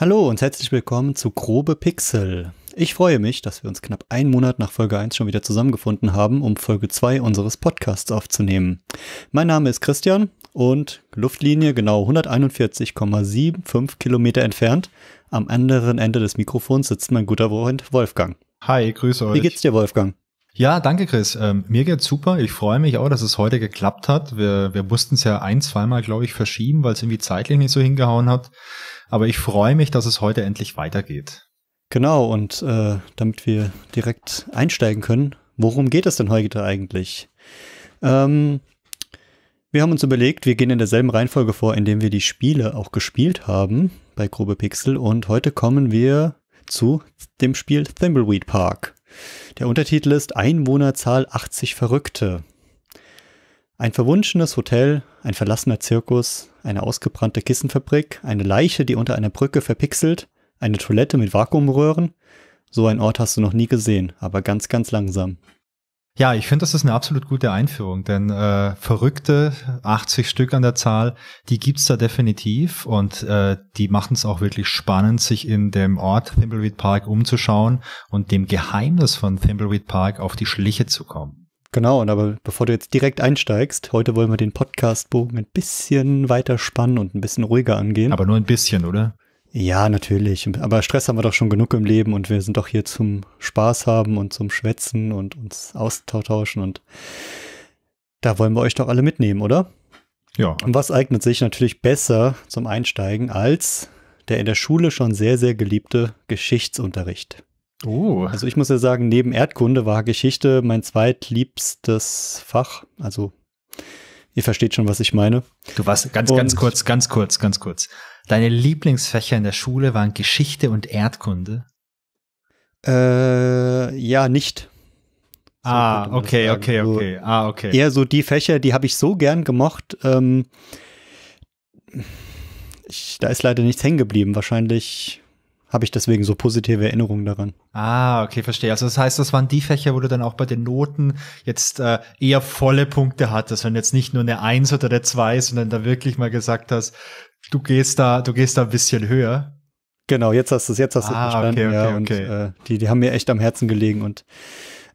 Hallo und herzlich willkommen zu Grobe Pixel. Ich freue mich, dass wir uns knapp einen Monat nach Folge 1 schon wieder zusammengefunden haben, um Folge 2 unseres Podcasts aufzunehmen. Mein Name ist Christian und Luftlinie genau 141,75 Kilometer entfernt. Am anderen Ende des Mikrofons sitzt mein guter Freund Wolfgang. Hi, grüße euch. Wie geht's dir, Wolfgang? Ja, danke, Chris. Ähm, mir geht's super. Ich freue mich auch, dass es heute geklappt hat. Wir, wir mussten es ja ein, zweimal, glaube ich, verschieben, weil es irgendwie zeitlich nicht so hingehauen hat. Aber ich freue mich, dass es heute endlich weitergeht. Genau, und äh, damit wir direkt einsteigen können, worum geht es denn heute eigentlich? Ähm, wir haben uns überlegt, wir gehen in derselben Reihenfolge vor, in dem wir die Spiele auch gespielt haben bei Grobe Pixel. Und heute kommen wir zu dem Spiel Thimbleweed Park. Der Untertitel ist Einwohnerzahl 80 Verrückte. Ein verwunschenes Hotel, ein verlassener Zirkus, eine ausgebrannte Kissenfabrik, eine Leiche, die unter einer Brücke verpixelt, eine Toilette mit Vakuumröhren. So ein Ort hast du noch nie gesehen, aber ganz, ganz langsam. Ja, ich finde, das ist eine absolut gute Einführung, denn äh, verrückte 80 Stück an der Zahl, die gibt's da definitiv und äh, die machen es auch wirklich spannend, sich in dem Ort Thimbleweed Park umzuschauen und dem Geheimnis von Thimbleweed Park auf die Schliche zu kommen. Genau, und aber bevor du jetzt direkt einsteigst, heute wollen wir den Podcastbogen ein bisschen weiter spannen und ein bisschen ruhiger angehen. Aber nur ein bisschen, oder? Ja, natürlich. Aber Stress haben wir doch schon genug im Leben und wir sind doch hier zum Spaß haben und zum Schwätzen und uns austauschen und da wollen wir euch doch alle mitnehmen, oder? Ja. Und was eignet sich natürlich besser zum Einsteigen als der in der Schule schon sehr, sehr geliebte Geschichtsunterricht? Oh. Also ich muss ja sagen, neben Erdkunde war Geschichte mein zweitliebstes Fach. Also ihr versteht schon, was ich meine. Du warst ganz, und ganz kurz, ganz kurz, ganz kurz. Deine Lieblingsfächer in der Schule waren Geschichte und Erdkunde? Äh, ja, nicht. So ah, okay, okay, okay. So ah, okay. Eher so die Fächer, die habe ich so gern gemocht. Ähm, ich, da ist leider nichts hängen geblieben. Wahrscheinlich habe ich deswegen so positive Erinnerungen daran. Ah, okay, verstehe. Also das heißt, das waren die Fächer, wo du dann auch bei den Noten jetzt äh, eher volle Punkte hattest wenn jetzt nicht nur eine Eins oder eine Zwei, sondern da wirklich mal gesagt hast, Du gehst da, du gehst da ein bisschen höher. Genau, jetzt hast du es, jetzt hast du ah, es verstanden. Okay, okay, ja, und okay. äh, die, die haben mir echt am Herzen gelegen. Und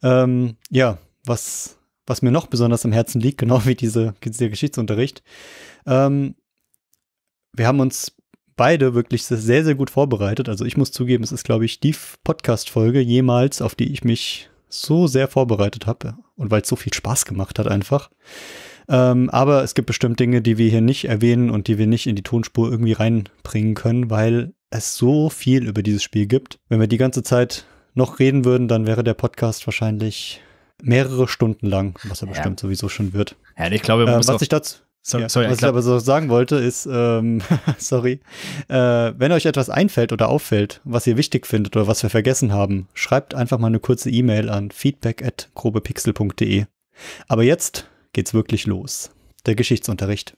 ähm, ja, was, was mir noch besonders am Herzen liegt, genau wie diese, dieser Geschichtsunterricht, ähm, wir haben uns beide wirklich sehr, sehr gut vorbereitet. Also ich muss zugeben, es ist, glaube ich, die Podcast-Folge jemals, auf die ich mich so sehr vorbereitet habe und weil es so viel Spaß gemacht hat einfach. Ähm, aber es gibt bestimmt Dinge, die wir hier nicht erwähnen und die wir nicht in die Tonspur irgendwie reinbringen können, weil es so viel über dieses Spiel gibt. Wenn wir die ganze Zeit noch reden würden, dann wäre der Podcast wahrscheinlich mehrere Stunden lang, was er ja. bestimmt sowieso schon wird. Ja, ich glaube, man äh, was ich dazu so, ja, sorry, was ich aber so sagen wollte, ist, ähm, sorry, äh, wenn euch etwas einfällt oder auffällt, was ihr wichtig findet oder was wir vergessen haben, schreibt einfach mal eine kurze E-Mail an feedback at grobepixel.de. Aber jetzt geht's wirklich los. Der Geschichtsunterricht.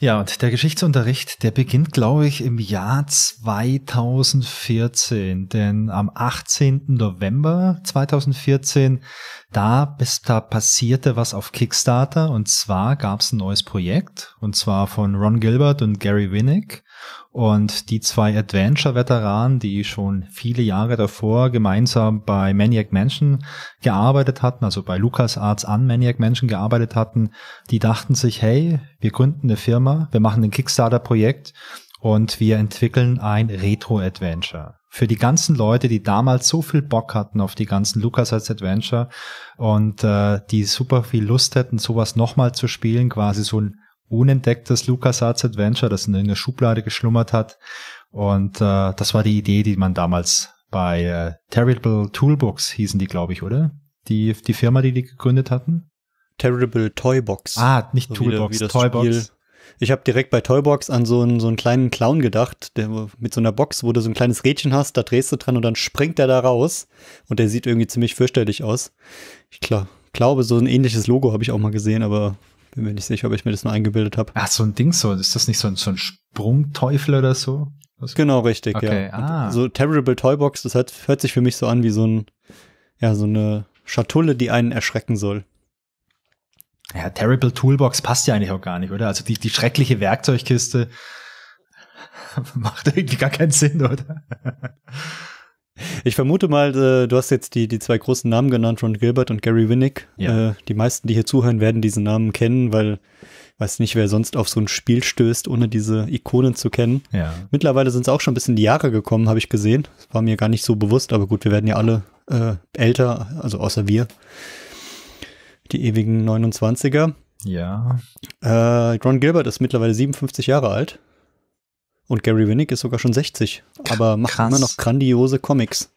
Ja, und der Geschichtsunterricht, der beginnt, glaube ich, im Jahr 2014. Denn am 18. November 2014, da, bis da passierte was auf Kickstarter. Und zwar gab es ein neues Projekt. Und zwar von Ron Gilbert und Gary Winnick. Und die zwei Adventure-Veteranen, die schon viele Jahre davor gemeinsam bei Maniac Mansion gearbeitet hatten, also bei LucasArts an Maniac Mansion gearbeitet hatten, die dachten sich, hey, wir gründen eine Firma, wir machen ein Kickstarter-Projekt und wir entwickeln ein Retro-Adventure. Für die ganzen Leute, die damals so viel Bock hatten auf die ganzen LucasArts Adventure und äh, die super viel Lust hätten, sowas nochmal zu spielen, quasi so ein unentdecktes LucasArts Adventure, das in irgendeiner Schublade geschlummert hat. Und äh, das war die Idee, die man damals bei äh, Terrible Toolbox hießen die, glaube ich, oder? Die, die Firma, die die gegründet hatten? Terrible Toybox. Ah, nicht so Toolbox, wie, wie Toybox. Spiel. Ich habe direkt bei Toybox an so einen, so einen kleinen Clown gedacht, der mit so einer Box, wo du so ein kleines Rädchen hast, da drehst du dran und dann springt der da raus und der sieht irgendwie ziemlich fürchterlich aus. Ich klar, glaube, so ein ähnliches Logo habe ich auch mal gesehen, aber bin mir nicht sicher, ob ich mir das nur eingebildet habe. Ach, so ein Ding so. Ist das nicht so ein, so ein Sprungteufel oder so? Was? Genau, richtig, okay. ja. Ah. So Terrible Toybox, das hört, hört sich für mich so an wie so ein, ja, so eine Schatulle, die einen erschrecken soll. Ja, Terrible Toolbox passt ja eigentlich auch gar nicht, oder? Also die, die schreckliche Werkzeugkiste macht irgendwie gar keinen Sinn, oder? Ich vermute mal, äh, du hast jetzt die, die zwei großen Namen genannt, Ron Gilbert und Gary Winnick. Ja. Äh, die meisten, die hier zuhören, werden diesen Namen kennen, weil ich weiß nicht, wer sonst auf so ein Spiel stößt, ohne diese Ikonen zu kennen. Ja. Mittlerweile sind es auch schon ein bisschen die Jahre gekommen, habe ich gesehen. Das War mir gar nicht so bewusst, aber gut, wir werden ja alle äh, älter, also außer wir. Die ewigen 29er. Ja. Äh, Ron Gilbert ist mittlerweile 57 Jahre alt. Und Gary Winnick ist sogar schon 60, aber macht Krass. immer noch grandiose Comics.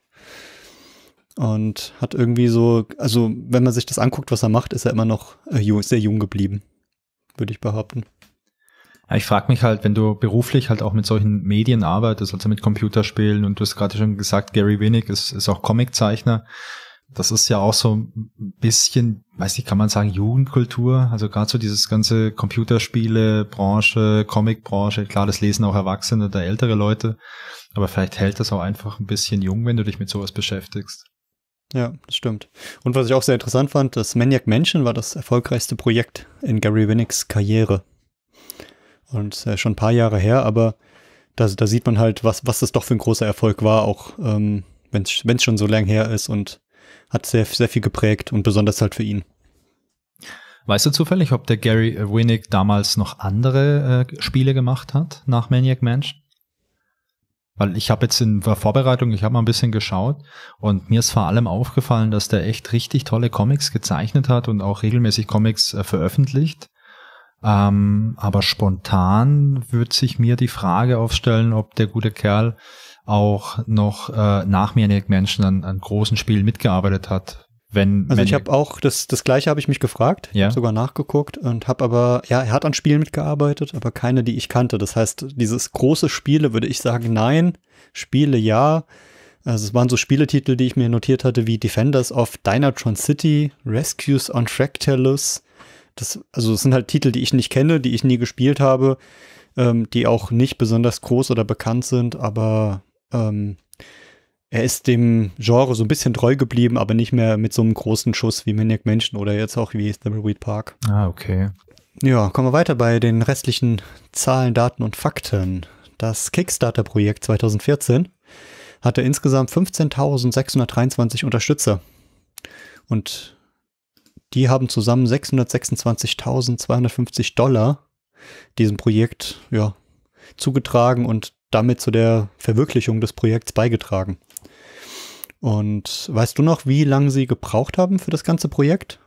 Und hat irgendwie so, also wenn man sich das anguckt, was er macht, ist er immer noch äh, sehr jung geblieben, würde ich behaupten. ich frage mich halt, wenn du beruflich halt auch mit solchen Medien arbeitest, also mit Computerspielen und du hast gerade schon gesagt, Gary Winnick ist, ist auch Comiczeichner das ist ja auch so ein bisschen, weiß nicht, kann man sagen, Jugendkultur. Also gerade so dieses ganze Computerspiele, Branche, Comic-Branche. klar, das lesen auch Erwachsene oder ältere Leute, aber vielleicht hält das auch einfach ein bisschen jung, wenn du dich mit sowas beschäftigst. Ja, das stimmt. Und was ich auch sehr interessant fand, das Maniac Mansion war das erfolgreichste Projekt in Gary Winnicks Karriere. Und äh, schon ein paar Jahre her, aber da, da sieht man halt, was, was das doch für ein großer Erfolg war, auch ähm, wenn es schon so lang her ist und hat sehr, sehr viel geprägt und besonders halt für ihn. Weißt du zufällig, ob der Gary Winnick damals noch andere äh, Spiele gemacht hat nach Maniac Mansion? Weil ich habe jetzt in Vorbereitung, ich habe mal ein bisschen geschaut und mir ist vor allem aufgefallen, dass der echt richtig tolle Comics gezeichnet hat und auch regelmäßig Comics äh, veröffentlicht. Ähm, aber spontan wird sich mir die Frage aufstellen, ob der gute Kerl auch noch äh, nach Maniac Mansion an, an großen Spielen mitgearbeitet hat. Wenn, also wenn ich habe auch das, das gleiche habe ich mich gefragt, ja. sogar nachgeguckt und habe aber, ja, er hat an Spielen mitgearbeitet, aber keine, die ich kannte. Das heißt, dieses große Spiele würde ich sagen, nein, Spiele ja. Also es waren so Spieletitel, die ich mir notiert hatte, wie Defenders of Dinatron City, Rescues on Fractalus. Das, also es sind halt Titel, die ich nicht kenne, die ich nie gespielt habe, ähm, die auch nicht besonders groß oder bekannt sind, aber ähm, er ist dem Genre so ein bisschen treu geblieben, aber nicht mehr mit so einem großen Schuss wie Maniac Mansion oder jetzt auch wie Thimbleweed Park. Ah, okay. Ja, kommen wir weiter bei den restlichen Zahlen, Daten und Fakten. Das Kickstarter-Projekt 2014 hatte insgesamt 15.623 Unterstützer. Und die haben zusammen 626.250 Dollar diesem Projekt ja, zugetragen und damit zu der Verwirklichung des Projekts beigetragen. Und weißt du noch, wie lange sie gebraucht haben für das ganze Projekt?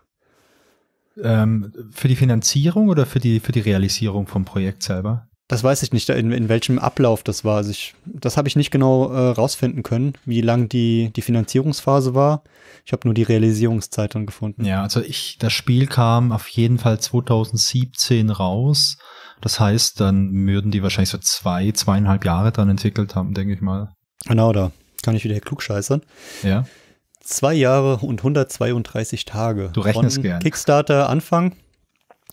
Ähm, für die Finanzierung oder für die, für die Realisierung vom Projekt selber? Das weiß ich nicht, in, in welchem Ablauf das war. Also ich, das habe ich nicht genau äh, rausfinden können, wie lang die, die Finanzierungsphase war. Ich habe nur die Realisierungszeit dann gefunden. Ja, also ich, das Spiel kam auf jeden Fall 2017 raus. Das heißt, dann würden die wahrscheinlich so zwei, zweieinhalb Jahre dann entwickelt haben, denke ich mal. Genau da. Kann ich wieder klugscheißern. Ja. Zwei Jahre und 132 Tage. Du rechnest Von gern. Kickstarter Anfang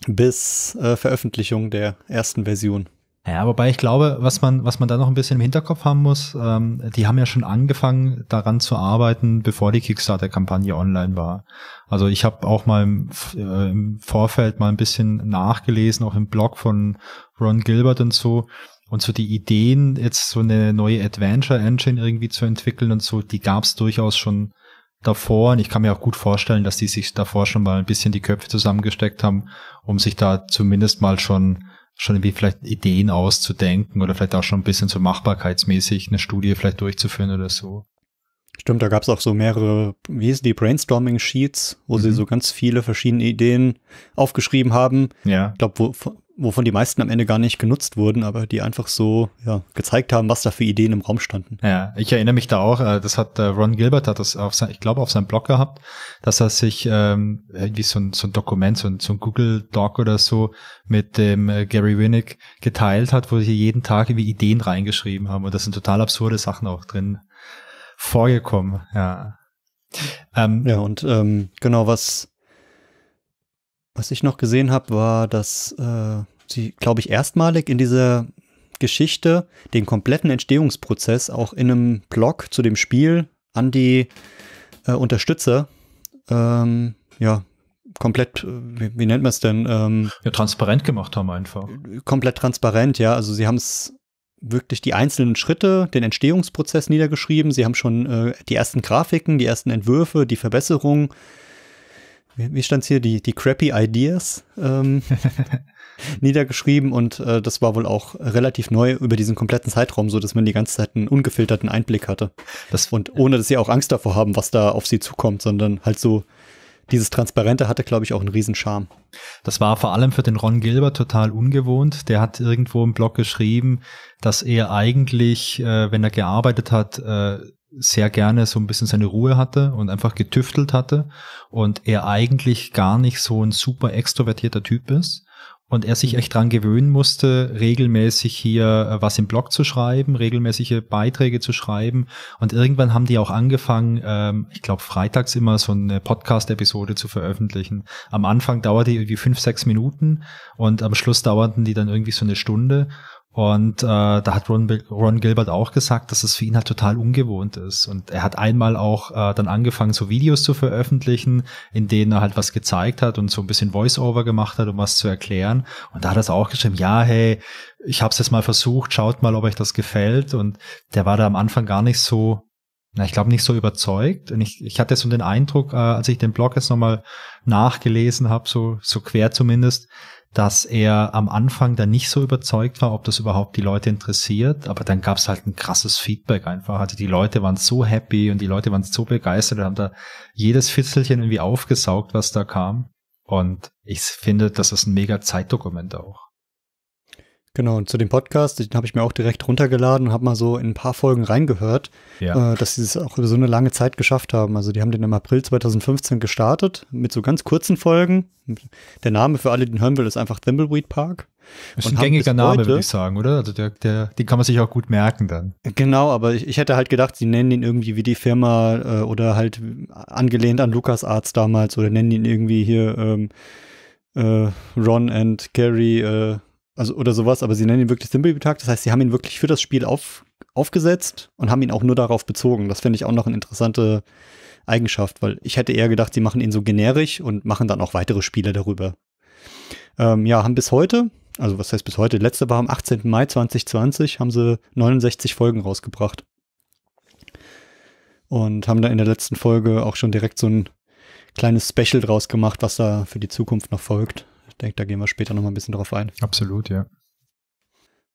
bis äh, Veröffentlichung der ersten Version. Ja, wobei ich glaube, was man, was man da noch ein bisschen im Hinterkopf haben muss, ähm, die haben ja schon angefangen, daran zu arbeiten, bevor die Kickstarter-Kampagne online war. Also ich habe auch mal im, äh, im, Vorfeld mal ein bisschen nachgelesen, auch im Blog von Ron Gilbert und so. Und so die Ideen, jetzt so eine neue Adventure Engine irgendwie zu entwickeln und so, die gab es durchaus schon davor. Und ich kann mir auch gut vorstellen, dass die sich davor schon mal ein bisschen die Köpfe zusammengesteckt haben, um sich da zumindest mal schon schon irgendwie vielleicht Ideen auszudenken oder vielleicht auch schon ein bisschen so machbarkeitsmäßig eine Studie vielleicht durchzuführen oder so. Stimmt, da gab es auch so mehrere, wie ist die Brainstorming-Sheets, wo mhm. sie so ganz viele verschiedene Ideen aufgeschrieben haben. Ja. Ich glaube, wovon die meisten am Ende gar nicht genutzt wurden, aber die einfach so ja, gezeigt haben, was da für Ideen im Raum standen. Ja, ich erinnere mich da auch, äh, das hat äh, Ron Gilbert hat das auf sein, ich glaube auf seinem Blog gehabt, dass er sich ähm, irgendwie so ein, so ein Dokument, so ein, so ein Google Doc oder so mit dem äh, Gary Winnick geteilt hat, wo sie jeden Tag irgendwie Ideen reingeschrieben haben und das sind total absurde Sachen auch drin vorgekommen, ja. Ähm, ja, und ähm, genau, was was ich noch gesehen habe, war, dass äh, sie, glaube ich, erstmalig in dieser Geschichte den kompletten Entstehungsprozess auch in einem Blog zu dem Spiel an die äh, Unterstützer ähm, ja, komplett, wie, wie nennt man es denn? Ähm, ja, transparent gemacht haben einfach. Komplett transparent, ja. Also sie haben es wirklich die einzelnen Schritte, den Entstehungsprozess niedergeschrieben. Sie haben schon äh, die ersten Grafiken, die ersten Entwürfe, die Verbesserungen wie, wie stand es hier, die, die Crappy Ideas ähm, niedergeschrieben und äh, das war wohl auch relativ neu über diesen kompletten Zeitraum, so dass man die ganze Zeit einen ungefilterten Einblick hatte. Das, und ohne, dass sie auch Angst davor haben, was da auf sie zukommt, sondern halt so dieses Transparente hatte, glaube ich, auch einen riesen Charme. Das war vor allem für den Ron Gilbert total ungewohnt. Der hat irgendwo im Blog geschrieben, dass er eigentlich, äh, wenn er gearbeitet hat, äh, sehr gerne so ein bisschen seine Ruhe hatte und einfach getüftelt hatte und er eigentlich gar nicht so ein super extrovertierter Typ ist und er sich echt dran gewöhnen musste, regelmäßig hier äh, was im Blog zu schreiben, regelmäßige Beiträge zu schreiben. Und irgendwann haben die auch angefangen, ähm, ich glaube, freitags immer so eine Podcast-Episode zu veröffentlichen. Am Anfang dauerte die irgendwie fünf, sechs Minuten und am Schluss dauerten die dann irgendwie so eine Stunde. Und äh, da hat Ron, Ron Gilbert auch gesagt, dass es für ihn halt total ungewohnt ist. Und er hat einmal auch äh, dann angefangen, so Videos zu veröffentlichen, in denen er halt was gezeigt hat und so ein bisschen Voice-Over gemacht hat, um was zu erklären. Und da hat er es auch geschrieben, ja, hey, ich habe es jetzt mal versucht, schaut mal, ob euch das gefällt. Und der war da am Anfang gar nicht so, na, ich glaube nicht so überzeugt. Und ich, ich hatte so den Eindruck, äh, als ich den Blog jetzt nochmal nachgelesen habe, so, so quer zumindest, dass er am Anfang dann nicht so überzeugt war, ob das überhaupt die Leute interessiert. Aber dann gab es halt ein krasses Feedback einfach. Also die Leute waren so happy und die Leute waren so begeistert und haben da jedes Fitzelchen irgendwie aufgesaugt, was da kam. Und ich finde, das ist ein mega Zeitdokument auch. Genau, und zu dem Podcast, den habe ich mir auch direkt runtergeladen und habe mal so in ein paar Folgen reingehört, ja. äh, dass sie es auch über so eine lange Zeit geschafft haben. Also die haben den im April 2015 gestartet mit so ganz kurzen Folgen. Der Name für alle, den hören will, ist einfach Thimbleweed Park. Ist ein gängiger Name, würde ich sagen, oder? Also der, der, den kann man sich auch gut merken dann. Genau, aber ich, ich hätte halt gedacht, sie nennen ihn irgendwie wie die Firma äh, oder halt angelehnt an Lukas LucasArts damals oder nennen ihn irgendwie hier ähm, äh, Ron and Gary äh, also oder sowas, aber sie nennen ihn wirklich Simple-Betrag. Das heißt, sie haben ihn wirklich für das Spiel auf, aufgesetzt und haben ihn auch nur darauf bezogen. Das finde ich auch noch eine interessante Eigenschaft, weil ich hätte eher gedacht, sie machen ihn so generisch und machen dann auch weitere Spiele darüber. Ähm, ja, haben bis heute, also was heißt bis heute, letzte war am 18. Mai 2020, haben sie 69 Folgen rausgebracht. Und haben da in der letzten Folge auch schon direkt so ein kleines Special draus gemacht, was da für die Zukunft noch folgt denke, da gehen wir später nochmal ein bisschen drauf ein. Absolut, ja.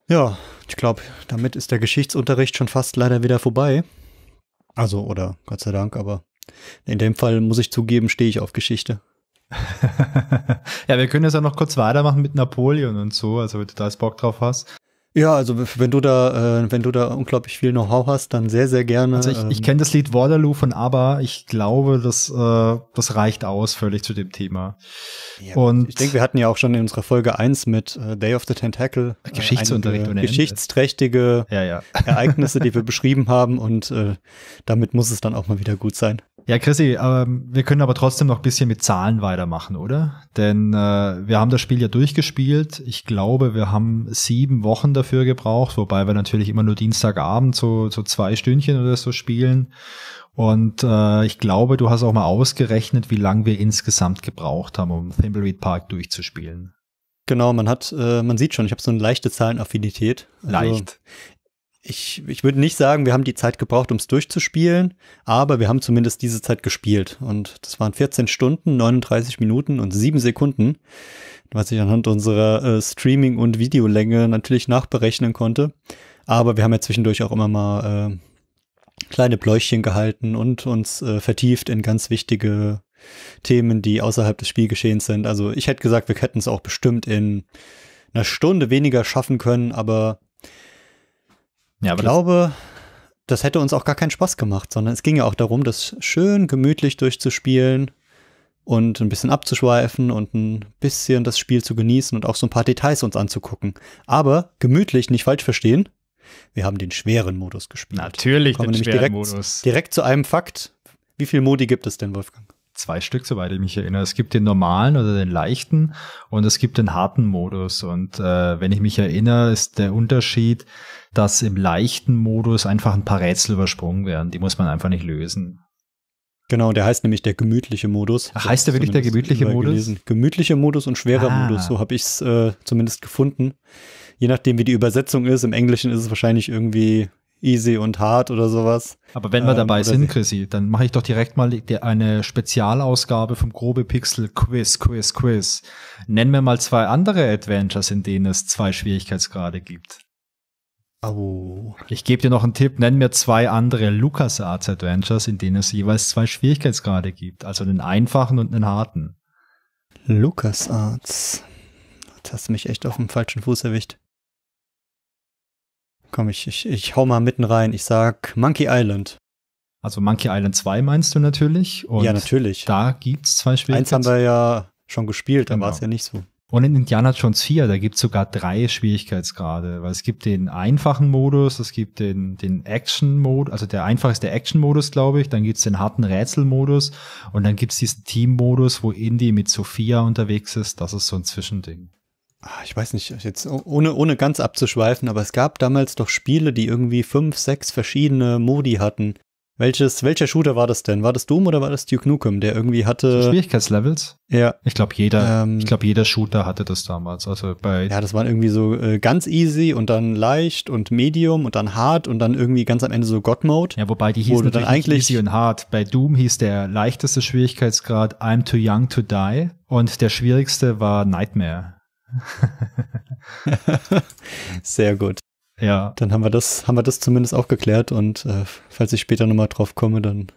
Ja, ich glaube, damit ist der Geschichtsunterricht schon fast leider wieder vorbei. Also, oder Gott sei Dank, aber in dem Fall muss ich zugeben, stehe ich auf Geschichte. ja, wir können jetzt auch noch kurz weitermachen mit Napoleon und so, also wenn du da Bock drauf hast. Ja, also wenn du da, äh, wenn du da unglaublich viel Know-how hast, dann sehr, sehr gerne. Also ich, ähm, ich kenne das Lied Waterloo von ABBA. Ich glaube, das, äh, das reicht aus völlig zu dem Thema. Ja, und ich denke, wir hatten ja auch schon in unserer Folge eins mit äh, Day of the Tentacle äh, Geschichtsunterricht eine, geschichtsträchtige ja, ja. Ereignisse, die wir beschrieben haben und äh, damit muss es dann auch mal wieder gut sein. Ja, Chrissy, ähm, wir können aber trotzdem noch ein bisschen mit Zahlen weitermachen, oder? Denn äh, wir haben das Spiel ja durchgespielt. Ich glaube, wir haben sieben Wochen dafür gebraucht, wobei wir natürlich immer nur Dienstagabend so, so zwei Stündchen oder so spielen. Und äh, ich glaube, du hast auch mal ausgerechnet, wie lange wir insgesamt gebraucht haben, um Thimbleweed Park durchzuspielen. Genau, man hat, äh, man sieht schon, ich habe so eine leichte Zahlenaffinität. Also Leicht ich, ich würde nicht sagen, wir haben die Zeit gebraucht, um es durchzuspielen, aber wir haben zumindest diese Zeit gespielt. Und das waren 14 Stunden, 39 Minuten und 7 Sekunden, was ich anhand unserer äh, Streaming- und Videolänge natürlich nachberechnen konnte. Aber wir haben ja zwischendurch auch immer mal äh, kleine Bläuchchen gehalten und uns äh, vertieft in ganz wichtige Themen, die außerhalb des Spielgeschehens sind. Also ich hätte gesagt, wir hätten es auch bestimmt in einer Stunde weniger schaffen können, aber ja, ich glaube, das hätte uns auch gar keinen Spaß gemacht, sondern es ging ja auch darum, das schön gemütlich durchzuspielen und ein bisschen abzuschweifen und ein bisschen das Spiel zu genießen und auch so ein paar Details uns anzugucken. Aber gemütlich, nicht falsch verstehen, wir haben den schweren Modus gespielt. Natürlich, den schweren direkt, Modus. Direkt zu einem Fakt. Wie viel Modi gibt es denn, Wolfgang? zwei Stück, soweit ich mich erinnere. Es gibt den normalen oder den leichten und es gibt den harten Modus. Und äh, wenn ich mich erinnere, ist der Unterschied, dass im leichten Modus einfach ein paar Rätsel übersprungen werden. Die muss man einfach nicht lösen. Genau, der heißt nämlich der gemütliche Modus. Ach, heißt der wirklich der gemütliche Modus? Gelesen. Gemütlicher Modus und schwerer ah. Modus, so habe ich es äh, zumindest gefunden. Je nachdem, wie die Übersetzung ist, im Englischen ist es wahrscheinlich irgendwie easy und hart oder sowas. Aber wenn wir ähm, dabei ähm, sind, Chrissy, dann mache ich doch direkt mal eine Spezialausgabe vom Grobe Pixel Quiz, Quiz, Quiz. Nennen wir mal zwei andere Adventures, in denen es zwei Schwierigkeitsgrade gibt. Oh. Ich gebe dir noch einen Tipp, nenn mir zwei andere LucasArts Adventures, in denen es jeweils zwei Schwierigkeitsgrade gibt, also einen einfachen und einen harten. LucasArts. Das hast du mich echt auf dem falschen Fuß erwischt. Komm, ich, ich, ich hau mal mitten rein. Ich sag Monkey Island. Also Monkey Island 2 meinst du natürlich. Und ja, natürlich. Da gibt's zwei Schwierigkeiten. Eins haben wir ja schon gespielt, genau. da war es ja nicht so. Und in Indiana Jones 4, da gibt's sogar drei Schwierigkeitsgrade, weil es gibt den einfachen Modus, es gibt den, den Action-Modus, also der einfache ist der Action-Modus, glaube ich, dann gibt's den harten Rätsel-Modus und dann gibt's diesen Team-Modus, wo Indy mit Sophia unterwegs ist, das ist so ein Zwischending. Ah, ich weiß nicht, jetzt ohne, ohne ganz abzuschweifen, aber es gab damals doch Spiele, die irgendwie fünf, sechs verschiedene Modi hatten. Welches, welcher Shooter war das denn? War das Doom oder war das Duke Nukem? Der irgendwie hatte. Schwierigkeitslevels? Ja. Ich glaube, jeder, ähm, ich glaube, jeder Shooter hatte das damals. Also bei. Ja, das waren irgendwie so äh, ganz easy und dann leicht und medium und dann hart und dann irgendwie ganz am Ende so God Mode. Ja, wobei die hießen dann eigentlich easy und hart. Bei Doom hieß der leichteste Schwierigkeitsgrad I'm too young to die und der schwierigste war Nightmare. Sehr gut. Ja. Dann haben wir das, haben wir das zumindest auch geklärt und äh, falls ich später nochmal drauf komme, dann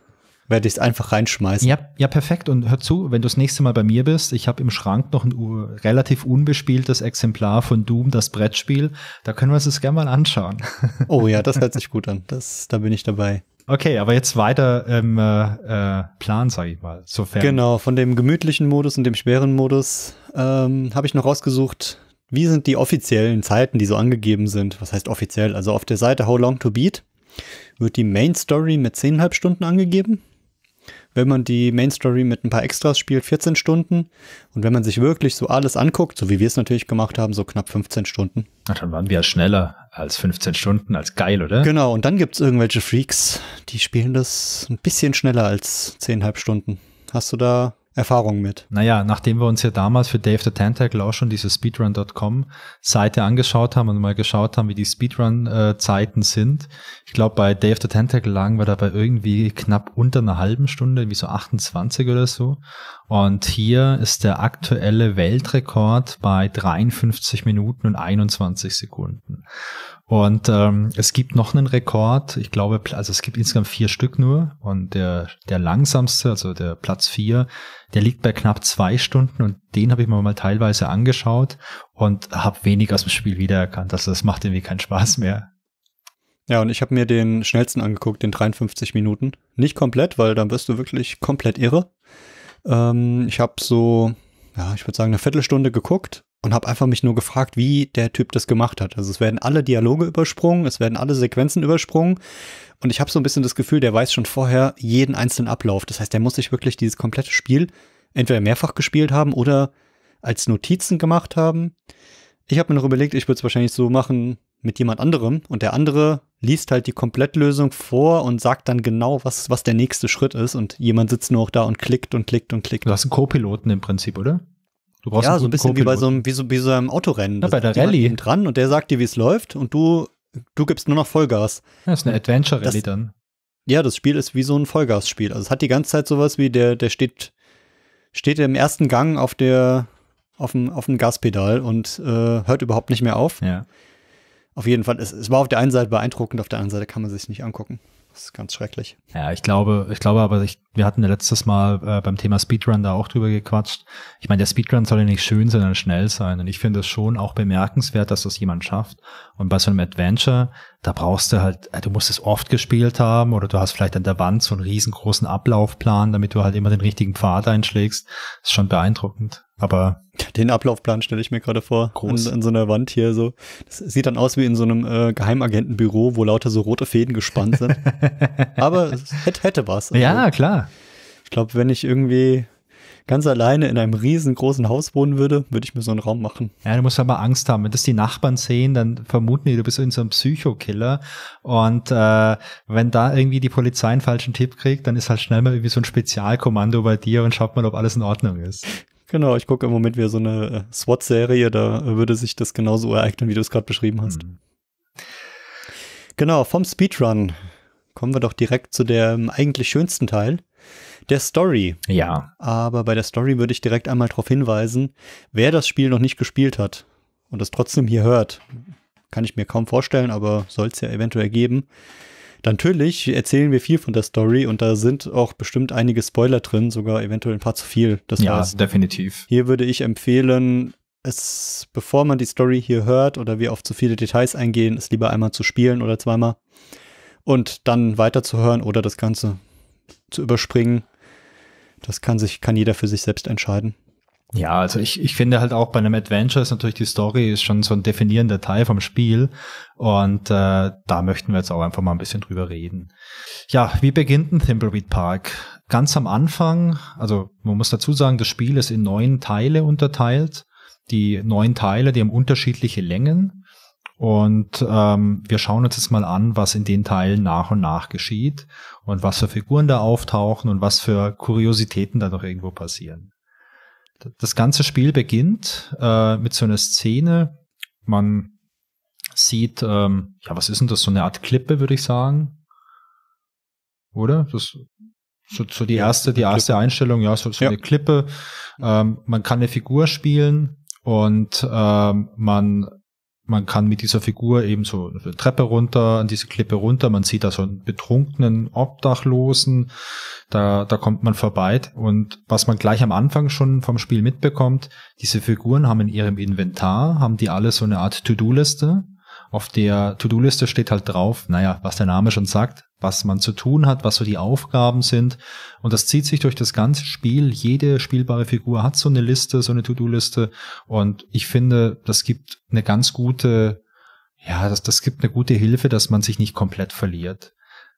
werde ich es einfach reinschmeißen. Ja, ja, perfekt. Und hör zu, wenn du das nächste Mal bei mir bist, ich habe im Schrank noch ein relativ unbespieltes Exemplar von Doom, das Brettspiel. Da können wir uns das gerne mal anschauen. Oh ja, das hört sich gut an. Das, da bin ich dabei. Okay, aber jetzt weiter im äh, äh Plan, sage ich mal. Sofern. Genau, von dem gemütlichen Modus und dem schweren Modus ähm, habe ich noch rausgesucht, wie sind die offiziellen Zeiten, die so angegeben sind. Was heißt offiziell? Also auf der Seite How Long to Beat wird die Main Story mit 10,5 Stunden angegeben. Wenn man die Main Story mit ein paar Extras spielt, 14 Stunden. Und wenn man sich wirklich so alles anguckt, so wie wir es natürlich gemacht haben, so knapp 15 Stunden. Ach, dann waren wir ja schneller als 15 Stunden, als geil, oder? Genau, und dann gibt es irgendwelche Freaks, die spielen das ein bisschen schneller als 10,5 Stunden. Hast du da Erfahrung mit. Naja, nachdem wir uns ja damals für Dave the Tentacle auch schon diese Speedrun.com-Seite angeschaut haben und mal geschaut haben, wie die Speedrun-Zeiten äh, sind. Ich glaube, bei Dave the Tentacle lagen wir dabei irgendwie knapp unter einer halben Stunde, wie so 28 oder so. Und hier ist der aktuelle Weltrekord bei 53 Minuten und 21 Sekunden. Und ähm, es gibt noch einen Rekord, ich glaube, also es gibt insgesamt vier Stück nur und der, der langsamste, also der Platz vier, der liegt bei knapp zwei Stunden und den habe ich mir mal teilweise angeschaut und habe wenig aus dem Spiel wiedererkannt. Also das macht irgendwie keinen Spaß mehr. Ja, und ich habe mir den schnellsten angeguckt, den 53 Minuten. Nicht komplett, weil dann wirst du wirklich komplett irre. Ähm, ich habe so, ja, ich würde sagen, eine Viertelstunde geguckt und habe einfach mich nur gefragt, wie der Typ das gemacht hat. Also es werden alle Dialoge übersprungen, es werden alle Sequenzen übersprungen und ich habe so ein bisschen das Gefühl, der weiß schon vorher jeden einzelnen Ablauf. Das heißt, der muss sich wirklich dieses komplette Spiel entweder mehrfach gespielt haben oder als Notizen gemacht haben. Ich habe mir noch überlegt, ich würde es wahrscheinlich so machen mit jemand anderem und der andere liest halt die Komplettlösung vor und sagt dann genau, was, was der nächste Schritt ist und jemand sitzt nur auch da und klickt und klickt und klickt. Du hast einen Co-Piloten im Prinzip, oder? Du brauchst ja, so ein bisschen wie bei so einem, wie so, wie so einem Autorennen. Ja, bei der Rallye. dran und der sagt dir, wie es läuft und du, du gibst nur noch Vollgas. Ja, das ist eine Adventure-Rallye dann. Ja, das Spiel ist wie so ein Vollgas-Spiel. Also es hat die ganze Zeit sowas wie, der, der steht, steht im ersten Gang auf der, auf dem, auf dem Gaspedal und äh, hört überhaupt nicht mehr auf. Ja. Auf jeden Fall, es, es war auf der einen Seite beeindruckend, auf der anderen Seite kann man sich nicht angucken. Das ist ganz schrecklich. Ja, ich glaube, ich glaube aber, ich, wir hatten ja letztes Mal äh, beim Thema Speedrun da auch drüber gequatscht. Ich meine, der Speedrun soll ja nicht schön, sondern schnell sein. Und ich finde es schon auch bemerkenswert, dass das jemand schafft. Und bei so einem Adventure, da brauchst du halt, äh, du musst es oft gespielt haben oder du hast vielleicht an der Wand so einen riesengroßen Ablaufplan, damit du halt immer den richtigen Pfad einschlägst. Das ist schon beeindruckend. Aber den Ablaufplan stelle ich mir gerade vor. Groß. An, an, so einer Wand hier so. Das sieht dann aus wie in so einem äh, Geheimagentenbüro, wo lauter so rote Fäden gespannt sind. Aber es hätte, hätte was. Also, ja, klar. Ich glaube, wenn ich irgendwie ganz alleine in einem riesengroßen Haus wohnen würde, würde ich mir so einen Raum machen. Ja, du musst ja mal Angst haben. Wenn das die Nachbarn sehen, dann vermuten die, du bist in so einem Psychokiller. Und äh, wenn da irgendwie die Polizei einen falschen Tipp kriegt, dann ist halt schnell mal irgendwie so ein Spezialkommando bei dir und schaut mal, ob alles in Ordnung ist. Genau, ich gucke im Moment wieder so eine äh, SWAT-Serie, da äh, würde sich das genauso ereignen, wie du es gerade beschrieben hast. Mhm. Genau, vom Speedrun kommen wir doch direkt zu dem eigentlich schönsten Teil, der Story. Ja. Aber bei der Story würde ich direkt einmal darauf hinweisen, wer das Spiel noch nicht gespielt hat und es trotzdem hier hört, kann ich mir kaum vorstellen, aber soll es ja eventuell geben. Natürlich erzählen wir viel von der Story und da sind auch bestimmt einige Spoiler drin, sogar eventuell ein paar zu viel. Das ja, war's. definitiv. Hier würde ich empfehlen, es, bevor man die Story hier hört oder wir auf zu viele Details eingehen, es lieber einmal zu spielen oder zweimal und dann weiterzuhören oder das Ganze zu überspringen. Das kann sich, kann jeder für sich selbst entscheiden. Ja, also ich, ich finde halt auch bei einem Adventure ist natürlich die Story ist schon so ein definierender Teil vom Spiel und äh, da möchten wir jetzt auch einfach mal ein bisschen drüber reden. Ja, wie beginnt ein Thimbleweed Park? Ganz am Anfang, also man muss dazu sagen, das Spiel ist in neun Teile unterteilt. Die neun Teile, die haben unterschiedliche Längen und ähm, wir schauen uns jetzt mal an, was in den Teilen nach und nach geschieht und was für Figuren da auftauchen und was für Kuriositäten da noch irgendwo passieren. Das ganze Spiel beginnt äh, mit so einer Szene. Man sieht, ähm, ja, was ist denn das? So eine Art Klippe, würde ich sagen. Oder? Das so, so die erste, die erste Einstellung, ja, so, so ja. eine Klippe. Ähm, man kann eine Figur spielen und ähm, man man kann mit dieser Figur eben so eine Treppe runter, an diese Klippe runter, man sieht da so einen betrunkenen Obdachlosen, da, da kommt man vorbei. Und was man gleich am Anfang schon vom Spiel mitbekommt, diese Figuren haben in ihrem Inventar, haben die alle so eine Art To-Do-Liste auf der To-Do-Liste steht halt drauf, naja, was der Name schon sagt, was man zu tun hat, was so die Aufgaben sind. Und das zieht sich durch das ganze Spiel. Jede spielbare Figur hat so eine Liste, so eine To-Do-Liste. Und ich finde, das gibt eine ganz gute, ja, das, das gibt eine gute Hilfe, dass man sich nicht komplett verliert.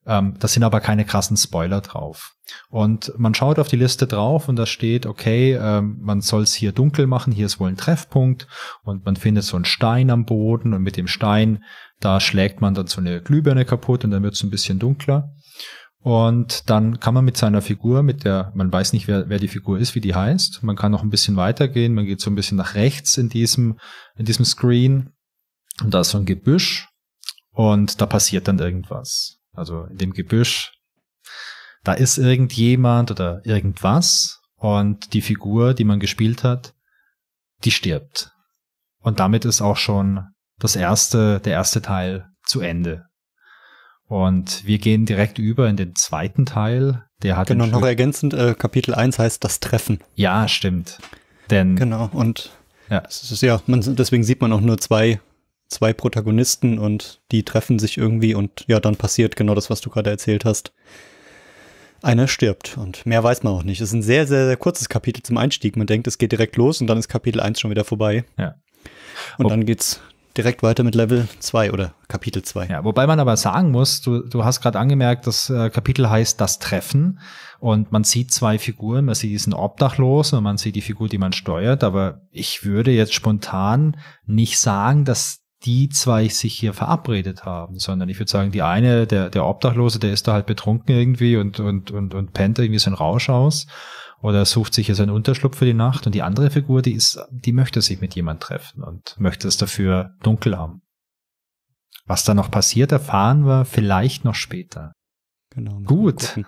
Ähm, das sind aber keine krassen Spoiler drauf. Und man schaut auf die Liste drauf und da steht, okay, ähm, man soll es hier dunkel machen, hier ist wohl ein Treffpunkt und man findet so einen Stein am Boden und mit dem Stein, da schlägt man dann so eine Glühbirne kaputt und dann wird es ein bisschen dunkler. Und dann kann man mit seiner Figur, mit der, man weiß nicht, wer, wer die Figur ist, wie die heißt. Man kann noch ein bisschen weitergehen. Man geht so ein bisschen nach rechts in diesem, in diesem Screen. Und da ist so ein Gebüsch. Und da passiert dann irgendwas also in dem Gebüsch. Da ist irgendjemand oder irgendwas und die Figur, die man gespielt hat, die stirbt. Und damit ist auch schon das erste, der erste Teil zu Ende. Und wir gehen direkt über in den zweiten Teil. Der hat genau, noch ergänzend, äh, Kapitel 1 heißt das Treffen. Ja, stimmt. Denn. Genau, und ja. Es ist, ja man, deswegen sieht man auch nur zwei zwei Protagonisten und die treffen sich irgendwie und ja, dann passiert genau das, was du gerade erzählt hast. Einer stirbt und mehr weiß man auch nicht. Es ist ein sehr, sehr, sehr kurzes Kapitel zum Einstieg. Man denkt, es geht direkt los und dann ist Kapitel 1 schon wieder vorbei. Ja. Und Ob dann geht's direkt weiter mit Level 2 oder Kapitel 2. Ja, wobei man aber sagen muss, du, du hast gerade angemerkt, das äh, Kapitel heißt das Treffen und man sieht zwei Figuren, man sieht diesen Obdachlosen und man sieht die Figur, die man steuert, aber ich würde jetzt spontan nicht sagen, dass die zwei sich hier verabredet haben, sondern ich würde sagen, die eine, der, der Obdachlose, der ist da halt betrunken irgendwie und, und, und, und pennt irgendwie so einen Rausch aus oder sucht sich ja einen Unterschlupf für die Nacht und die andere Figur, die ist, die möchte sich mit jemand treffen und möchte es dafür dunkel haben. Was da noch passiert, erfahren wir vielleicht noch später. Genau. Gut.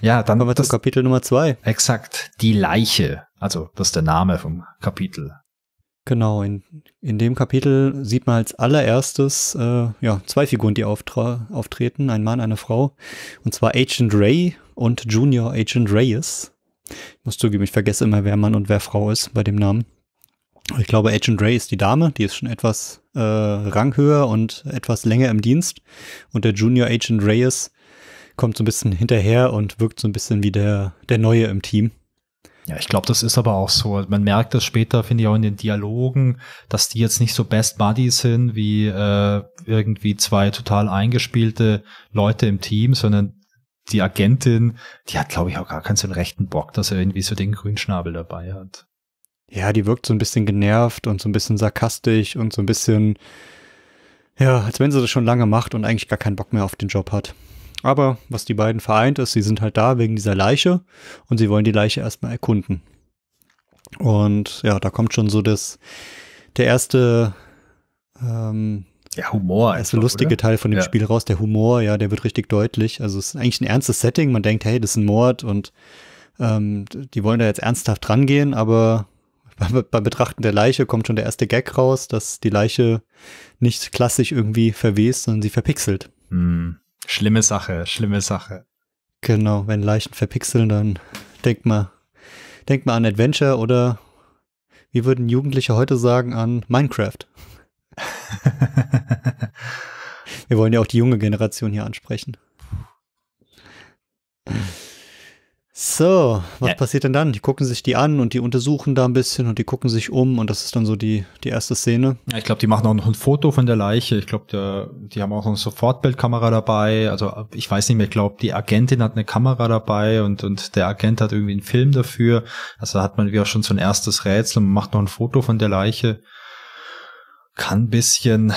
Ja, dann kommen wir zum Kapitel Nummer zwei. Exakt. Die Leiche. Also, das ist der Name vom Kapitel. Genau, in, in dem Kapitel sieht man als allererstes äh, ja, zwei Figuren, die auftreten, ein Mann, eine Frau, und zwar Agent Ray und Junior Agent Reyes. Ich muss zugeben, ich vergesse immer, wer Mann und wer Frau ist bei dem Namen. Ich glaube, Agent Ray ist die Dame, die ist schon etwas äh, ranghöher und etwas länger im Dienst. Und der Junior Agent Reyes kommt so ein bisschen hinterher und wirkt so ein bisschen wie der, der Neue im Team. Ja, ich glaube, das ist aber auch so. Man merkt das später, finde ich auch in den Dialogen, dass die jetzt nicht so Best Buddies sind wie äh, irgendwie zwei total eingespielte Leute im Team, sondern die Agentin, die hat, glaube ich, auch gar keinen so rechten Bock, dass er irgendwie so den Grünschnabel dabei hat. Ja, die wirkt so ein bisschen genervt und so ein bisschen sarkastisch und so ein bisschen, ja, als wenn sie das schon lange macht und eigentlich gar keinen Bock mehr auf den Job hat. Aber was die beiden vereint ist, sie sind halt da wegen dieser Leiche und sie wollen die Leiche erstmal erkunden. Und ja, da kommt schon so das, der erste, ähm, ja, Humor. Das ist lustige lustiger Teil von dem ja. Spiel raus. Der Humor, ja, der wird richtig deutlich. Also es ist eigentlich ein ernstes Setting. Man denkt, hey, das ist ein Mord und ähm, die wollen da jetzt ernsthaft rangehen, aber beim, beim Betrachten der Leiche kommt schon der erste Gag raus, dass die Leiche nicht klassisch irgendwie verwest, sondern sie verpixelt. Hm. Schlimme Sache, schlimme Sache. Genau, wenn Leichen verpixeln, dann denkt mal, denkt mal an Adventure oder wie würden Jugendliche heute sagen an Minecraft. Wir wollen ja auch die junge Generation hier ansprechen. So, was ja. passiert denn dann? Die gucken sich die an und die untersuchen da ein bisschen und die gucken sich um und das ist dann so die, die erste Szene. Ja, ich glaube, die machen auch noch ein Foto von der Leiche. Ich glaube, die haben auch noch eine Sofortbildkamera dabei. Also ich weiß nicht mehr, ich glaube, die Agentin hat eine Kamera dabei und, und der Agent hat irgendwie einen Film dafür. Also da hat man wieder schon so ein erstes Rätsel und macht noch ein Foto von der Leiche kann bisschen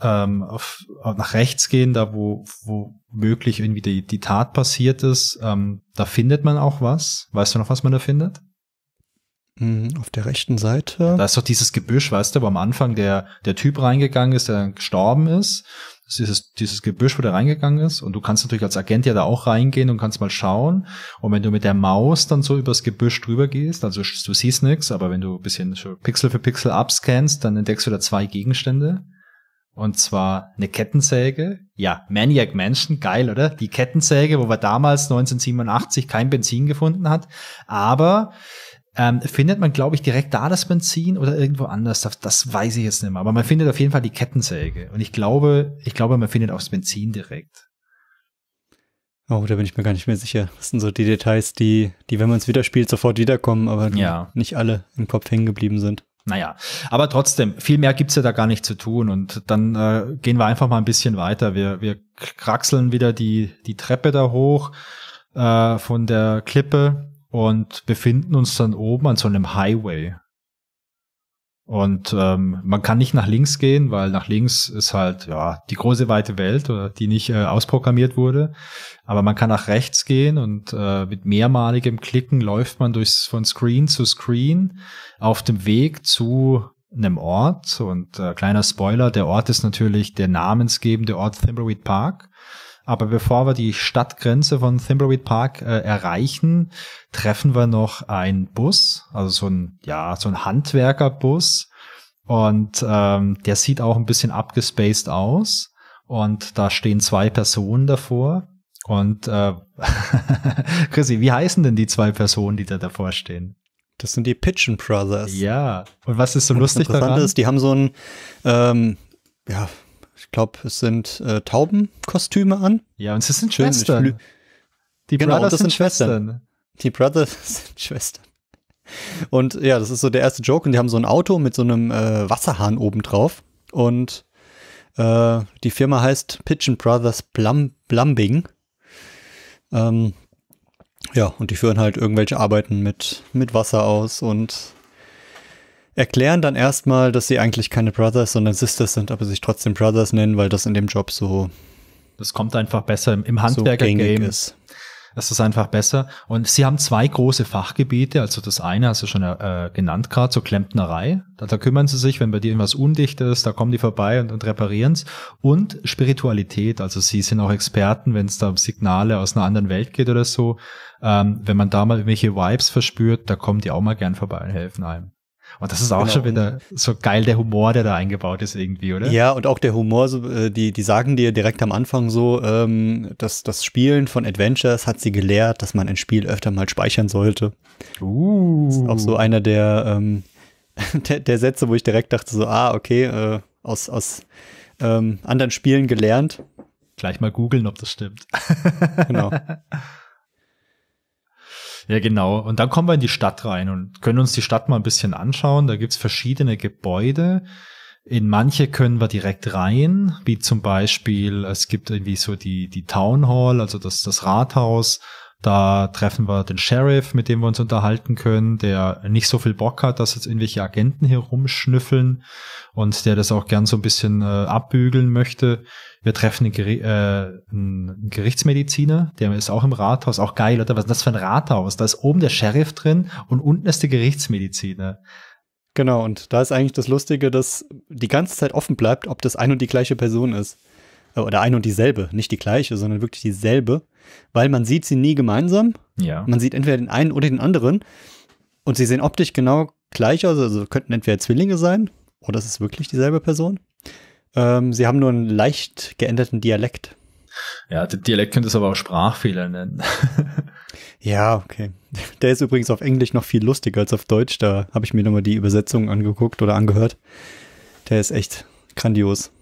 ähm, auf, nach rechts gehen, da wo, wo möglich irgendwie die, die Tat passiert ist. Ähm, da findet man auch was. Weißt du noch, was man da findet? Hm, auf der rechten Seite. Da ist doch dieses Gebüsch, weißt du, wo am Anfang der, der Typ reingegangen ist, der gestorben ist dieses, dieses Gebüsch, wo der reingegangen ist. Und du kannst natürlich als Agent ja da auch reingehen und kannst mal schauen. Und wenn du mit der Maus dann so übers Gebüsch drüber gehst, also du siehst nichts, aber wenn du ein bisschen Pixel für Pixel abscannst, dann entdeckst du da zwei Gegenstände. Und zwar eine Kettensäge. Ja, Maniac Mansion, geil, oder? Die Kettensäge, wo wir damals 1987 kein Benzin gefunden hat. Aber ähm, findet man, glaube ich, direkt da das Benzin oder irgendwo anders? Das, das, weiß ich jetzt nicht mehr. Aber man findet auf jeden Fall die Kettensäge. Und ich glaube, ich glaube, man findet auch das Benzin direkt. Oh, da bin ich mir gar nicht mehr sicher. Das sind so die Details, die, die wenn man es wieder spielt, sofort wiederkommen, aber ja. nicht alle im Kopf hängen geblieben sind. Naja, aber trotzdem, viel mehr gibt's ja da gar nicht zu tun. Und dann äh, gehen wir einfach mal ein bisschen weiter. Wir, wir kraxeln wieder die, die Treppe da hoch äh, von der Klippe und befinden uns dann oben an so einem Highway. Und ähm, man kann nicht nach links gehen, weil nach links ist halt ja die große weite Welt, äh, die nicht äh, ausprogrammiert wurde. Aber man kann nach rechts gehen und äh, mit mehrmaligem Klicken läuft man durchs, von Screen zu Screen auf dem Weg zu einem Ort. Und äh, kleiner Spoiler: Der Ort ist natürlich der namensgebende Ort Thimbleweed Park. Aber bevor wir die Stadtgrenze von Thimbleweed Park äh, erreichen, treffen wir noch einen Bus, also so ein, ja, so ein Handwerkerbus. Und ähm, der sieht auch ein bisschen abgespaced aus. Und da stehen zwei Personen davor. Und äh, Chrissy, wie heißen denn die zwei Personen, die da davor stehen? Das sind die Pigeon Brothers. Ja. Und was ist so lustig das Interessante daran? ist, die haben so ein, ähm, ja, ich glaube, es sind äh, Taubenkostüme an. Ja, und es sind Schwestern. Die genau, Brothers sind, sind Schwestern. Schwestern. Die Brothers sind Schwestern. Und ja, das ist so der erste Joke. Und die haben so ein Auto mit so einem äh, Wasserhahn oben drauf. Und äh, die Firma heißt Pigeon Brothers Plum Plumbing. Ähm, ja, und die führen halt irgendwelche Arbeiten mit, mit Wasser aus und erklären dann erstmal, dass sie eigentlich keine Brothers, sondern Sisters sind, aber sich trotzdem Brothers nennen, weil das in dem Job so. Das kommt einfach besser im Handwerker-Game. So ist. Das ist einfach besser. Und sie haben zwei große Fachgebiete. Also das eine hast du schon äh, genannt gerade, zur so Klempnerei. Da, da, kümmern sie sich, wenn bei dir irgendwas undicht ist, da kommen die vorbei und, und reparieren es. Und Spiritualität. Also sie sind auch Experten, wenn es da um Signale aus einer anderen Welt geht oder so. Ähm, wenn man da mal irgendwelche Vibes verspürt, da kommen die auch mal gern vorbei und helfen einem. Und das ist auch genau. schon wieder so geil, der Humor, der da eingebaut ist irgendwie, oder? Ja, und auch der Humor, äh, die, die sagen dir direkt am Anfang so, ähm, dass das Spielen von Adventures hat sie gelehrt, dass man ein Spiel öfter mal speichern sollte. Uh. Das ist auch so uh. einer der, ähm, der, der, Sätze, wo ich direkt dachte so, ah, okay, äh, aus, aus ähm, anderen Spielen gelernt. Gleich mal googeln, ob das stimmt. genau. Ja, genau. Und dann kommen wir in die Stadt rein und können uns die Stadt mal ein bisschen anschauen. Da gibt's verschiedene Gebäude. In manche können wir direkt rein, wie zum Beispiel, es gibt irgendwie so die, die Town Hall, also das, das Rathaus da treffen wir den Sheriff, mit dem wir uns unterhalten können, der nicht so viel Bock hat, dass jetzt irgendwelche Agenten hier rumschnüffeln und der das auch gern so ein bisschen äh, abbügeln möchte. Wir treffen einen, Geri äh, einen Gerichtsmediziner, der ist auch im Rathaus. Auch geil, oder? Was ist das für ein Rathaus? Da ist oben der Sheriff drin und unten ist der Gerichtsmediziner. Genau, und da ist eigentlich das Lustige, dass die ganze Zeit offen bleibt, ob das ein und die gleiche Person ist. Äh, oder ein und dieselbe, nicht die gleiche, sondern wirklich dieselbe weil man sieht sie nie gemeinsam. Ja. Man sieht entweder den einen oder den anderen und sie sehen optisch genau gleich aus, also könnten entweder Zwillinge sein oder es ist wirklich dieselbe Person. Ähm, sie haben nur einen leicht geänderten Dialekt. Ja, der Dialekt könnte es aber auch Sprachfehler nennen. ja, okay. Der ist übrigens auf Englisch noch viel lustiger als auf Deutsch. Da habe ich mir nochmal die Übersetzung angeguckt oder angehört. Der ist echt grandios.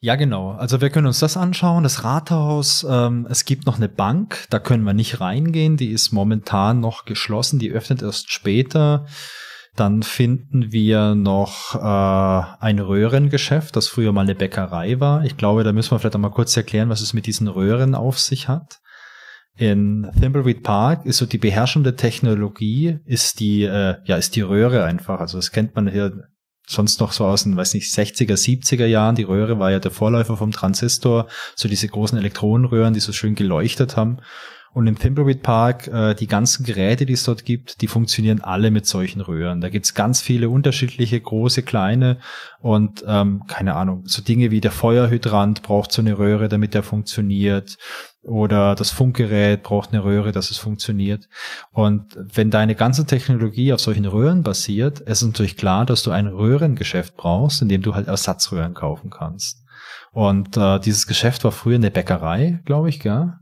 Ja, genau. Also wir können uns das anschauen, das Rathaus. Ähm, es gibt noch eine Bank, da können wir nicht reingehen, die ist momentan noch geschlossen, die öffnet erst später. Dann finden wir noch äh, ein Röhrengeschäft, das früher mal eine Bäckerei war. Ich glaube, da müssen wir vielleicht einmal kurz erklären, was es mit diesen Röhren auf sich hat. In Thimbleweed Park ist so die beherrschende Technologie, ist die, äh, ja, ist die Röhre einfach. Also das kennt man hier sonst noch so aus den, weiß nicht, 60er, 70er Jahren. Die Röhre war ja der Vorläufer vom Transistor, so diese großen Elektronenröhren, die so schön geleuchtet haben. Und im Thimbleweed Park, äh, die ganzen Geräte, die es dort gibt, die funktionieren alle mit solchen Röhren. Da gibt's ganz viele unterschiedliche, große, kleine und ähm, keine Ahnung, so Dinge wie der Feuerhydrant braucht so eine Röhre, damit der funktioniert. Oder das Funkgerät braucht eine Röhre, dass es funktioniert. Und wenn deine ganze Technologie auf solchen Röhren basiert, ist natürlich klar, dass du ein Röhrengeschäft brauchst, in dem du halt Ersatzröhren kaufen kannst. Und äh, dieses Geschäft war früher eine Bäckerei, glaube ich, gell?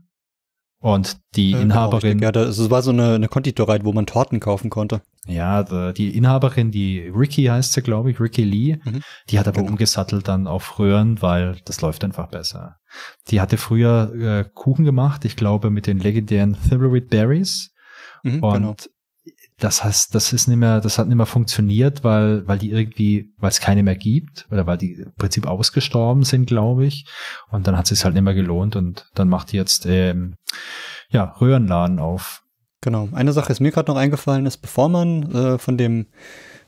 Und die äh, genau, Inhaberin. Genau, ja, das also war so eine, eine Konditorei, wo man Torten kaufen konnte. Ja, die Inhaberin, die Ricky heißt sie, glaube ich, Ricky Lee, mhm. die hat aber genau. umgesattelt dann auf Röhren, weil das läuft einfach besser. Die hatte früher äh, Kuchen gemacht, ich glaube, mit den legendären Thimbleweed Berries. Mhm, und genau das heißt, das ist nicht mehr, das hat nicht mehr funktioniert, weil, weil die irgendwie, weil es keine mehr gibt oder weil die im Prinzip ausgestorben sind, glaube ich. Und dann hat es sich halt nicht mehr gelohnt und dann macht die jetzt ähm, ja Röhrenladen auf. Genau. Eine Sache ist mir gerade noch eingefallen, ist, bevor man äh, von dem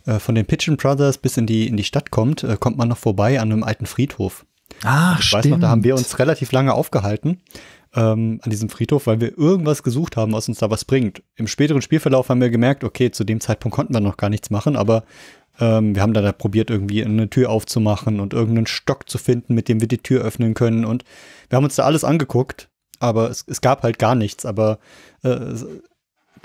äh, von den Pigeon Brothers bis in die in die Stadt kommt, äh, kommt man noch vorbei an einem alten Friedhof. Ach, ich stimmt. Weiß noch, da haben wir uns relativ lange aufgehalten ähm, an diesem Friedhof, weil wir irgendwas gesucht haben, was uns da was bringt. Im späteren Spielverlauf haben wir gemerkt, okay, zu dem Zeitpunkt konnten wir noch gar nichts machen, aber ähm, wir haben da, da probiert, irgendwie eine Tür aufzumachen und irgendeinen Stock zu finden, mit dem wir die Tür öffnen können. Und wir haben uns da alles angeguckt, aber es, es gab halt gar nichts. Aber äh, es,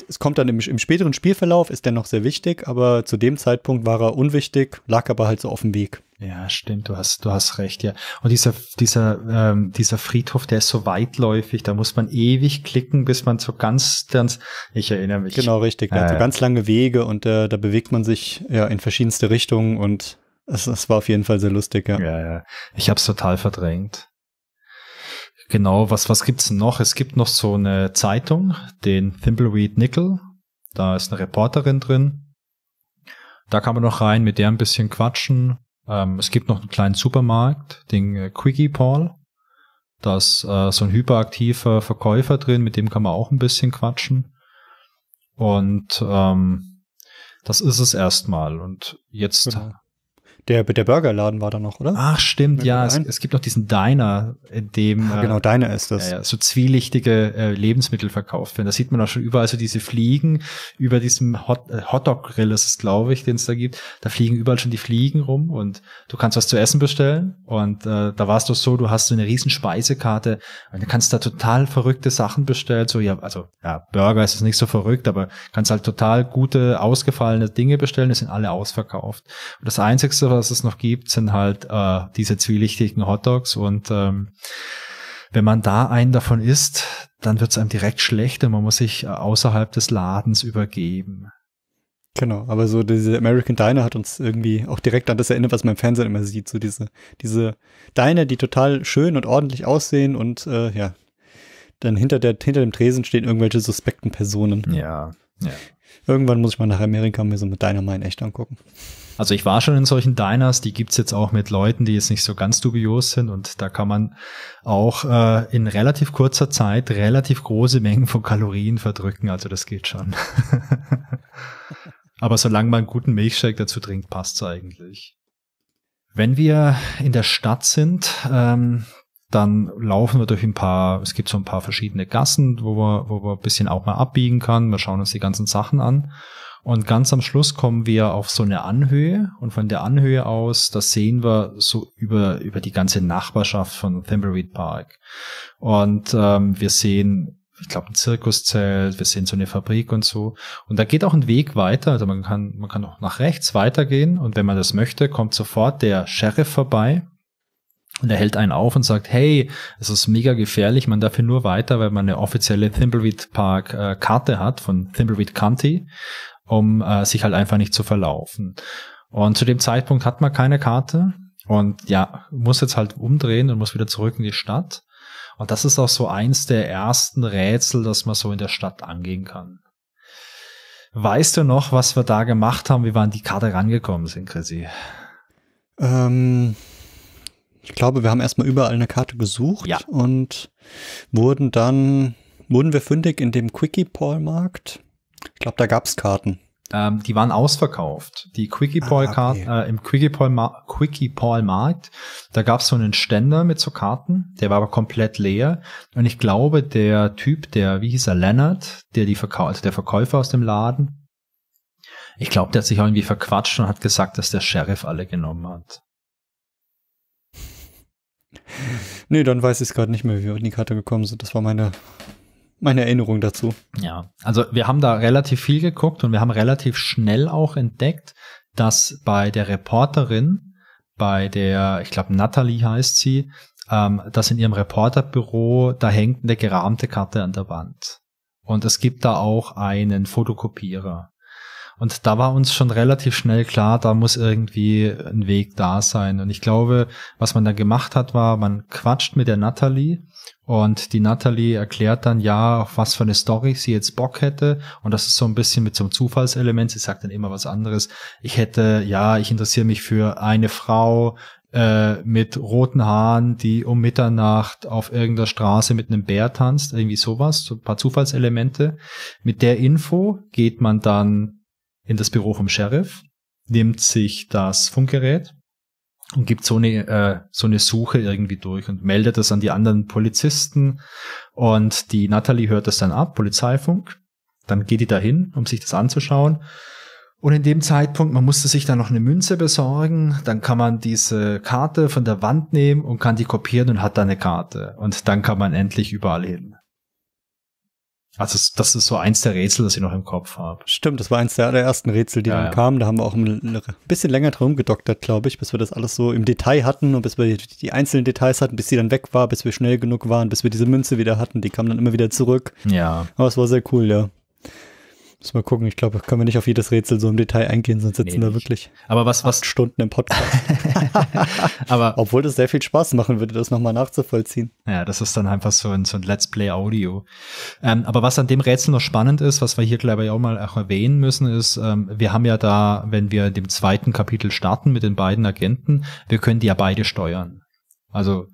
es kommt dann im, im, späteren Spielverlauf, ist der noch sehr wichtig, aber zu dem Zeitpunkt war er unwichtig, lag aber halt so auf dem Weg. Ja, stimmt, du hast, du hast recht, ja. Und dieser, dieser, ähm, dieser Friedhof, der ist so weitläufig, da muss man ewig klicken, bis man so ganz, ganz, ich erinnere mich. Genau, richtig, da äh, so ganz lange Wege und äh, da bewegt man sich ja in verschiedenste Richtungen und es, es war auf jeden Fall sehr lustig, ja. Ja, ja. Ich hab's total verdrängt. Genau, was, was gibt's noch? Es gibt noch so eine Zeitung, den Thimbleweed Nickel. Da ist eine Reporterin drin. Da kann man noch rein, mit der ein bisschen quatschen. Ähm, es gibt noch einen kleinen Supermarkt, den äh, Quickie Paul. Da ist äh, so ein hyperaktiver Verkäufer drin, mit dem kann man auch ein bisschen quatschen. Und ähm, das ist es erstmal. Und jetzt genau. Der, der Burgerladen war da noch, oder? Ach, stimmt, ja. Es, es, gibt noch diesen Diner, in dem. Ja, ah, äh, genau, Diner ist das. Äh, so zwielichtige äh, Lebensmittel verkauft werden. Da sieht man auch schon überall so diese Fliegen über diesem Hot, äh, Hotdog-Grill, das ist glaube ich, den es da gibt. Da fliegen überall schon die Fliegen rum und du kannst was zu essen bestellen. Und äh, da warst du so, du hast so eine riesen Speisekarte und du kannst da total verrückte Sachen bestellen. So, ja, also, ja, Burger ist es nicht so verrückt, aber kannst halt total gute, ausgefallene Dinge bestellen. Das sind alle ausverkauft. Und das Einzige, was es noch gibt, sind halt äh, diese zwielichtigen Hotdogs und ähm, wenn man da einen davon isst, dann wird es einem direkt schlecht und man muss sich äh, außerhalb des Ladens übergeben. Genau, aber so diese American Diner hat uns irgendwie auch direkt an das erinnert, was man im Fernsehen immer sieht. So diese, diese Diner, die total schön und ordentlich aussehen und äh, ja, dann hinter, der, hinter dem Tresen stehen irgendwelche suspekten Personen. Ja, ja. Irgendwann muss ich mal nach Amerika mir so mit Diner mal in echt angucken. Also ich war schon in solchen Diners, die gibt's jetzt auch mit Leuten, die jetzt nicht so ganz dubios sind und da kann man auch äh, in relativ kurzer Zeit relativ große Mengen von Kalorien verdrücken, also das geht schon. Aber solange man einen guten Milchshake dazu trinkt, passt's eigentlich. Wenn wir in der Stadt sind, ähm, dann laufen wir durch ein paar, es gibt so ein paar verschiedene Gassen, wo wir, wo wir ein bisschen auch mal abbiegen kann. Wir schauen uns die ganzen Sachen an. Und ganz am Schluss kommen wir auf so eine Anhöhe und von der Anhöhe aus, da sehen wir so über, über die ganze Nachbarschaft von Thimbleweed Park. Und ähm, wir sehen ich glaube, ein Zirkuszelt, wir sehen so eine Fabrik und so. Und da geht auch ein Weg weiter. Also man kann, man kann auch nach rechts weitergehen und wenn man das möchte, kommt sofort der Sheriff vorbei. Und er hält einen auf und sagt, hey, es ist mega gefährlich, man darf hier nur weiter, weil man eine offizielle Thimbleweed Park äh, Karte hat von Thimbleweed County um äh, sich halt einfach nicht zu verlaufen. Und zu dem Zeitpunkt hat man keine Karte und ja, muss jetzt halt umdrehen und muss wieder zurück in die Stadt. Und das ist auch so eins der ersten Rätsel, dass man so in der Stadt angehen kann. Weißt du noch, was wir da gemacht haben, wie wir an die Karte rangekommen sind, Chrissy? Ähm, ich glaube, wir haben erstmal überall eine Karte gesucht ja. und wurden dann, wurden wir fündig in dem Quickie-Paul-Markt ich glaube, da gab es Karten. Ähm, die waren ausverkauft. Die Quickie ah, Paul ah, okay. äh, im Quickie Paul, Quickie Paul Markt, da gab es so einen Ständer mit so Karten, der war aber komplett leer. Und ich glaube, der Typ, der, wie hieß er, Leonard, der die Verkäu also der Verkäufer aus dem Laden, ich glaube, der hat sich irgendwie verquatscht und hat gesagt, dass der Sheriff alle genommen hat. Nee, dann weiß ich es gerade nicht mehr, wie wir in die Karte gekommen sind. Das war meine meine Erinnerung dazu. Ja, also wir haben da relativ viel geguckt und wir haben relativ schnell auch entdeckt, dass bei der Reporterin, bei der, ich glaube, Natalie heißt sie, ähm, dass in ihrem Reporterbüro, da hängt eine gerahmte Karte an der Wand. Und es gibt da auch einen Fotokopierer. Und da war uns schon relativ schnell klar, da muss irgendwie ein Weg da sein. Und ich glaube, was man da gemacht hat, war, man quatscht mit der Natalie und die Natalie erklärt dann ja, auf was für eine Story sie jetzt Bock hätte. Und das ist so ein bisschen mit so einem Zufallselement. Sie sagt dann immer was anderes. Ich hätte, ja, ich interessiere mich für eine Frau, äh, mit roten Haaren, die um Mitternacht auf irgendeiner Straße mit einem Bär tanzt, irgendwie sowas, so ein paar Zufallselemente. Mit der Info geht man dann in das Büro vom Sheriff, nimmt sich das Funkgerät und gibt so eine, äh, so eine Suche irgendwie durch und meldet das an die anderen Polizisten. Und die Natalie hört das dann ab, Polizeifunk. Dann geht die dahin, um sich das anzuschauen. Und in dem Zeitpunkt, man musste sich dann noch eine Münze besorgen, dann kann man diese Karte von der Wand nehmen und kann die kopieren und hat dann eine Karte. Und dann kann man endlich überall hin. Also das ist so eins der Rätsel, das ich noch im Kopf habe. Stimmt, das war eins der allerersten Rätsel, die ja, dann ja. kamen. Da haben wir auch ein bisschen länger drum gedoktert, glaube ich, bis wir das alles so im Detail hatten und bis wir die, einzelnen Details hatten, bis sie dann weg war, bis wir schnell genug waren, bis wir diese Münze wieder hatten. Die kam dann immer wieder zurück. Ja. Aber es war sehr cool, ja. Müssen wir gucken. Ich glaube, können wir nicht auf jedes Rätsel so im Detail eingehen, sonst sitzen nee, wir wirklich Aber was, was Stunden im Podcast. Aber Obwohl das sehr viel Spaß machen würde, das nochmal nachzuvollziehen. Ja, das ist dann einfach so ein, so ein Let's Play Audio. Ähm, aber was an dem Rätsel noch spannend ist, was wir hier, glaube ich, auch mal auch erwähnen müssen, ist, ähm, wir haben ja da, wenn wir dem zweiten Kapitel starten mit den beiden Agenten, wir können die ja beide steuern. Also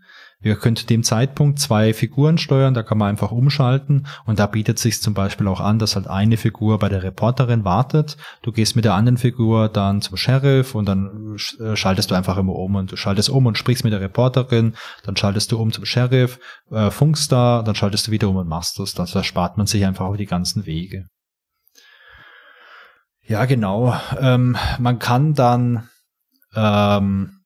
Ihr könnt zu dem Zeitpunkt zwei Figuren steuern, da kann man einfach umschalten und da bietet sich zum Beispiel auch an, dass halt eine Figur bei der Reporterin wartet, du gehst mit der anderen Figur dann zum Sheriff und dann äh, schaltest du einfach immer um und du schaltest um und sprichst mit der Reporterin, dann schaltest du um zum Sheriff, äh, funkst da, dann schaltest du wieder um und machst das, Also da spart man sich einfach auch die ganzen Wege. Ja, genau. Ähm, man kann dann ähm,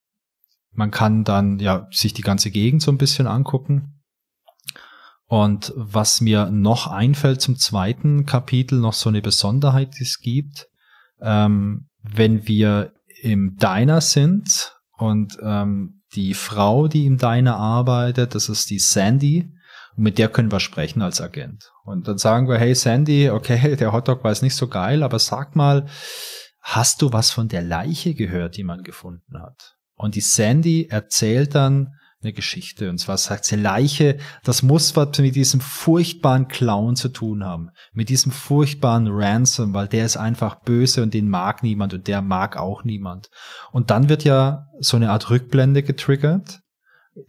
man kann dann ja sich die ganze Gegend so ein bisschen angucken. Und was mir noch einfällt zum zweiten Kapitel, noch so eine Besonderheit, die es gibt, ähm, wenn wir im Diner sind und ähm, die Frau, die im Diner arbeitet, das ist die Sandy, und mit der können wir sprechen als Agent. Und dann sagen wir, hey Sandy, okay, der Hotdog war jetzt nicht so geil, aber sag mal, hast du was von der Leiche gehört, die man gefunden hat? Und die Sandy erzählt dann eine Geschichte. Und zwar sagt sie, Leiche, das muss was mit diesem furchtbaren Clown zu tun haben. Mit diesem furchtbaren Ransom, weil der ist einfach böse und den mag niemand und der mag auch niemand. Und dann wird ja so eine Art Rückblende getriggert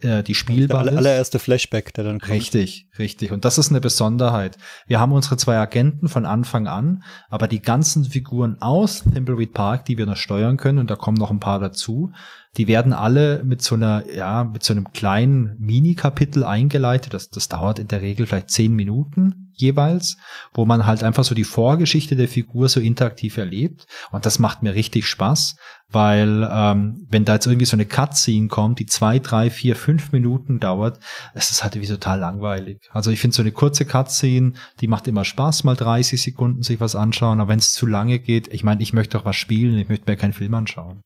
äh, die spielbar der allererste Flashback, der dann kommt. Richtig, richtig. Und das ist eine Besonderheit. Wir haben unsere zwei Agenten von Anfang an, aber die ganzen Figuren aus Thimbleweed Park, die wir noch steuern können, und da kommen noch ein paar dazu, die werden alle mit so einer, ja, mit so einem kleinen Mini-Kapitel eingeleitet. Das, das dauert in der Regel vielleicht zehn Minuten jeweils, wo man halt einfach so die Vorgeschichte der Figur so interaktiv erlebt. Und das macht mir richtig Spaß, weil ähm, wenn da jetzt irgendwie so eine Cutscene kommt, die zwei, drei, vier, fünf Minuten dauert, ist das halt irgendwie total langweilig. Also ich finde so eine kurze Cutscene, die macht immer Spaß, mal 30 Sekunden sich was anschauen. Aber wenn es zu lange geht, ich meine, ich möchte doch was spielen, ich möchte mir keinen Film anschauen.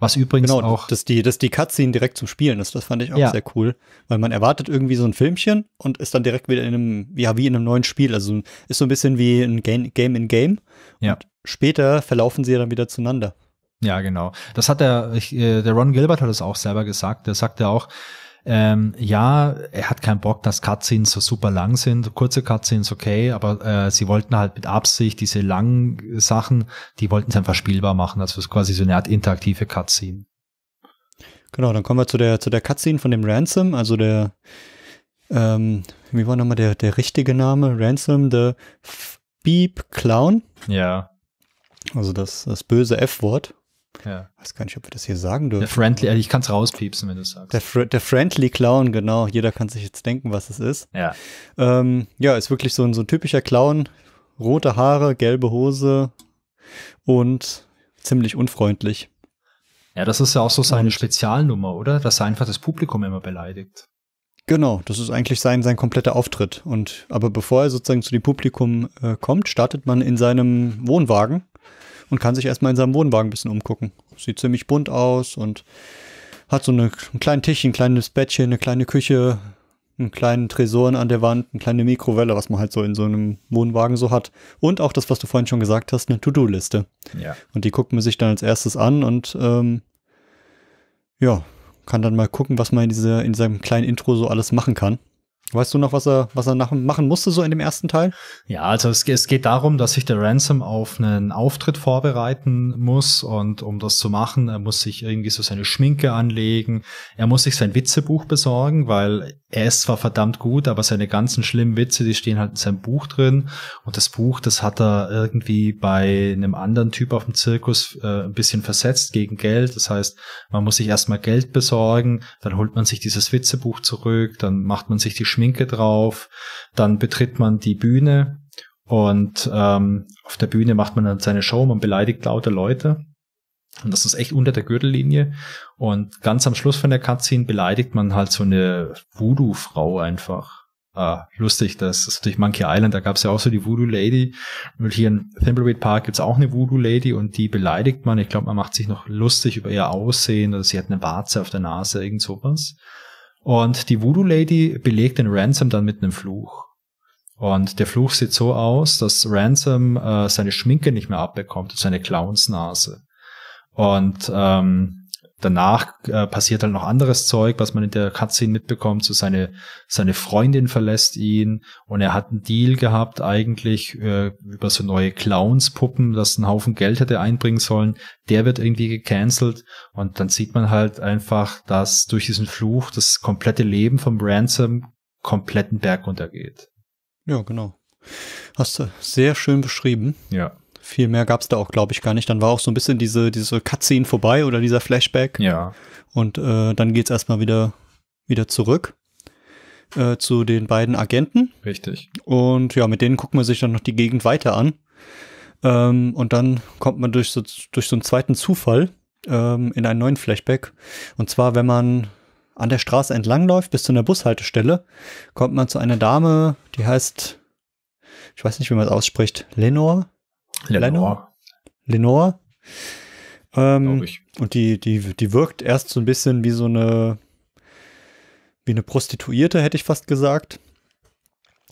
Was übrigens genau, auch. Dass die, dass die Cutscene direkt zum Spielen ist, das fand ich auch ja. sehr cool. Weil man erwartet irgendwie so ein Filmchen und ist dann direkt wieder in einem, ja, wie in einem neuen Spiel. Also ist so ein bisschen wie ein Game, in Game. Ja. Und später verlaufen sie dann wieder zueinander. Ja, genau. Das hat der, ich, äh, der Ron Gilbert hat es auch selber gesagt. Der sagte auch, ähm, ja, er hat keinen Bock, dass Cutscenes so super lang sind. Kurze Cutscenes, okay, aber äh, sie wollten halt mit Absicht diese langen Sachen, die wollten es einfach spielbar machen. Also es ist quasi so eine Art interaktive Cutscene. Genau, dann kommen wir zu der, zu der Cutscene von dem Ransom, also der, ähm, wie war nochmal der, der richtige Name? Ransom, the Beep Clown. Ja. Also das, das böse F-Wort. Ja. Ich weiß gar nicht, ob wir das hier sagen dürfen. Der Friendly, also ich kann es rauspiepsen, wenn du es sagst. Der, Fr der, Friendly Clown, genau. Jeder kann sich jetzt denken, was es ist. Ja. Ähm, ja, ist wirklich so ein, so ein typischer Clown. Rote Haare, gelbe Hose und ziemlich unfreundlich. Ja, das ist ja auch so seine und, Spezialnummer, oder? Dass er einfach das Publikum immer beleidigt. Genau, das ist eigentlich sein, sein kompletter Auftritt. Und aber bevor er sozusagen zu dem Publikum äh, kommt, startet man in seinem Wohnwagen und kann sich erstmal in seinem Wohnwagen ein bisschen umgucken. Sieht ziemlich bunt aus und hat so eine, einen kleinen Tisch, ein kleines Bettchen, eine kleine Küche, einen kleinen Tresor an der Wand, eine kleine Mikrowelle, was man halt so in so einem Wohnwagen so hat. Und auch das, was du vorhin schon gesagt hast, eine To-Do-Liste. Ja. Und die guckt man sich dann als erstes an und ähm, ja, kann dann mal gucken, was man in, dieser, in diesem kleinen Intro so alles machen kann. Weißt du noch, was er, was er nach, machen musste so in dem ersten Teil? Ja, also es, es geht darum, dass sich der Ransom auf einen Auftritt vorbereiten muss und um das zu machen, er muss sich irgendwie so seine Schminke anlegen, er muss sich sein Witzebuch besorgen, weil er ist zwar verdammt gut, aber seine ganzen schlimmen Witze, die stehen halt in seinem Buch drin und das Buch, das hat er irgendwie bei einem anderen Typ auf dem Zirkus äh, ein bisschen versetzt gegen Geld, das heißt, man muss sich erstmal Geld besorgen, dann holt man sich dieses Witzebuch zurück, dann macht man sich die Schminke Schminke drauf. Dann betritt man die Bühne und ähm, auf der Bühne macht man dann seine Show, man beleidigt lauter Leute. Und das ist echt unter der Gürtellinie. Und ganz am Schluss von der Cutscene beleidigt man halt so eine Voodoo-Frau einfach. Ah, lustig, das ist natürlich Monkey Island, da gab es ja auch so die Voodoo Lady. Und hier in Thimbleweed Park gibt es auch eine Voodoo Lady und die beleidigt man. Ich glaube, man macht sich noch lustig über ihr Aussehen oder sie hat eine Warze auf der Nase, irgend sowas. Und die Voodoo Lady belegt den Ransom dann mit einem Fluch. Und der Fluch sieht so aus, dass Ransom äh, seine Schminke nicht mehr abbekommt, seine Clownsnase. Und ähm, danach äh, passiert halt noch anderes Zeug, was man in der Cutscene mitbekommt. So seine, seine Freundin verlässt ihn und er hat einen Deal gehabt eigentlich äh, über so neue Clowns-Puppen, dass einen Haufen Geld hätte einbringen sollen. Der wird irgendwie gecancelt und dann sieht man halt einfach, dass durch diesen Fluch das komplette Leben von Ransom kompletten Berg runtergeht. Ja, genau. Hast du sehr schön beschrieben. Ja. Viel mehr gab es da auch, glaube ich, gar nicht. Dann war auch so ein bisschen diese, diese Cutscene vorbei oder dieser Flashback. Ja. Und äh, dann geht's erstmal wieder, wieder zurück äh, zu den beiden Agenten. Richtig. Und ja, mit denen gucken wir sich dann noch die Gegend weiter an. Ähm, und dann kommt man durch so, durch so einen zweiten Zufall ähm, in einen neuen Flashback. Und zwar, wenn man an der Straße entlangläuft bis zu einer Bushaltestelle, kommt man zu einer Dame, die heißt, ich weiß nicht, wie man es ausspricht, Lenore. Lenore. Lenore. Ähm, und die, die, die wirkt erst so ein bisschen wie so eine, wie eine Prostituierte, hätte ich fast gesagt.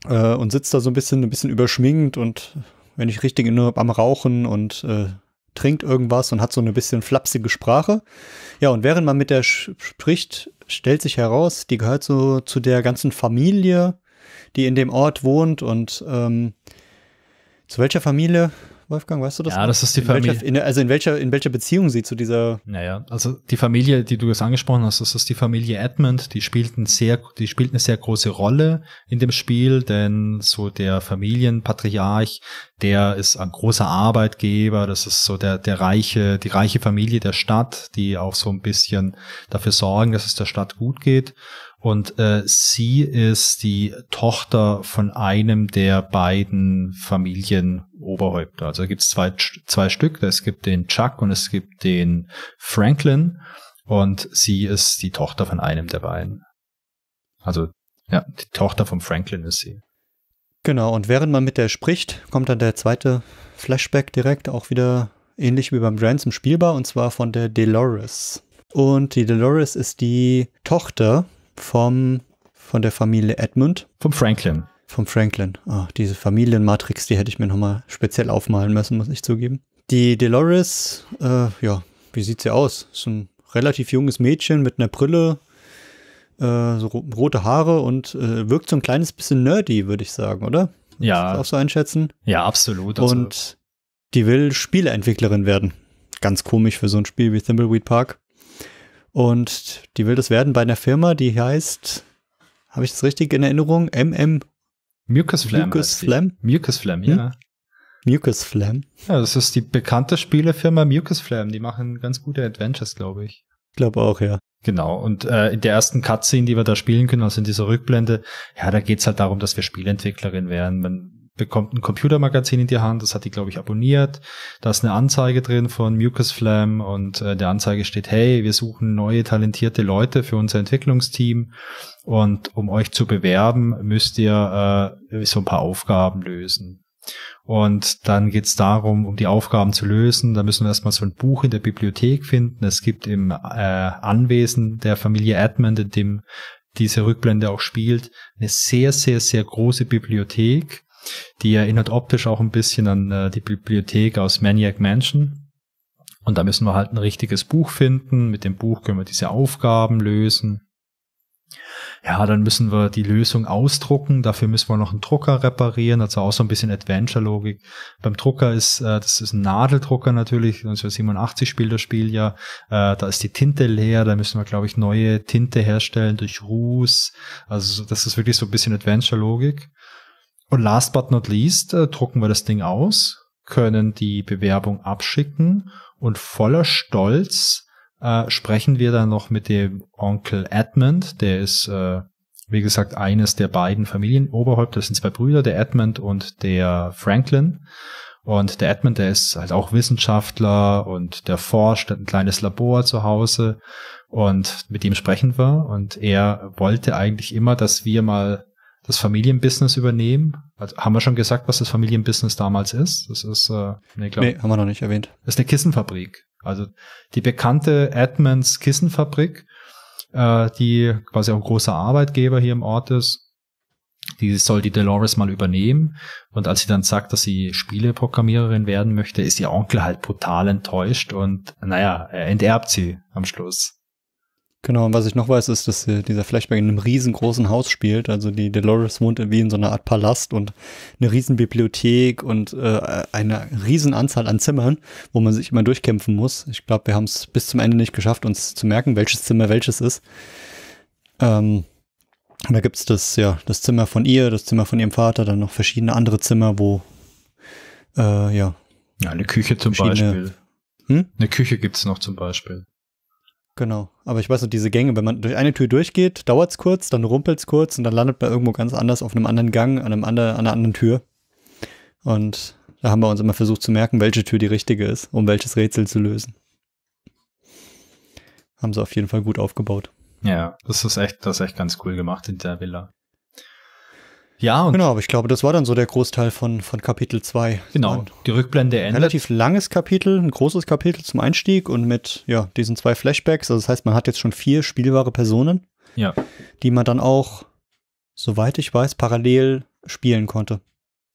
Äh, und sitzt da so ein bisschen, ein bisschen überschminkt und wenn ich richtig nur am Rauchen und äh, trinkt irgendwas und hat so eine bisschen flapsige Sprache. Ja, und während man mit der spricht, stellt sich heraus, die gehört so zu der ganzen Familie, die in dem Ort wohnt und ähm, zu welcher Familie Wolfgang? Weißt du das? Ja, das ist die in Familie. Welcher, in, also in welcher, in welcher Beziehung sie zu dieser. Naja, also die Familie, die du jetzt angesprochen hast, das ist die Familie Edmund, die spielt, ein sehr, die spielt eine sehr große Rolle in dem Spiel, denn so der Familienpatriarch, der ist ein großer Arbeitgeber, das ist so der, der reiche, die reiche Familie der Stadt, die auch so ein bisschen dafür sorgen, dass es der Stadt gut geht. Und äh, sie ist die Tochter von einem der beiden Familien Oberhäupter. Also gibt es zwei, zwei Stück. Es gibt den Chuck und es gibt den Franklin. Und sie ist die Tochter von einem der beiden. Also, ja, die Tochter von Franklin ist sie. Genau, und während man mit der spricht, kommt dann der zweite Flashback direkt, auch wieder ähnlich wie beim Ransom spielbar, und zwar von der Dolores. Und die Dolores ist die Tochter vom, von der Familie Edmund. Vom Franklin. Vom Franklin. Ah, diese Familienmatrix, die hätte ich mir nochmal speziell aufmalen müssen, muss ich zugeben. Die Dolores, äh, ja, wie sieht sie aus? Ist ein relativ junges Mädchen mit einer Brille, äh, so rote Haare und äh, wirkt so ein kleines bisschen nerdy, würde ich sagen, oder? Kannst ja. Auch so einschätzen. Ja, absolut. Also. Und die will Spieleentwicklerin werden. Ganz komisch für so ein Spiel wie Thimbleweed Park. Und die will das werden bei einer Firma, die heißt, habe ich das richtig in Erinnerung? MM Mucus Flam. Mucus Flam? Mucus Flam, hm? ja. Mucus Flam. Ja, das ist die bekannte Spielefirma Mucus Flam. Die machen ganz gute Adventures, glaube ich. Ich glaube auch, ja. Genau, und äh, in der ersten Cutscene, die wir da spielen können, also in dieser Rückblende, ja, da geht's halt darum, dass wir Spielentwicklerin werden. Man bekommt ein Computermagazin in die Hand, das hat die, glaube ich, abonniert. Da ist eine Anzeige drin von Mucus Flam und äh, der Anzeige steht, hey, wir suchen neue, talentierte Leute für unser Entwicklungsteam und um euch zu bewerben, müsst ihr äh, so ein paar Aufgaben lösen. Und dann geht's darum, um die Aufgaben zu lösen. Da müssen wir erstmal so ein Buch in der Bibliothek finden. Es gibt im äh, Anwesen der Familie Edmund, in dem diese Rückblende auch spielt, eine sehr, sehr, sehr große Bibliothek die erinnert optisch auch ein bisschen an äh, die Bibliothek aus Maniac Mansion. Und da müssen wir halt ein richtiges Buch finden. Mit dem Buch können wir diese Aufgaben lösen. Ja, dann müssen wir die Lösung ausdrucken. Dafür müssen wir noch einen Drucker reparieren. Also auch so ein bisschen Adventure-Logik. Beim Drucker ist, äh, das ist ein Nadeldrucker natürlich. 1987 spielt das Spiel ja. Äh, da ist die Tinte leer. Da müssen wir, glaube ich, neue Tinte herstellen durch Ruß. Also das ist wirklich so ein bisschen Adventure-Logik. Und last but not least äh, drucken wir das Ding aus, können die Bewerbung abschicken und voller Stolz äh, sprechen wir dann noch mit dem Onkel Edmund, der ist, äh, wie gesagt, eines der beiden Familienoberhäupter, das sind zwei Brüder, der Edmund und der Franklin. Und der Edmund, der ist halt auch Wissenschaftler und der forscht, hat ein kleines Labor zu Hause und mit ihm sprechen wir. Und er wollte eigentlich immer, dass wir mal das Familienbusiness übernehmen. Also, haben wir schon gesagt, was das Familienbusiness damals ist? Das ist, äh, nee, glaub, nee, haben wir noch nicht erwähnt. Das ist eine Kissenfabrik. Also die bekannte Edmonds Kissenfabrik, äh, die quasi auch ein großer Arbeitgeber hier im Ort ist, die soll die Dolores mal übernehmen. Und als sie dann sagt, dass sie Spieleprogrammiererin werden möchte, ist ihr Onkel halt brutal enttäuscht und naja, er enterbt sie am Schluss. Genau, und was ich noch weiß, ist, dass äh, dieser Flashback in einem riesengroßen Haus spielt. Also die Dolores wohnt wie in so einer Art Palast und eine riesen Bibliothek und äh, eine riesen Anzahl an Zimmern, wo man sich immer durchkämpfen muss. Ich glaube, wir haben es bis zum Ende nicht geschafft, uns zu merken, welches Zimmer welches ist. Ähm, und da gibt es das, ja, das Zimmer von ihr, das Zimmer von ihrem Vater, dann noch verschiedene andere Zimmer, wo äh, ja. Ja, eine Küche zum Beispiel. Hm? Eine Küche gibt es noch zum Beispiel. Genau. Aber ich weiß noch, diese Gänge, wenn man durch eine Tür durchgeht, dauert es kurz, dann rumpelt es kurz und dann landet man irgendwo ganz anders auf einem anderen Gang, an, einem andre, an einer anderen Tür. Und da haben wir uns immer versucht zu merken, welche Tür die richtige ist, um welches Rätsel zu lösen. Haben sie auf jeden Fall gut aufgebaut. Ja, das ist echt, das ist echt ganz cool gemacht in der Villa. Ja, und genau, aber ich glaube, das war dann so der Großteil von, von Kapitel 2. Genau, die Rückblende endet. Relativ langes Kapitel, ein großes Kapitel zum Einstieg und mit ja, diesen zwei Flashbacks. Also das heißt, man hat jetzt schon vier spielbare Personen, ja. die man dann auch, soweit ich weiß, parallel spielen konnte.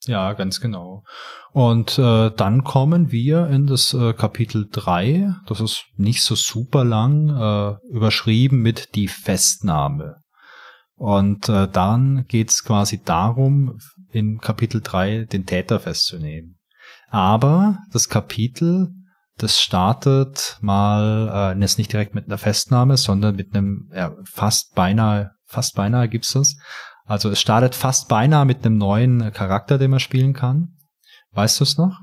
Ja, ganz genau. Und äh, dann kommen wir in das äh, Kapitel 3, das ist nicht so super lang, äh, überschrieben mit die Festnahme. Und äh, dann es quasi darum, in Kapitel 3 den Täter festzunehmen. Aber das Kapitel, das startet mal äh, jetzt nicht direkt mit einer Festnahme, sondern mit einem ja, fast beinahe, fast beinahe gibt es das. Also es startet fast beinahe mit einem neuen Charakter, den man spielen kann. Weißt du es noch?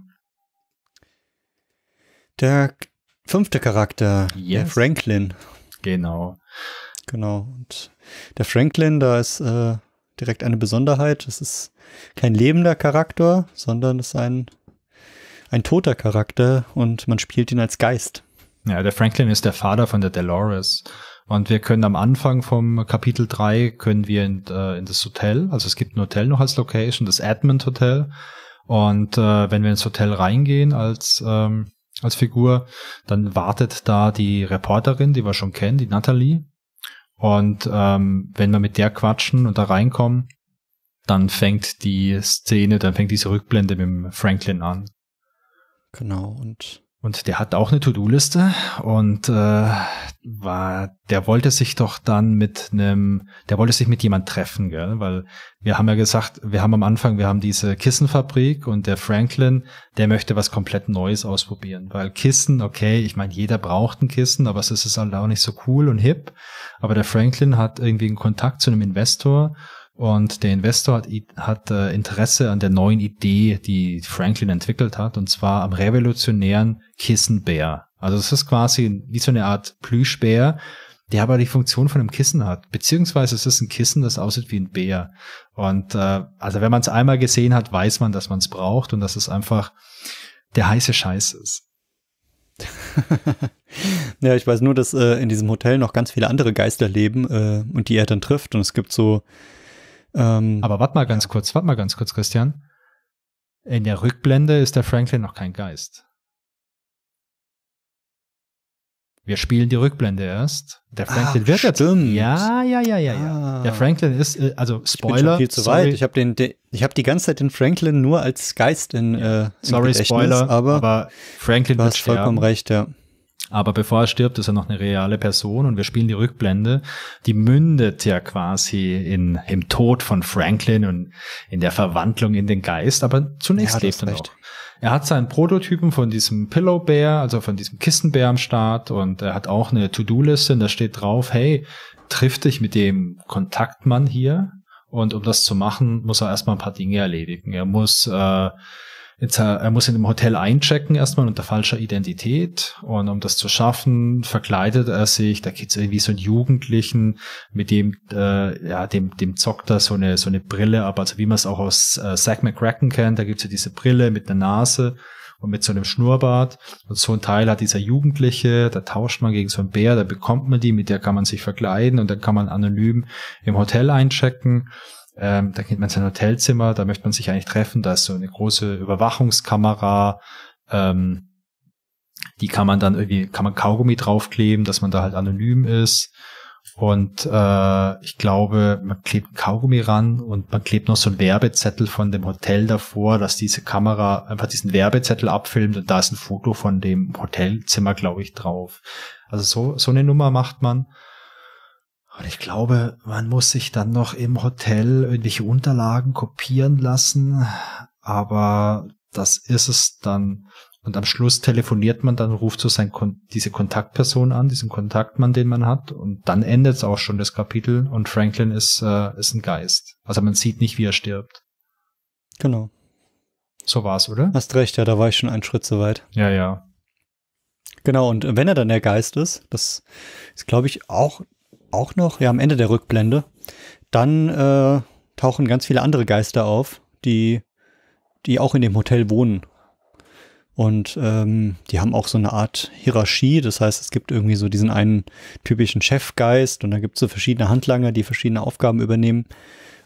Der fünfte Charakter, yes. der Franklin. Genau. Genau. Und der Franklin, da ist äh, direkt eine Besonderheit. Es ist kein lebender Charakter, sondern es ist ein, ein toter Charakter und man spielt ihn als Geist. Ja, der Franklin ist der Vater von der Dolores. Und wir können am Anfang vom Kapitel 3 können wir in, äh, in das Hotel, also es gibt ein Hotel noch als Location, das Edmund Hotel. Und äh, wenn wir ins Hotel reingehen als, ähm, als Figur, dann wartet da die Reporterin, die wir schon kennen, die Natalie. Und ähm, wenn wir mit der quatschen und da reinkommen, dann fängt die Szene, dann fängt diese Rückblende mit Franklin an. Genau, und und der hat auch eine To-Do-Liste und äh, war, der wollte sich doch dann mit einem, der wollte sich mit jemand treffen, gell? weil wir haben ja gesagt, wir haben am Anfang, wir haben diese Kissenfabrik und der Franklin, der möchte was komplett Neues ausprobieren, weil Kissen, okay, ich meine, jeder braucht ein Kissen, aber es ist halt auch nicht so cool und hip. Aber der Franklin hat irgendwie einen Kontakt zu einem Investor und der Investor hat, hat äh, Interesse an der neuen Idee, die Franklin entwickelt hat, und zwar am revolutionären Kissenbär. Also es ist quasi wie so eine Art Plüschbär, der aber die Funktion von einem Kissen hat. Beziehungsweise es ist ein Kissen, das aussieht wie ein Bär. Und äh, also wenn man es einmal gesehen hat, weiß man, dass man es braucht und dass es einfach der heiße Scheiß ist. ja, ich weiß nur, dass äh, in diesem Hotel noch ganz viele andere Geister leben äh, und die er dann trifft. Und es gibt so ähm, Aber warte mal ganz ja. kurz, warte mal ganz kurz, Christian. In der Rückblende ist der Franklin noch kein Geist. Wir spielen die Rückblende erst. Der ah, Franklin Ach, wird jetzt. Stimmt. Ja, ja, ja, ja, ja. Ah. Der Franklin ist, äh, also Spoiler. Ich bin schon viel zu weit. Ich habe den, den, ich habe die ganze Zeit den Franklin nur als Geist in. Ja. Äh, in sorry, Spoiler. Aber, aber Franklin. Du hast vollkommen recht, ja. Aber bevor er stirbt, ist er noch eine reale Person und wir spielen die Rückblende. Die mündet ja quasi in, im Tod von Franklin und in der Verwandlung in den Geist, aber zunächst ja, lebt er noch. Er hat seinen Prototypen von diesem Pillow Bear, also von diesem Kissenbär am Start und er hat auch eine To-Do-Liste und da steht drauf, hey, triff dich mit dem Kontaktmann hier und um das zu machen, muss er erstmal ein paar Dinge erledigen. Er muss äh, Jetzt, äh, er muss in dem Hotel einchecken erstmal unter falscher Identität und um das zu schaffen, verkleidet er sich, da gibt's irgendwie so einen Jugendlichen, mit dem, äh, ja, dem, dem zockt er so eine, so eine Brille ab, also wie man es auch aus äh, Zack McCracken kennt, da gibt's ja diese Brille mit einer Nase und mit so einem Schnurrbart. Und so ein Teil hat dieser Jugendliche, da tauscht man gegen so einen Bär, da bekommt man die, mit der kann man sich verkleiden und dann kann man anonym im Hotel einchecken. Ähm, da geht man in sein Hotelzimmer, da möchte man sich eigentlich treffen, da ist so eine große Überwachungskamera, ähm, die kann man dann irgendwie, kann man Kaugummi draufkleben, dass man da halt anonym ist. Und äh, ich glaube, man klebt Kaugummi ran und man klebt noch so einen Werbezettel von dem Hotel davor, dass diese Kamera einfach diesen Werbezettel abfilmt und da ist ein Foto von dem Hotelzimmer, glaube ich, drauf. Also so, so eine Nummer macht man. Und ich glaube, man muss sich dann noch im Hotel irgendwelche Unterlagen kopieren lassen, aber das ist es dann. Und am Schluss telefoniert man dann, ruft so sein Kon diese Kontaktperson an, diesen Kontaktmann, den man hat, und dann endet es auch schon das Kapitel und Franklin ist, äh, ist ein Geist. Also man sieht nicht, wie er stirbt. Genau. So war's, oder? Hast recht, ja, da war ich schon einen Schritt zu weit. Ja, ja. Genau, und wenn er dann der Geist ist, das ist, glaube ich, auch auch noch, ja, am Ende der Rückblende. Dann äh, tauchen ganz viele andere Geister auf, die, die auch in dem Hotel wohnen. Und ähm, die haben auch so eine Art Hierarchie. Das heißt, es gibt irgendwie so diesen einen typischen Chefgeist und dann gibt es so verschiedene Handlanger, die verschiedene Aufgaben übernehmen.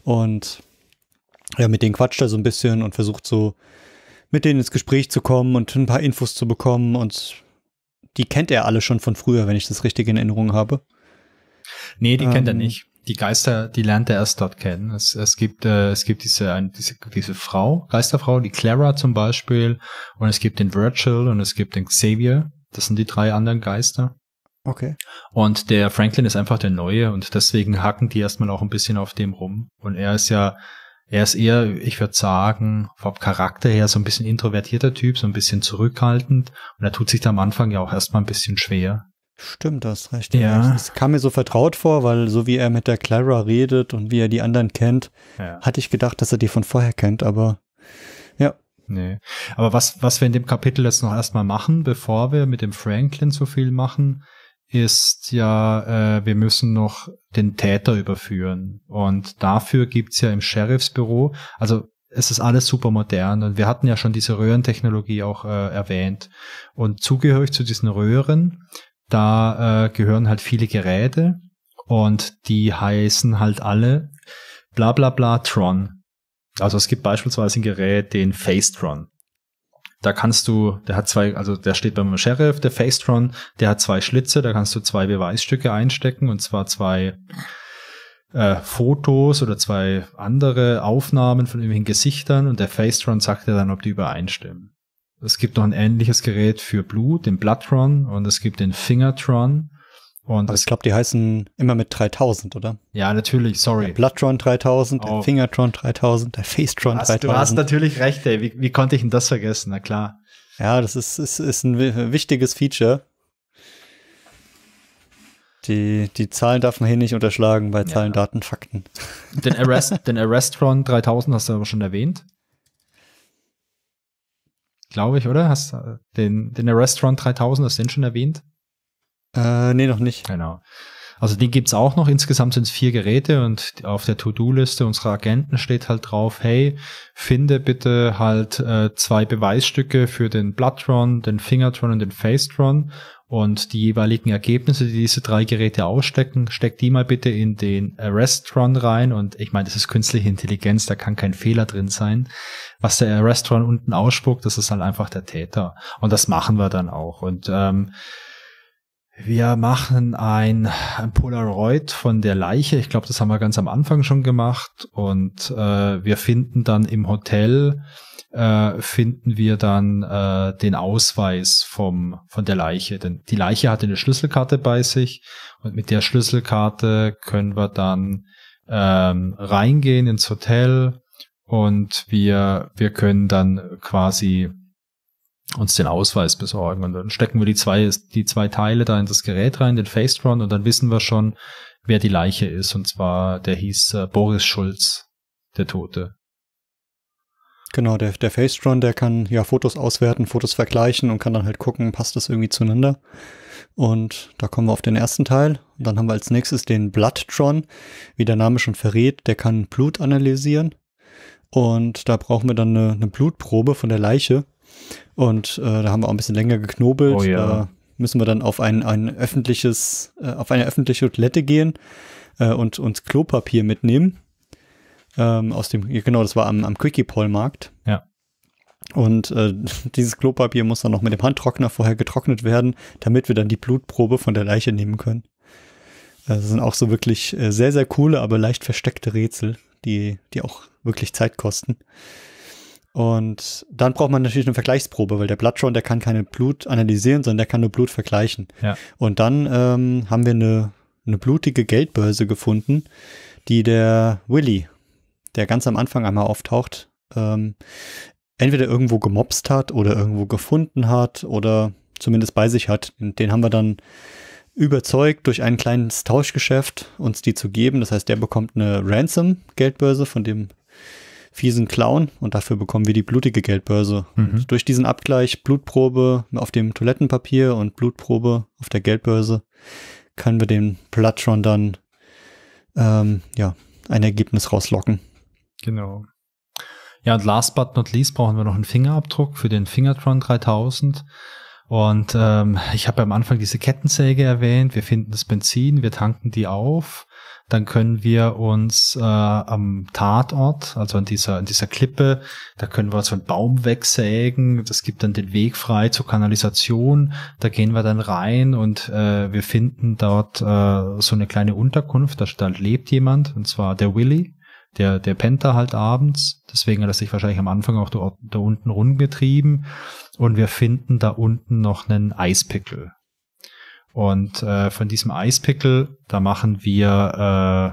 Und ja, mit denen quatscht er so ein bisschen und versucht so mit denen ins Gespräch zu kommen und ein paar Infos zu bekommen. Und die kennt er alle schon von früher, wenn ich das richtig in Erinnerung habe. Nee, die ähm, kennt er ähm. nicht. Die Geister, die lernt er erst dort kennen. Es, es gibt, äh, es gibt diese, ein, diese, diese Frau, Geisterfrau, die Clara zum Beispiel, und es gibt den Virgil und es gibt den Xavier. Das sind die drei anderen Geister. Okay. Und der Franklin ist einfach der Neue und deswegen hacken die erstmal auch ein bisschen auf dem rum. Und er ist ja, er ist eher, ich würde sagen, vom Charakter her so ein bisschen introvertierter Typ, so ein bisschen zurückhaltend. Und er tut sich da am Anfang ja auch erstmal ein bisschen schwer. Stimmt, das recht. Ja. Es kam mir so vertraut vor, weil so wie er mit der Clara redet und wie er die anderen kennt, ja. hatte ich gedacht, dass er die von vorher kennt, aber ja. Nee. Aber was, was wir in dem Kapitel jetzt noch erstmal machen, bevor wir mit dem Franklin so viel machen, ist ja, äh, wir müssen noch den Täter überführen. Und dafür gibt's ja im Sheriffsbüro, also es ist alles super modern und wir hatten ja schon diese Röhrentechnologie auch äh, erwähnt. Und zugehörig zu diesen Röhren da äh, gehören halt viele Geräte und die heißen halt alle bla bla bla Tron. Also es gibt beispielsweise ein Gerät, den Facetron. Da kannst du, der hat zwei, also der steht beim Sheriff, der Facetron, der hat zwei Schlitze, da kannst du zwei Beweisstücke einstecken und zwar zwei äh, Fotos oder zwei andere Aufnahmen von irgendwelchen Gesichtern und der Facetron sagt dir dann, ob die übereinstimmen. Es gibt noch ein ähnliches Gerät für Blut, den Bloodtron, und es gibt den Fingertron. Und Aber ich glaube, die heißen immer mit 3000, oder? Ja, natürlich, sorry. Der Bloodtron 3000, oh. der Fingertron 3000, der Facetron 3000. Du hast natürlich recht, ey. Wie, wie konnte ich denn das vergessen? Na klar. Ja, das ist, ist, ist ein wichtiges Feature. Die, die Zahlen darf man hier nicht unterschlagen bei Zahlen, ja. Daten, Fakten. Den, Arrest, den Arrestron 3000 hast du aber schon erwähnt glaube ich, oder? Hast äh, den, den Restaurant 3000, hast du den schon erwähnt? Äh, nee, noch nicht. Genau. Also den gibt's auch noch. Insgesamt sind es vier Geräte und auf der To-Do-Liste unserer Agenten steht halt drauf, hey, finde bitte halt äh, zwei Beweisstücke für den Bloodtron, den Fingertron und den Facetron und die jeweiligen Ergebnisse, die diese drei Geräte ausstecken, steckt die mal bitte in den Arrestron rein. Und ich meine, das ist künstliche Intelligenz, da kann kein Fehler drin sein. Was der Arrestron unten ausspuckt, das ist halt einfach der Täter. Und das machen wir dann auch. Und ähm, wir machen ein, ein Polaroid von der Leiche. Ich glaube, das haben wir ganz am Anfang schon gemacht. Und äh, wir finden dann im Hotel äh, finden wir dann äh, den Ausweis vom, von der Leiche. Denn die Leiche hatte eine Schlüsselkarte bei sich und mit der Schlüsselkarte können wir dann ähm, reingehen ins Hotel und wir, wir können dann quasi uns den Ausweis besorgen. Und dann stecken wir die zwei, die zwei Teile da in das Gerät rein, den Facetron, und dann wissen wir schon, wer die Leiche ist. Und zwar, der hieß äh, Boris Schulz, der Tote. Genau, der, der Facetron, der kann ja Fotos auswerten, Fotos vergleichen und kann dann halt gucken, passt das irgendwie zueinander. Und da kommen wir auf den ersten Teil. Und dann haben wir als nächstes den Bloodtron. Wie der Name schon verrät, der kann Blut analysieren. Und da brauchen wir dann eine, eine Blutprobe von der Leiche. Und äh, da haben wir auch ein bisschen länger geknobelt. Oh, ja. Da müssen wir dann auf ein, ein öffentliches, äh, auf eine öffentliche Toilette gehen äh, und uns Klopapier mitnehmen. Ähm, aus dem, genau, das war am, am Quickie-Poll-Markt. Ja. Und äh, dieses Klopapier muss dann noch mit dem Handtrockner vorher getrocknet werden, damit wir dann die Blutprobe von der Leiche nehmen können. Äh, das sind auch so wirklich äh, sehr, sehr coole, aber leicht versteckte Rätsel, die, die auch wirklich Zeit kosten. Und dann braucht man natürlich eine Vergleichsprobe, weil der Blooddrawn, der kann keine Blut analysieren, sondern der kann nur Blut vergleichen. Ja. Und dann ähm, haben wir eine, eine blutige Geldbörse gefunden, die der Willy der ganz am Anfang einmal auftaucht, ähm, entweder irgendwo gemobst hat oder irgendwo gefunden hat oder zumindest bei sich hat. den haben wir dann überzeugt, durch ein kleines Tauschgeschäft uns die zu geben. Das heißt, der bekommt eine Ransom-Geldbörse von dem fiesen Clown und dafür bekommen wir die blutige Geldbörse. Mhm. durch diesen Abgleich Blutprobe auf dem Toilettenpapier und Blutprobe auf der Geldbörse können wir dem Platron dann ähm, ja, ein Ergebnis rauslocken. Genau. Ja, und last but not least brauchen wir noch einen Fingerabdruck für den Fingertron 3000. Und ähm, ich habe am Anfang diese Kettensäge erwähnt. Wir finden das Benzin, wir tanken die auf. Dann können wir uns äh, am Tatort, also an dieser, an dieser Klippe, da können wir uns einen Baum wegsägen. Das gibt dann den Weg frei zur Kanalisation. Da gehen wir dann rein und äh, wir finden dort äh, so eine kleine Unterkunft. Da, da lebt jemand, und zwar der Willy der, der pennt da halt abends. Deswegen hat er sich wahrscheinlich am Anfang auch da, da unten rumgetrieben. Und wir finden da unten noch einen Eispickel. Und äh, von diesem Eispickel, da machen wir,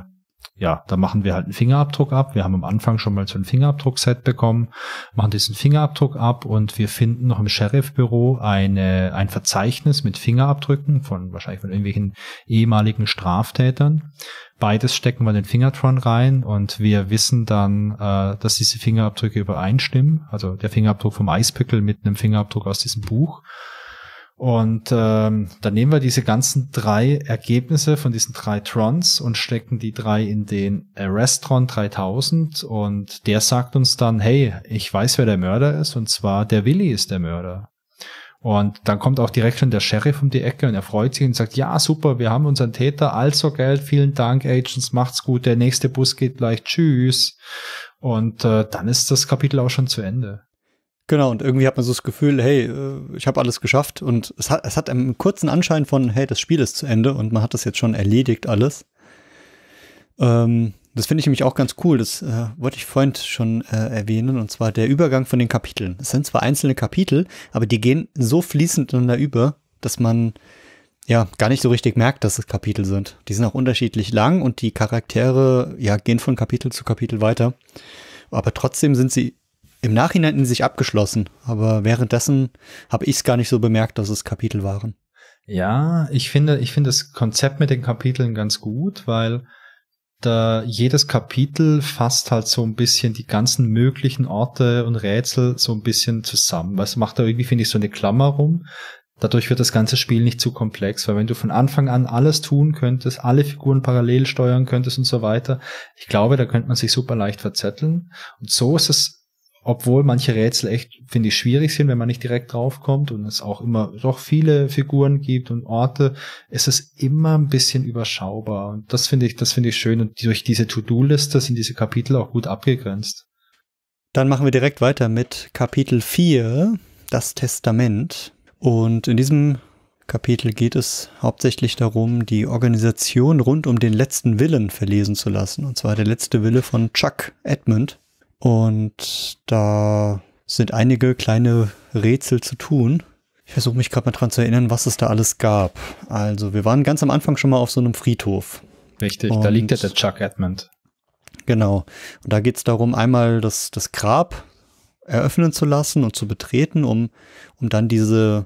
äh, ja, da machen wir halt einen Fingerabdruck ab. Wir haben am Anfang schon mal so ein Fingerabdruckset bekommen, machen diesen Fingerabdruck ab und wir finden noch im Sheriffbüro eine, ein Verzeichnis mit Fingerabdrücken von wahrscheinlich von irgendwelchen ehemaligen Straftätern beides stecken wir den Fingertron rein und wir wissen dann, äh, dass diese Fingerabdrücke übereinstimmen. Also der Fingerabdruck vom Eispickel mit einem Fingerabdruck aus diesem Buch. Und ähm, dann nehmen wir diese ganzen drei Ergebnisse von diesen drei Trons und stecken die drei in den Arrestron 3000 und der sagt uns dann, hey, ich weiß, wer der Mörder ist und zwar der Willi ist der Mörder. Und dann kommt auch direkt schon der Sheriff um die Ecke und er freut sich und sagt, ja, super, wir haben unseren Täter, also Geld, vielen Dank, Agents, macht's gut, der nächste Bus geht gleich, tschüss. Und äh, dann ist das Kapitel auch schon zu Ende. Genau, und irgendwie hat man so das Gefühl, hey, äh, ich habe alles geschafft und es hat, es hat einen kurzen Anschein von, hey, das Spiel ist zu Ende und man hat das jetzt schon erledigt alles. Ähm, das finde ich nämlich auch ganz cool. Das äh, wollte ich vorhin schon äh, erwähnen. Und zwar der Übergang von den Kapiteln. Es sind zwar einzelne Kapitel, aber die gehen so fließend ineinander über, dass man ja gar nicht so richtig merkt, dass es Kapitel sind. Die sind auch unterschiedlich lang und die Charaktere ja gehen von Kapitel zu Kapitel weiter. Aber trotzdem sind sie im Nachhinein in sich abgeschlossen. Aber währenddessen habe ich es gar nicht so bemerkt, dass es Kapitel waren. Ja, ich finde, ich finde das Konzept mit den Kapiteln ganz gut, weil da jedes Kapitel fasst halt so ein bisschen die ganzen möglichen Orte und Rätsel so ein bisschen zusammen. Was macht da irgendwie, finde ich, so eine Klammer rum. Dadurch wird das ganze Spiel nicht zu komplex, weil wenn du von Anfang an alles tun könntest, alle Figuren parallel steuern könntest und so weiter, ich glaube, da könnte man sich super leicht verzetteln. Und so ist es obwohl manche Rätsel echt, finde ich, schwierig sind, wenn man nicht direkt draufkommt und es auch immer doch viele Figuren gibt und Orte, ist es immer ein bisschen überschaubar. Und das finde ich, das finde ich schön. Und durch diese To-Do-Liste sind diese Kapitel auch gut abgegrenzt. Dann machen wir direkt weiter mit Kapitel 4, das Testament. Und in diesem Kapitel geht es hauptsächlich darum, die Organisation rund um den letzten Willen verlesen zu lassen. Und zwar der letzte Wille von Chuck Edmund, und da sind einige kleine Rätsel zu tun. Ich versuche mich gerade mal daran zu erinnern, was es da alles gab. Also, wir waren ganz am Anfang schon mal auf so einem Friedhof. Richtig, und da liegt ja der Chuck Edmund. Genau. Und da geht es darum, einmal das, das Grab eröffnen zu lassen und zu betreten, um, um dann diese,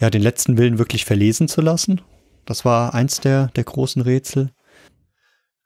ja, den letzten Willen wirklich verlesen zu lassen. Das war eins der, der großen Rätsel.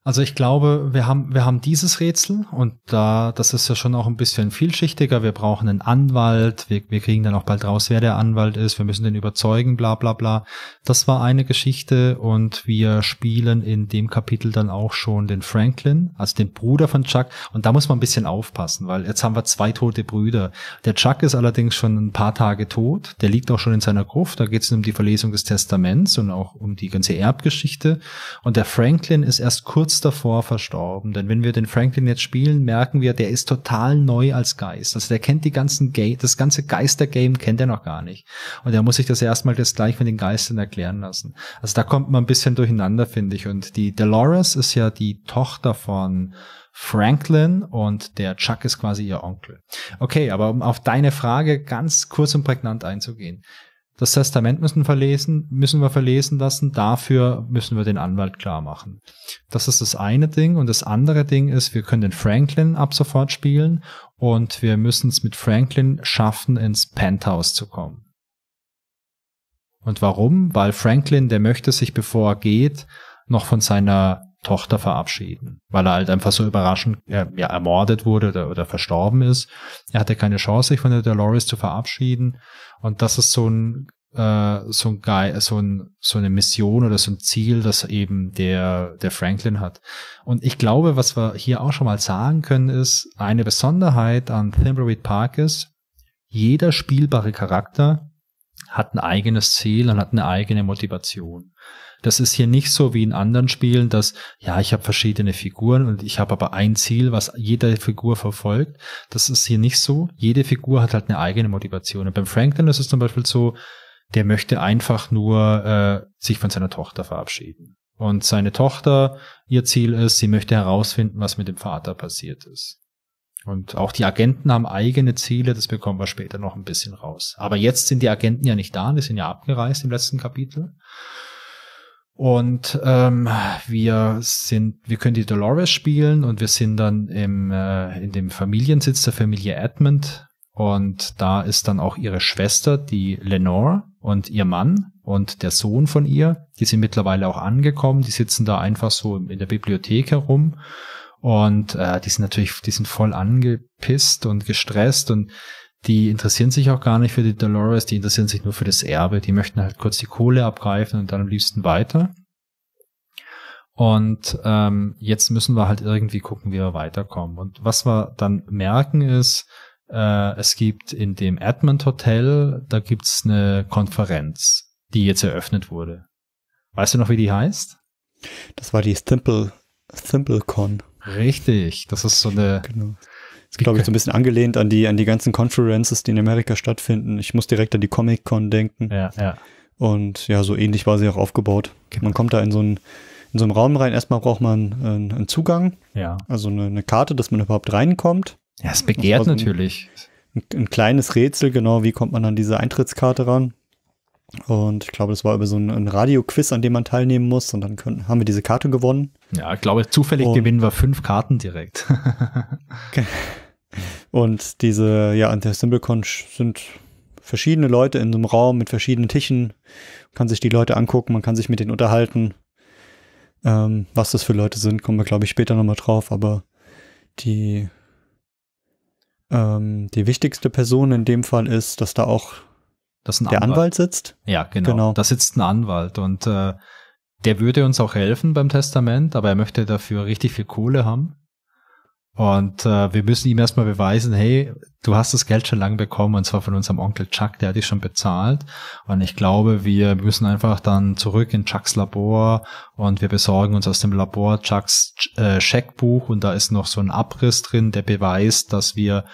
Also ich glaube, wir haben, wir haben dieses Rätsel und da, das ist ja schon auch ein bisschen vielschichtiger. Wir brauchen einen Anwalt, wir, wir kriegen dann auch bald raus, wer der Anwalt ist, wir müssen den überzeugen, bla bla bla. Das war eine Geschichte und wir spielen in dem Kapitel dann auch schon den Franklin, also den Bruder von Chuck. Und da muss man ein bisschen aufpassen, weil jetzt haben wir zwei tote Brüder. Der Chuck ist allerdings schon ein paar Tage tot, der liegt auch schon in seiner Gruft, da geht es um die Verlesung des Testaments und auch um die ganze Erbgeschichte. Und der Franklin ist erst kurz kurz davor verstorben. Denn wenn wir den Franklin jetzt spielen, merken wir, der ist total neu als Geist. Also der kennt die ganzen Ga das ganze Geistergame kennt er noch gar nicht. Und er muss sich das erstmal das gleich von den Geistern erklären lassen. Also da kommt man ein bisschen durcheinander, finde ich. Und die Dolores ist ja die Tochter von Franklin und der Chuck ist quasi ihr Onkel. Okay, aber um auf deine Frage ganz kurz und prägnant einzugehen. Das Testament müssen, verlesen, müssen wir verlesen lassen. Dafür müssen wir den Anwalt klar machen. Das ist das eine Ding. Und das andere Ding ist, wir können den Franklin ab sofort spielen und wir müssen es mit Franklin schaffen, ins Penthouse zu kommen. Und warum? Weil Franklin, der möchte sich, bevor er geht, noch von seiner Tochter verabschieden, weil er halt einfach so überraschend äh, ja, ermordet wurde oder, oder verstorben ist. Er hatte keine Chance, sich von der Dolores zu verabschieden. Und das ist so ein äh, so ein Guy, so, ein, so eine Mission oder so ein Ziel, das eben der, der Franklin hat. Und ich glaube, was wir hier auch schon mal sagen können, ist, eine Besonderheit an Thimbleweed Park ist, jeder spielbare Charakter hat ein eigenes Ziel und hat eine eigene Motivation. Das ist hier nicht so wie in anderen Spielen, dass ja, ich habe verschiedene Figuren und ich habe aber ein Ziel, was jede Figur verfolgt. Das ist hier nicht so. Jede Figur hat halt eine eigene Motivation. Und beim Franklin ist es zum Beispiel so, der möchte einfach nur äh, sich von seiner Tochter verabschieden. Und seine Tochter, ihr Ziel ist, sie möchte herausfinden, was mit dem Vater passiert ist. Und auch die Agenten haben eigene Ziele, das bekommen wir später noch ein bisschen raus. Aber jetzt sind die Agenten ja nicht da, die sind ja abgereist im letzten Kapitel. Und ähm, wir sind, wir können die Dolores spielen und wir sind dann im, äh, in dem Familiensitz der Familie Edmund. Und da ist dann auch ihre Schwester, die Lenore, und ihr Mann und der Sohn von ihr. Die sind mittlerweile auch angekommen. Die sitzen da einfach so in der Bibliothek herum. Und äh, die sind natürlich, die sind voll angepisst und gestresst und die interessieren sich auch gar nicht für die Dolores, die interessieren sich nur für das Erbe. Die möchten halt kurz die Kohle abgreifen und dann am liebsten weiter. Und ähm, jetzt müssen wir halt irgendwie gucken, wie wir weiterkommen. Und was wir dann merken ist, äh, es gibt in dem Edmund Hotel, da gibt's eine Konferenz, die jetzt eröffnet wurde. Weißt du noch, wie die heißt? Das war die Simple, SimpleCon. Richtig, das ist so eine genau. Das ist, glaube ich, so ein bisschen angelehnt an die, an die ganzen Conferences, die in Amerika stattfinden. Ich muss direkt an die Comic-Con denken. Ja, ja. Und ja, so ähnlich war sie auch aufgebaut. Genau. Man kommt da in so einen, in so einen Raum rein. Erstmal braucht man äh, einen, einen Zugang. Ja. Also eine, eine, Karte, dass man überhaupt reinkommt. Ja, es begehrt also natürlich. Ein, ein, kleines Rätsel, genau, wie kommt man an diese Eintrittskarte ran? Und ich glaube, das war über so ein, Radio-Quiz, an dem man teilnehmen muss. Und dann können, haben wir diese Karte gewonnen. Ja, ich glaube, zufällig und, gewinnen wir fünf Karten direkt. und diese, ja, an der Symbolcon sind verschiedene Leute in so einem Raum mit verschiedenen Tischen. Man kann sich die Leute angucken, man kann sich mit denen unterhalten. Ähm, was das für Leute sind, kommen wir, glaube ich, später nochmal drauf. Aber die, ähm, die wichtigste Person in dem Fall ist, dass da auch das der Anwalt. Anwalt. sitzt? Ja, genau. genau. Da sitzt ein Anwalt und äh, der würde uns auch helfen beim Testament, aber er möchte dafür richtig viel Kohle haben. Und äh, wir müssen ihm erstmal beweisen, hey, du hast das Geld schon lange bekommen und zwar von unserem Onkel Chuck, der hat dich schon bezahlt. Und ich glaube, wir müssen einfach dann zurück in Chucks Labor und wir besorgen uns aus dem Labor Chucks äh, Scheckbuch und da ist noch so ein Abriss drin, der beweist, dass wir,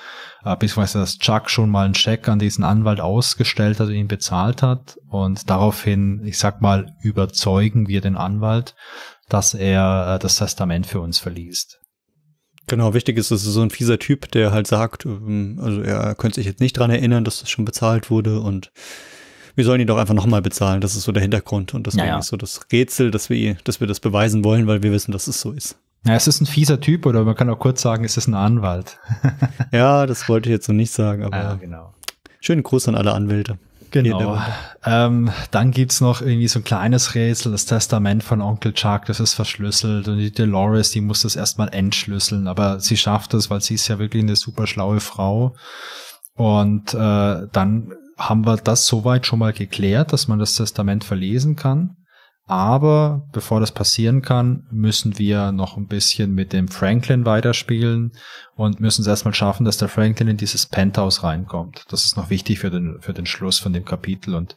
äh, beziehungsweise dass Chuck schon mal einen Scheck an diesen Anwalt ausgestellt hat und ihn bezahlt hat. Und daraufhin, ich sag mal, überzeugen wir den Anwalt, dass er äh, das Testament für uns verliest. Genau, wichtig ist, dass es so ein fieser Typ, der halt sagt, ähm, also er könnte sich jetzt nicht dran erinnern, dass das schon bezahlt wurde und wir sollen ihn doch einfach nochmal bezahlen. Das ist so der Hintergrund und deswegen naja. ist so das Rätsel, dass wir, dass wir das beweisen wollen, weil wir wissen, dass es so ist. Ja, es ist ein fieser Typ oder man kann auch kurz sagen, es ist ein Anwalt. ja, das wollte ich jetzt noch nicht sagen, ah, aber ah, genau. schönen Gruß an alle Anwälte. Genau. Ähm, dann gibt's noch irgendwie so ein kleines Rätsel, das Testament von Onkel Chuck, das ist verschlüsselt und die Dolores, die muss das erstmal entschlüsseln, aber sie schafft es, weil sie ist ja wirklich eine super schlaue Frau. Und äh, dann haben wir das soweit schon mal geklärt, dass man das Testament verlesen kann. Aber bevor das passieren kann, müssen wir noch ein bisschen mit dem Franklin weiterspielen und müssen es erstmal schaffen, dass der Franklin in dieses Penthouse reinkommt. Das ist noch wichtig für den, für den Schluss von dem Kapitel und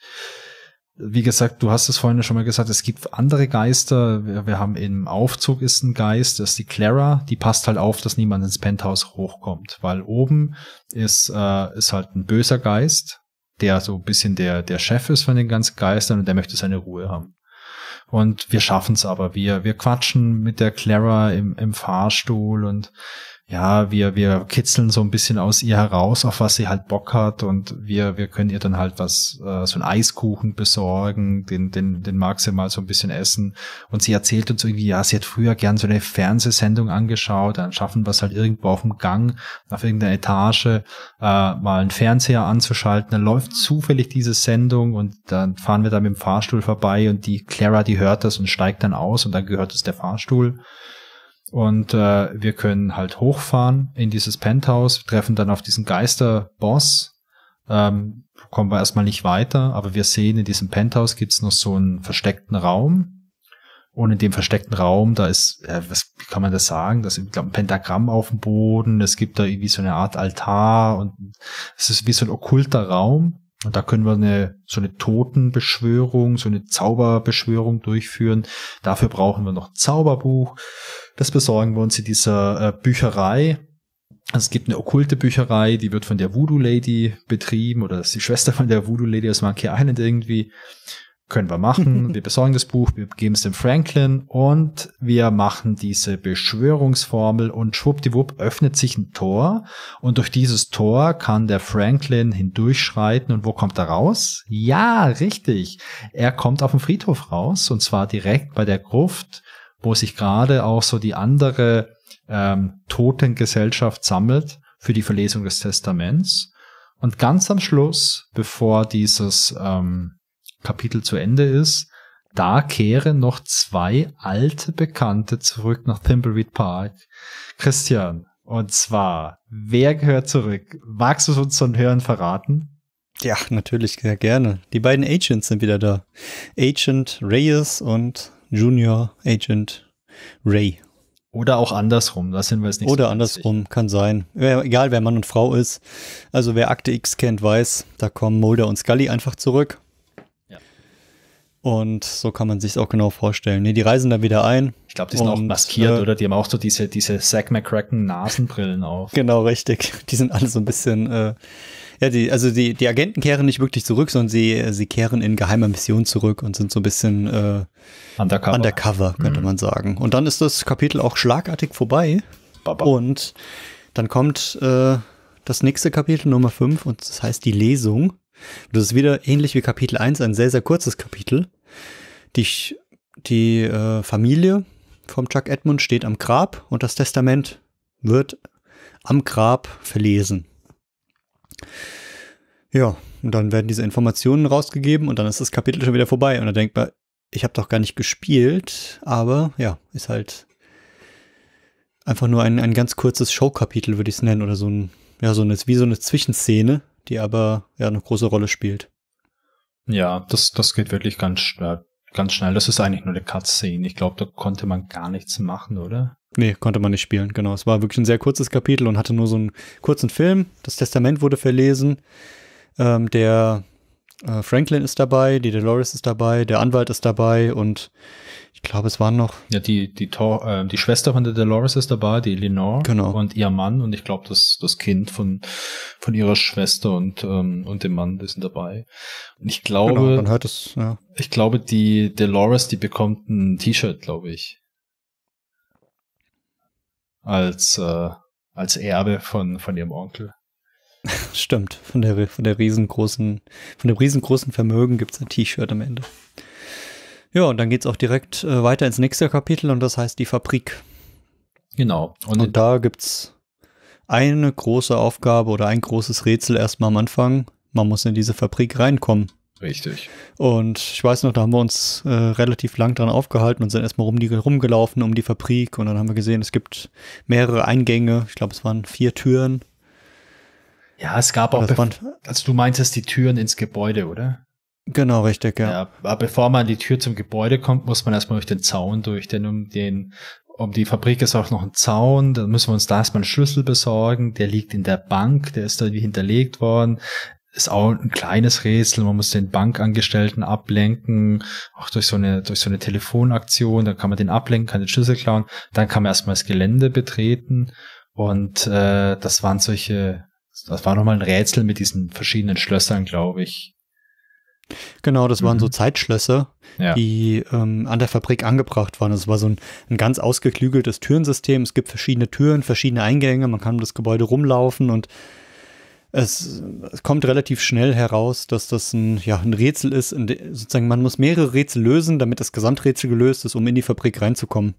wie gesagt, du hast es vorhin schon mal gesagt, es gibt andere Geister. Wir, wir, haben im Aufzug ist ein Geist, das ist die Clara, die passt halt auf, dass niemand ins Penthouse hochkommt, weil oben ist, äh, ist halt ein böser Geist, der so ein bisschen der, der Chef ist von den ganzen Geistern und der möchte seine Ruhe haben. Und wir schaffen es aber. Wir, wir quatschen mit der Clara im, im Fahrstuhl und ja, wir, wir kitzeln so ein bisschen aus ihr heraus, auf was sie halt Bock hat und wir, wir können ihr dann halt was, äh, so ein Eiskuchen besorgen, den, den, den mag sie mal so ein bisschen essen. Und sie erzählt uns irgendwie, ja, sie hat früher gern so eine Fernsehsendung angeschaut, dann schaffen wir es halt irgendwo auf dem Gang, auf irgendeiner Etage, äh, mal einen Fernseher anzuschalten. Dann läuft zufällig diese Sendung und dann fahren wir da mit dem Fahrstuhl vorbei und die Clara, die hört das und steigt dann aus und dann gehört es der Fahrstuhl. Und äh, wir können halt hochfahren in dieses Penthouse, treffen dann auf diesen Geisterboss. Ähm, kommen wir erstmal nicht weiter, aber wir sehen, in diesem Penthouse gibt's noch so einen versteckten Raum. Und in dem versteckten Raum, da ist, äh, was wie kann man das sagen? Das ist, glaub, ein Pentagramm auf dem Boden. Es gibt da irgendwie so eine Art Altar und es ist wie so ein okkulter Raum. Und da können wir eine, so eine Totenbeschwörung, so eine Zauberbeschwörung durchführen. Dafür brauchen wir noch ein Zauberbuch. Das besorgen wir uns in dieser äh, Bücherei. Also es gibt eine okkulte Bücherei, die wird von der Voodoo Lady betrieben oder ist die Schwester von der Voodoo Lady aus Monkey Island irgendwie. Können wir machen. wir besorgen das Buch, wir geben es dem Franklin und wir machen diese Beschwörungsformel und schwuppdiwupp öffnet sich ein Tor und durch dieses Tor kann der Franklin hindurchschreiten und wo kommt er raus? Ja, richtig. Er kommt auf den Friedhof raus und zwar direkt bei der Gruft wo sich gerade auch so die andere ähm, Totengesellschaft sammelt für die Verlesung des Testaments. Und ganz am Schluss, bevor dieses ähm, Kapitel zu Ende ist, da kehren noch zwei alte Bekannte zurück nach Thimbleweed Park. Christian, und zwar, wer gehört zurück? Magst du es uns zum Hören verraten? Ja, natürlich, sehr gerne. Die beiden Agents sind wieder da. Agent Reyes und Junior Agent Ray. Oder auch andersrum, das sind wir jetzt nicht. Oder so andersrum, kann sein. Egal, wer Mann und Frau ist. Also wer Akte X kennt, weiß, da kommen Mulder und Scully einfach zurück. Ja. Und so kann man sich es auch genau vorstellen. Nee, die reisen da wieder ein. Ich glaube, die sind und, auch maskiert, äh, oder? Die haben auch so diese, diese Zack McCracken Nasenbrillen auf. Genau, richtig. Die sind alle so ein bisschen äh, ja, die, also die, die Agenten kehren nicht wirklich zurück, sondern sie, sie kehren in geheimer Mission zurück und sind so ein bisschen äh, undercover. undercover, könnte mhm. man sagen. Und dann ist das Kapitel auch schlagartig vorbei. Baba. Und dann kommt äh, das nächste Kapitel, Nummer 5, und das heißt die Lesung. Das ist wieder ähnlich wie Kapitel 1, ein sehr, sehr kurzes Kapitel. Die, die äh, Familie vom Chuck Edmund steht am Grab und das Testament wird am Grab verlesen. Ja, und dann werden diese Informationen rausgegeben und dann ist das Kapitel schon wieder vorbei. Und dann denkt man, ich habe doch gar nicht gespielt, aber ja, ist halt einfach nur ein, ein ganz kurzes Showkapitel, würde ich es nennen, oder so ein, ja, so eine, wie so eine Zwischenszene, die aber ja eine große Rolle spielt. Ja, das, das geht wirklich ganz, ganz schnell. Das ist eigentlich nur eine Cutscene. Ich glaube, da konnte man gar nichts machen, oder? Nee, konnte man nicht spielen, genau. Es war wirklich ein sehr kurzes Kapitel und hatte nur so einen kurzen Film. Das Testament wurde verlesen. Ähm, der äh, Franklin ist dabei, die Dolores ist dabei, der Anwalt ist dabei und ich glaube, es waren noch. Ja, die, die, Tor, äh, die Schwester von der Dolores ist dabei, die Lenore genau. und ihr Mann und ich glaube, das, das Kind von, von ihrer Schwester und, ähm, und dem Mann, die sind dabei. Und ich genau, glaube, genau, man hört es, ja. ich glaube, die Dolores, die bekommt ein T-Shirt, glaube ich als, äh, als Erbe von, von ihrem Onkel. Stimmt, von der, von der riesengroßen, von dem riesengroßen Vermögen gibt es ein T-Shirt am Ende. Ja, und dann geht es auch direkt äh, weiter ins nächste Kapitel und das heißt die Fabrik. Genau. Und, und da gibt es eine große Aufgabe oder ein großes Rätsel erstmal am Anfang. Man muss in diese Fabrik reinkommen. Richtig. Und ich weiß noch, da haben wir uns äh, relativ lang dran aufgehalten und sind erstmal rum die, rumgelaufen um die Fabrik und dann haben wir gesehen, es gibt mehrere Eingänge. Ich glaube, es waren vier Türen. Ja, es gab auch, waren, also du meintest die Türen ins Gebäude, oder? Genau, richtig, ja. ja. Aber bevor man an die Tür zum Gebäude kommt, muss man erstmal durch den Zaun durch, denn um den, um die Fabrik ist auch noch ein Zaun, dann müssen wir uns da erstmal einen Schlüssel besorgen, der liegt in der Bank, der ist da irgendwie hinterlegt worden ist auch ein kleines Rätsel. Man muss den Bankangestellten ablenken, auch durch so eine, durch so eine Telefonaktion. Dann kann man den ablenken, kann den Schlüssel klauen. Dann kann man erstmal das Gelände betreten. Und äh, das waren solche, das war nochmal ein Rätsel mit diesen verschiedenen Schlössern, glaube ich. Genau, das waren mhm. so Zeitschlösser, ja. die ähm, an der Fabrik angebracht waren. Das war so ein, ein, ganz ausgeklügeltes Türensystem. Es gibt verschiedene Türen, verschiedene Eingänge. Man kann um das Gebäude rumlaufen und es, es, kommt relativ schnell heraus, dass das ein, ja, ein Rätsel ist. sozusagen, man muss mehrere Rätsel lösen, damit das Gesamträtsel gelöst ist, um in die Fabrik reinzukommen.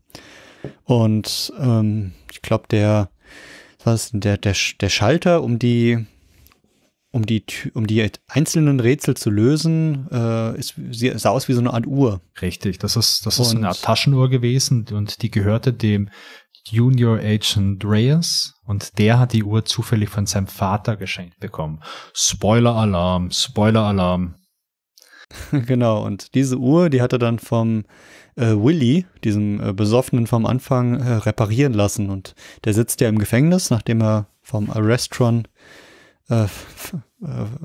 Und ähm, ich glaube, der, der, der, der Schalter, um die, um die, um die einzelnen Rätsel zu lösen, äh, ist, sah aus wie so eine Art Uhr. Richtig, das ist, das ist eine Art Taschenuhr gewesen und die gehörte dem Junior Agent Reyes, und der hat die Uhr zufällig von seinem Vater geschenkt bekommen. Spoiler-Alarm, Spoiler-Alarm. genau, und diese Uhr, die hat er dann vom äh, Willy, diesem äh, Besoffenen vom Anfang, äh, reparieren lassen. Und der sitzt ja im Gefängnis, nachdem er vom Arrestron äh, äh,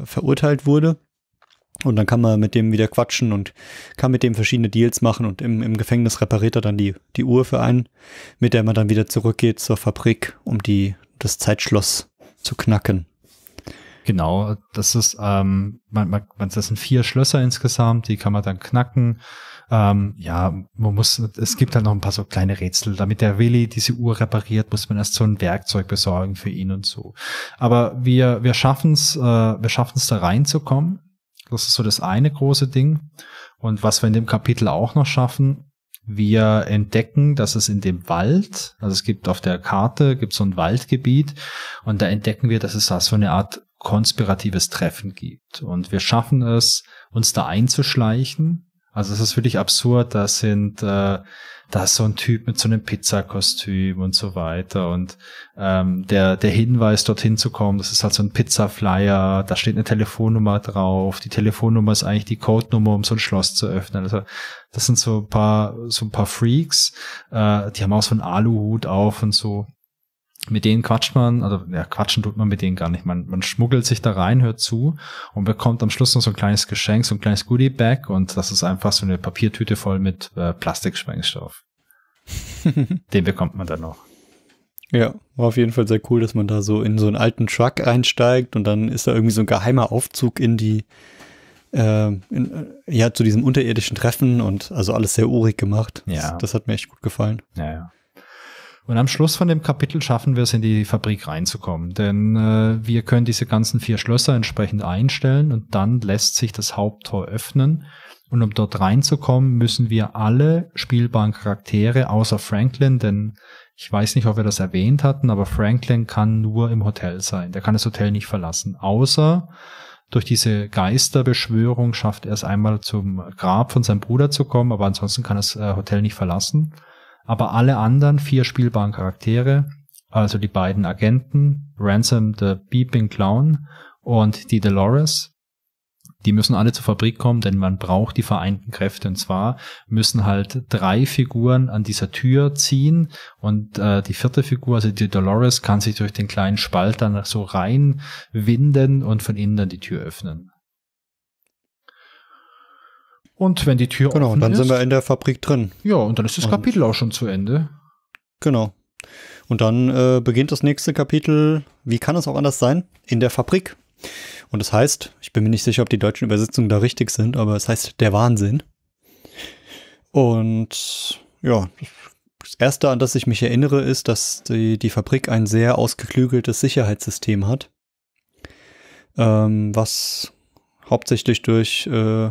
verurteilt wurde. Und dann kann man mit dem wieder quatschen und kann mit dem verschiedene Deals machen und im, im Gefängnis repariert er dann die, die Uhr für einen, mit der man dann wieder zurückgeht zur Fabrik, um die, das Zeitschloss zu knacken. Genau, das ist, ähm, man, man, das sind vier Schlösser insgesamt, die kann man dann knacken. Ähm, ja, man muss, es gibt halt noch ein paar so kleine Rätsel. Damit der Willi diese Uhr repariert, muss man erst so ein Werkzeug besorgen für ihn und so. Aber wir, wir schaffen es, äh, wir schaffen es da reinzukommen. Das ist so das eine große Ding. Und was wir in dem Kapitel auch noch schaffen, wir entdecken, dass es in dem Wald, also es gibt auf der Karte, gibt so ein Waldgebiet und da entdecken wir, dass es da so eine Art konspiratives Treffen gibt. Und wir schaffen es, uns da einzuschleichen. Also es ist wirklich absurd, da sind äh, da ist so ein Typ mit so einem Pizzakostüm und so weiter. Und ähm, der, der Hinweis, dorthin zu kommen, das ist halt so ein Pizza-Flyer, da steht eine Telefonnummer drauf. Die Telefonnummer ist eigentlich die Codenummer, um so ein Schloss zu öffnen. Also das sind so ein paar, so ein paar Freaks, äh, die haben auch so einen Aluhut auf und so mit denen quatscht man, also ja, quatschen tut man mit denen gar nicht. Man, man schmuggelt sich da rein, hört zu und bekommt am Schluss noch so ein kleines Geschenk, so ein kleines Goodie-Bag und das ist einfach so eine Papiertüte voll mit äh, Plastiksprengstoff. Den bekommt man dann noch. Ja, war auf jeden Fall sehr cool, dass man da so in so einen alten Truck einsteigt und dann ist da irgendwie so ein geheimer Aufzug in die, ähm, äh, in, ja, zu diesem unterirdischen Treffen und also alles sehr urig gemacht. Ja. Das, das hat mir echt gut gefallen. Ja, ja. Und am Schluss von dem Kapitel schaffen wir es, in die Fabrik reinzukommen. Denn äh, wir können diese ganzen vier Schlösser entsprechend einstellen und dann lässt sich das Haupttor öffnen. Und um dort reinzukommen, müssen wir alle spielbaren Charaktere außer Franklin, denn ich weiß nicht, ob wir das erwähnt hatten, aber Franklin kann nur im Hotel sein. Der kann das Hotel nicht verlassen. Außer durch diese Geisterbeschwörung schafft er es einmal zum Grab von seinem Bruder zu kommen, aber ansonsten kann das äh, Hotel nicht verlassen aber alle anderen vier spielbaren Charaktere, also die beiden Agenten, Ransom the Beeping Clown und die Dolores, die müssen alle zur Fabrik kommen, denn man braucht die vereinten Kräfte. Und zwar müssen halt drei Figuren an dieser Tür ziehen und äh, die vierte Figur, also die Dolores, kann sich durch den kleinen Spalt dann so reinwinden und von innen dann die Tür öffnen. Und wenn die Tür genau, offen ist. Genau, dann sind wir in der Fabrik drin. Ja, und dann ist das Kapitel und, auch schon zu Ende. Genau. Und dann äh, beginnt das nächste Kapitel, wie kann es auch anders sein? In der Fabrik. Und es das heißt, ich bin mir nicht sicher, ob die deutschen Übersetzungen da richtig sind, aber es heißt der Wahnsinn. Und ja, das Erste, an das ich mich erinnere, ist, dass die, die Fabrik ein sehr ausgeklügeltes Sicherheitssystem hat, ähm, was hauptsächlich durch äh,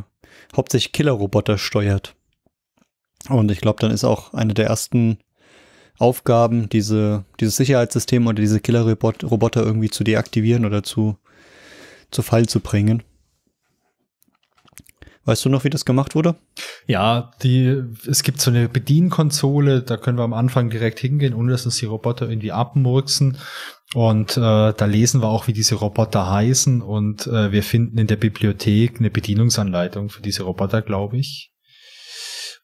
hauptsächlich Killerroboter steuert. Und ich glaube, dann ist auch eine der ersten Aufgaben, diese, dieses Sicherheitssystem oder diese Killerroboter irgendwie zu deaktivieren oder zu, zu Fall zu bringen. Weißt du noch, wie das gemacht wurde? Ja, die, es gibt so eine Bedienkonsole, da können wir am Anfang direkt hingehen, ohne dass uns die Roboter irgendwie abmurksen. Und äh, da lesen wir auch, wie diese Roboter heißen und äh, wir finden in der Bibliothek eine Bedienungsanleitung für diese Roboter, glaube ich.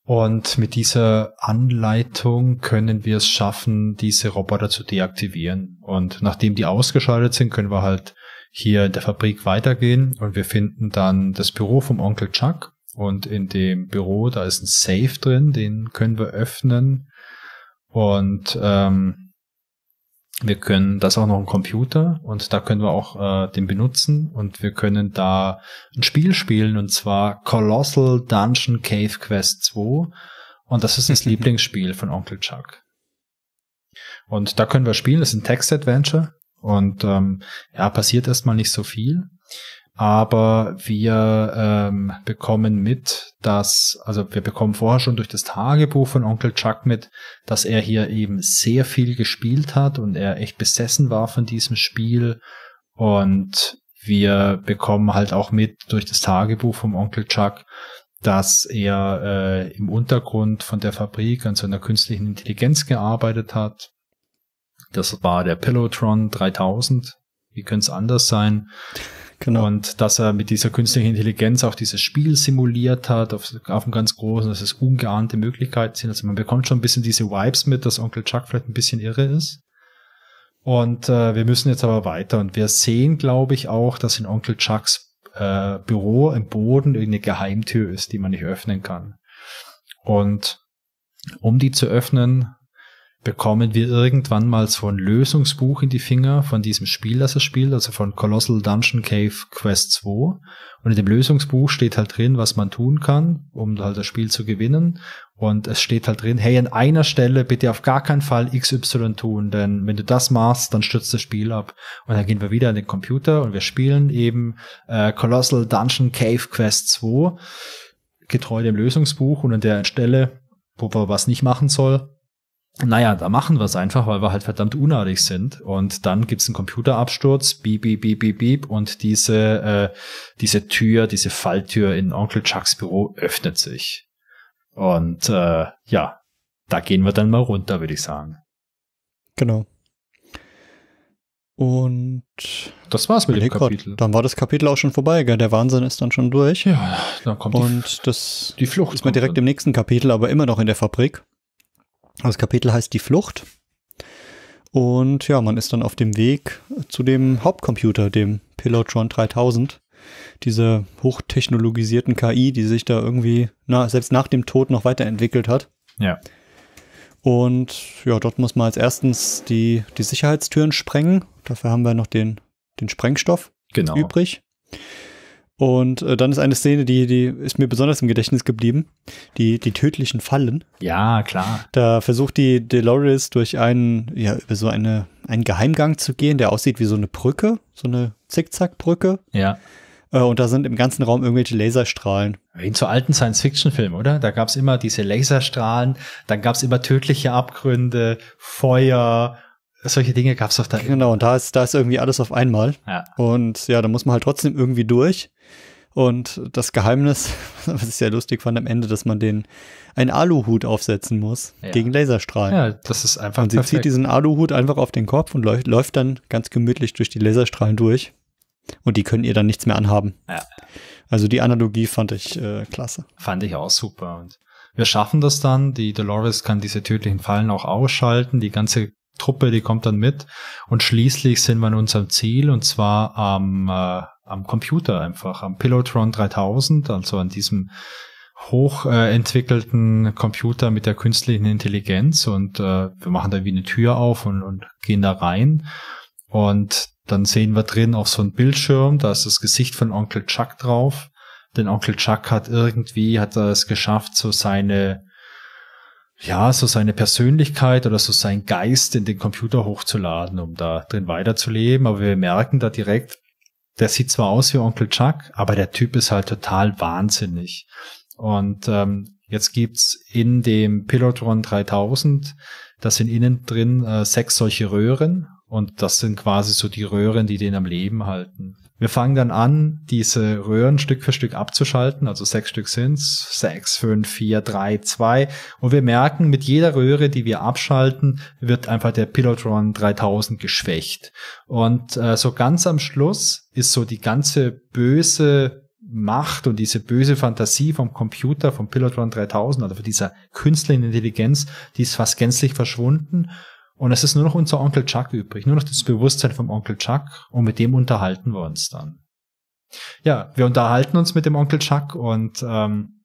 Und mit dieser Anleitung können wir es schaffen, diese Roboter zu deaktivieren. Und nachdem die ausgeschaltet sind, können wir halt hier in der Fabrik weitergehen und wir finden dann das Büro vom Onkel Chuck. Und in dem Büro, da ist ein Safe drin, den können wir öffnen. Und ähm, wir können, das ist auch noch ein Computer und da können wir auch äh, den benutzen und wir können da ein Spiel spielen und zwar Colossal Dungeon Cave Quest 2 und das ist das Lieblingsspiel von Onkel Chuck. Und da können wir spielen, das ist ein Text-Adventure und ähm, ja, passiert erstmal nicht so viel, aber wir ähm, bekommen mit, dass, also wir bekommen vorher schon durch das Tagebuch von Onkel Chuck mit, dass er hier eben sehr viel gespielt hat und er echt besessen war von diesem Spiel. Und wir bekommen halt auch mit durch das Tagebuch vom Onkel Chuck, dass er äh, im Untergrund von der Fabrik an so einer künstlichen Intelligenz gearbeitet hat. Das war der Pillowtron 3000. Wie könnte es anders sein? Genau. Und dass er mit dieser künstlichen Intelligenz auch dieses Spiel simuliert hat, auf, auf einem ganz großen, dass es ungeahnte Möglichkeiten sind. Also man bekommt schon ein bisschen diese Vibes mit, dass Onkel Chuck vielleicht ein bisschen irre ist. Und äh, wir müssen jetzt aber weiter. Und wir sehen, glaube ich, auch, dass in Onkel Chucks äh, Büro im Boden irgendeine Geheimtür ist, die man nicht öffnen kann. Und um die zu öffnen, bekommen wir irgendwann mal so ein Lösungsbuch in die Finger von diesem Spiel, das er spielt, also von Colossal Dungeon Cave Quest 2. Und in dem Lösungsbuch steht halt drin, was man tun kann, um halt das Spiel zu gewinnen. Und es steht halt drin, hey, an einer Stelle bitte auf gar keinen Fall XY tun, denn wenn du das machst, dann stürzt das Spiel ab. Und dann gehen wir wieder an den Computer und wir spielen eben äh, Colossal Dungeon Cave Quest 2 getreu dem Lösungsbuch und an der Stelle, wo man was nicht machen soll, naja, da machen wir es einfach, weil wir halt verdammt unartig sind. Und dann gibt's einen Computerabsturz, beep, beep, beep, beep, beep. Und diese, äh, diese Tür, diese Falltür in Onkel Chucks Büro öffnet sich. Und äh, ja, da gehen wir dann mal runter, würde ich sagen. Genau. Und das war's mit dem Kapitel. Gott, dann war das Kapitel auch schon vorbei, gell? Der Wahnsinn ist dann schon durch. Ja, dann kommt und die, das die Flucht. Ist man direkt dann. im nächsten Kapitel, aber immer noch in der Fabrik. Das Kapitel heißt Die Flucht. Und ja, man ist dann auf dem Weg zu dem Hauptcomputer, dem Pilotron 3000. Diese hochtechnologisierten KI, die sich da irgendwie na, selbst nach dem Tod noch weiterentwickelt hat. Ja. Und ja, dort muss man als erstens die, die Sicherheitstüren sprengen. Dafür haben wir noch den, den Sprengstoff genau. übrig. Genau. Und äh, dann ist eine Szene, die, die ist mir besonders im Gedächtnis geblieben. Die, die tödlichen Fallen. Ja, klar. Da versucht die Dolores durch einen, ja, über so eine, einen Geheimgang zu gehen, der aussieht wie so eine Brücke, so eine Zickzackbrücke. Ja. Äh, und da sind im ganzen Raum irgendwelche Laserstrahlen. Wie so alten Science-Fiction-Filmen, oder? Da gab es immer diese Laserstrahlen, dann gab es immer tödliche Abgründe, Feuer solche Dinge gab es auf der Genau, und da ist, da ist irgendwie alles auf einmal. Ja. Und ja, da muss man halt trotzdem irgendwie durch. Und das Geheimnis, was ich sehr lustig fand am Ende, dass man den einen Aluhut aufsetzen muss ja. gegen Laserstrahlen. Ja, das ist einfach. Und sie perfekt. zieht diesen Aluhut einfach auf den Kopf und läuft, läuft dann ganz gemütlich durch die Laserstrahlen durch. Und die können ihr dann nichts mehr anhaben. Ja. Also die Analogie fand ich äh, klasse. Fand ich auch super. Und wir schaffen das dann. Die Dolores kann diese tödlichen Fallen auch ausschalten. Die ganze Truppe, die kommt dann mit. Und schließlich sind wir in unserem Ziel und zwar am, äh, am Computer einfach, am Pillotron 3000, also an diesem hochentwickelten äh, Computer mit der künstlichen Intelligenz und äh, wir machen da wie eine Tür auf und, und gehen da rein und dann sehen wir drin auch so einem Bildschirm, da ist das Gesicht von Onkel Chuck drauf, denn Onkel Chuck hat irgendwie, hat er es geschafft, so seine ja, so seine Persönlichkeit oder so sein Geist in den Computer hochzuladen, um da drin weiterzuleben. Aber wir merken da direkt, der sieht zwar aus wie Onkel Chuck, aber der Typ ist halt total wahnsinnig. Und ähm, jetzt gibt's in dem Pilotron 3000, das sind innen drin äh, sechs solche Röhren und das sind quasi so die Röhren, die den am Leben halten. Wir fangen dann an, diese Röhren Stück für Stück abzuschalten, also sechs Stück sind's, sechs, fünf, vier, drei, zwei. Und wir merken, mit jeder Röhre, die wir abschalten, wird einfach der Pilotron 3000 geschwächt. Und äh, so ganz am Schluss ist so die ganze böse Macht und diese böse Fantasie vom Computer, vom Pilotron 3000, also von dieser künstlichen Intelligenz, die ist fast gänzlich verschwunden. Und es ist nur noch unser Onkel Chuck übrig, nur noch das Bewusstsein vom Onkel Chuck und mit dem unterhalten wir uns dann. Ja, wir unterhalten uns mit dem Onkel Chuck und ähm,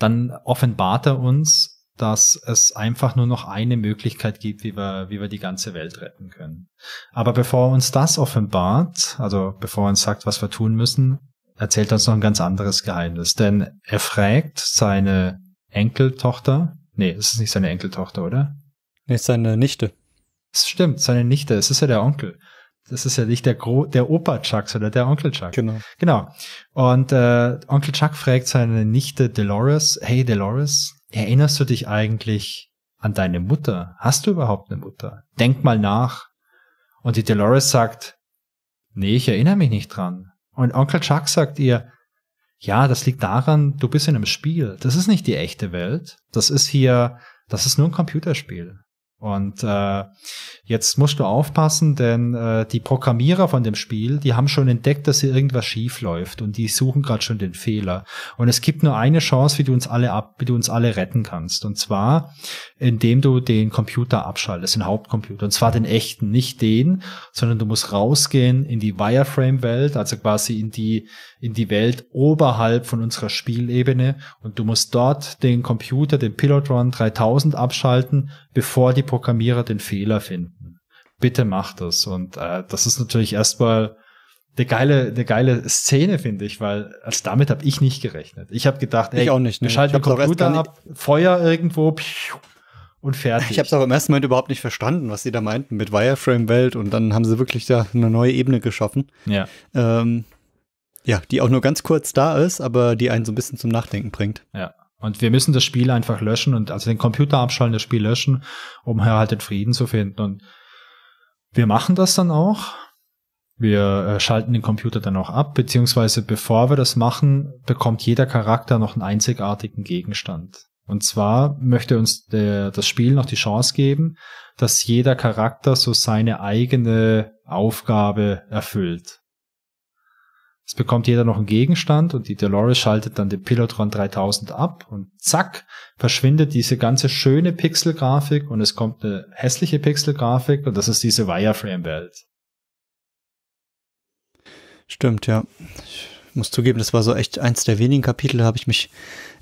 dann offenbart er uns, dass es einfach nur noch eine Möglichkeit gibt, wie wir, wie wir die ganze Welt retten können. Aber bevor er uns das offenbart, also bevor er uns sagt, was wir tun müssen, erzählt er uns noch ein ganz anderes Geheimnis. Denn er fragt seine Enkeltochter, nee, es ist nicht seine Enkeltochter, oder? Nee, ist seine Nichte. Das stimmt, seine Nichte. Es ist ja der Onkel. Das ist ja nicht der, Gro der Opa Chuck, sondern der Onkel Chuck. Genau. Genau. Und äh, Onkel Chuck fragt seine Nichte Dolores, hey Dolores, erinnerst du dich eigentlich an deine Mutter? Hast du überhaupt eine Mutter? Denk mal nach. Und die Dolores sagt, nee, ich erinnere mich nicht dran. Und Onkel Chuck sagt ihr, ja, das liegt daran, du bist in einem Spiel. Das ist nicht die echte Welt. Das ist hier, das ist nur ein Computerspiel. Und äh, jetzt musst du aufpassen, denn äh, die Programmierer von dem Spiel, die haben schon entdeckt, dass hier irgendwas schief läuft und die suchen gerade schon den Fehler. Und es gibt nur eine Chance, wie du uns alle ab, wie du uns alle retten kannst. Und zwar, indem du den Computer abschaltest, den Hauptcomputer. Und zwar den echten, nicht den, sondern du musst rausgehen in die Wireframe-Welt, also quasi in die in die Welt oberhalb von unserer Spielebene. Und du musst dort den Computer, den Pilotron 3000 abschalten, bevor die Programmierer den Fehler finden. Bitte macht das. Und äh, das ist natürlich erstmal eine geile, eine geile Szene, finde ich, weil als damit habe ich nicht gerechnet. Ich habe gedacht, ey, ich auch nicht, ne? wir schalten den Computer ab, Feuer irgendwo und fertig. Ich habe es auch im ersten Moment überhaupt nicht verstanden, was sie da meinten mit Wireframe-Welt und dann haben sie wirklich da eine neue Ebene geschaffen. Ja. Ähm, ja, die auch nur ganz kurz da ist, aber die einen so ein bisschen zum Nachdenken bringt. Ja. Und wir müssen das Spiel einfach löschen und also den Computer abschalten, das Spiel löschen, um halt den Frieden zu finden. Und wir machen das dann auch. Wir äh, schalten den Computer dann auch ab, beziehungsweise bevor wir das machen, bekommt jeder Charakter noch einen einzigartigen Gegenstand. Und zwar möchte uns der, das Spiel noch die Chance geben, dass jeder Charakter so seine eigene Aufgabe erfüllt. Es bekommt jeder noch einen Gegenstand und die Dolores schaltet dann den Pilotron 3000 ab und zack, verschwindet diese ganze schöne Pixelgrafik und es kommt eine hässliche Pixelgrafik und das ist diese Wireframe-Welt. Stimmt, ja. Ich muss zugeben, das war so echt eins der wenigen Kapitel, da habe ich mich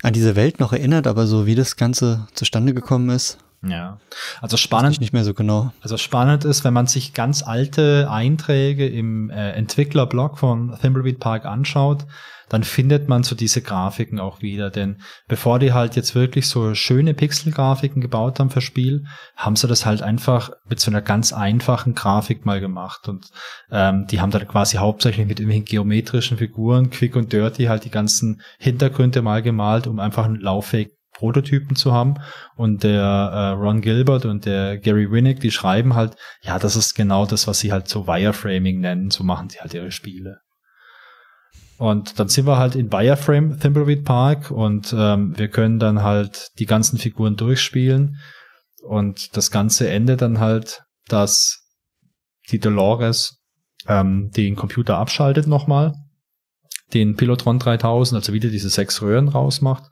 an diese Welt noch erinnert, aber so wie das Ganze zustande gekommen ist, ja. Also spannend. nicht mehr so genau. Also spannend ist, wenn man sich ganz alte Einträge im äh, Entwicklerblog von Thimbleweed Park anschaut, dann findet man so diese Grafiken auch wieder. Denn bevor die halt jetzt wirklich so schöne Pixelgrafiken gebaut haben für Spiel, haben sie das halt einfach mit so einer ganz einfachen Grafik mal gemacht. Und ähm, die haben dann quasi hauptsächlich mit irgendwelchen geometrischen Figuren, Quick und Dirty, halt die ganzen Hintergründe mal gemalt, um einfach einen lauffähigen Prototypen zu haben. Und der äh, Ron Gilbert und der Gary Winnick, die schreiben halt, ja, das ist genau das, was sie halt so Wireframing nennen, so machen sie halt ihre Spiele. Und dann sind wir halt in Wireframe Thimbleweed Park und ähm, wir können dann halt die ganzen Figuren durchspielen. Und das Ganze endet dann halt, dass die Dolores ähm, den Computer abschaltet nochmal, den Pilotron 3000, also wieder diese sechs Röhren rausmacht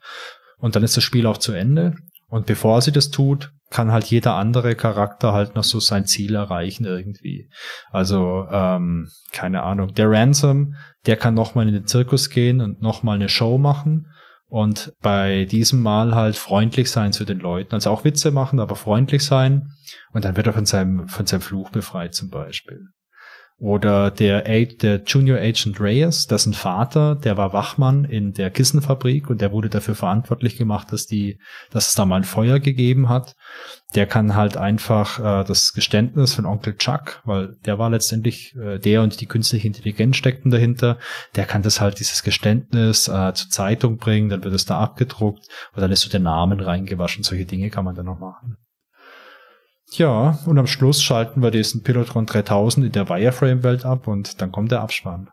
und dann ist das Spiel auch zu Ende. Und bevor sie das tut, kann halt jeder andere Charakter halt noch so sein Ziel erreichen irgendwie. Also, ähm, keine Ahnung. Der Ransom, der kann nochmal in den Zirkus gehen und nochmal eine Show machen und bei diesem Mal halt freundlich sein zu den Leuten. Also auch Witze machen, aber freundlich sein. Und dann wird er von seinem, von seinem Fluch befreit zum Beispiel. Oder der, der, Junior Agent Reyes, dessen Vater, der war Wachmann in der Kissenfabrik und der wurde dafür verantwortlich gemacht, dass die, dass es da mal ein Feuer gegeben hat. Der kann halt einfach äh, das Geständnis von Onkel Chuck, weil der war letztendlich äh, der und die künstliche Intelligenz steckten dahinter. Der kann das halt dieses Geständnis äh, zur Zeitung bringen, dann wird es da abgedruckt und dann ist so der Namen reingewaschen. Solche Dinge kann man dann noch machen. Ja, und am Schluss schalten wir diesen Pilotron 3000 in der Wireframe-Welt ab und dann kommt der Abspann.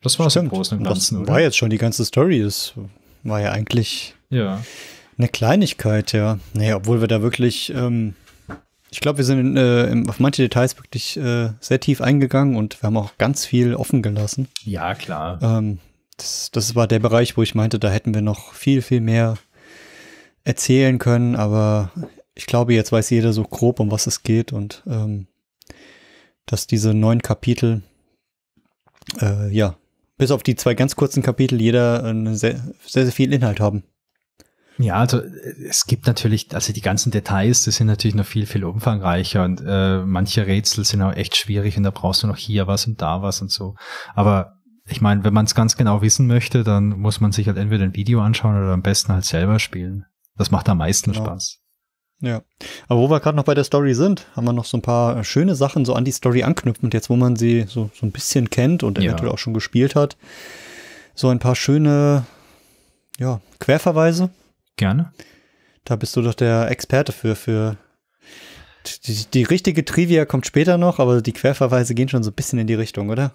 Das war's Stimmt. im Großen und Ganzen, das War jetzt schon die ganze Story, das war ja eigentlich ja. eine Kleinigkeit, ja. Nee, obwohl wir da wirklich, ähm, ich glaube, wir sind äh, auf manche Details wirklich äh, sehr tief eingegangen und wir haben auch ganz viel offen gelassen. Ja, klar. Ähm, das, das war der Bereich, wo ich meinte, da hätten wir noch viel, viel mehr erzählen können, aber ich glaube, jetzt weiß jeder so grob, um was es geht und ähm, dass diese neun Kapitel, äh, ja, bis auf die zwei ganz kurzen Kapitel, jeder äh, sehr, sehr, sehr viel Inhalt haben. Ja, also äh, es gibt natürlich, also die ganzen Details, die sind natürlich noch viel, viel umfangreicher und äh, manche Rätsel sind auch echt schwierig und da brauchst du noch hier was und da was und so. Aber ich meine, wenn man es ganz genau wissen möchte, dann muss man sich halt entweder ein Video anschauen oder am besten halt selber spielen. Das macht am meisten genau. Spaß. Ja, aber wo wir gerade noch bei der Story sind, haben wir noch so ein paar äh, schöne Sachen so an die Story anknüpfend, jetzt wo man sie so, so ein bisschen kennt und eventuell ja. auch schon gespielt hat. So ein paar schöne, ja, Querverweise. Gerne. Da bist du doch der Experte für, für die, die richtige Trivia kommt später noch, aber die Querverweise gehen schon so ein bisschen in die Richtung, oder?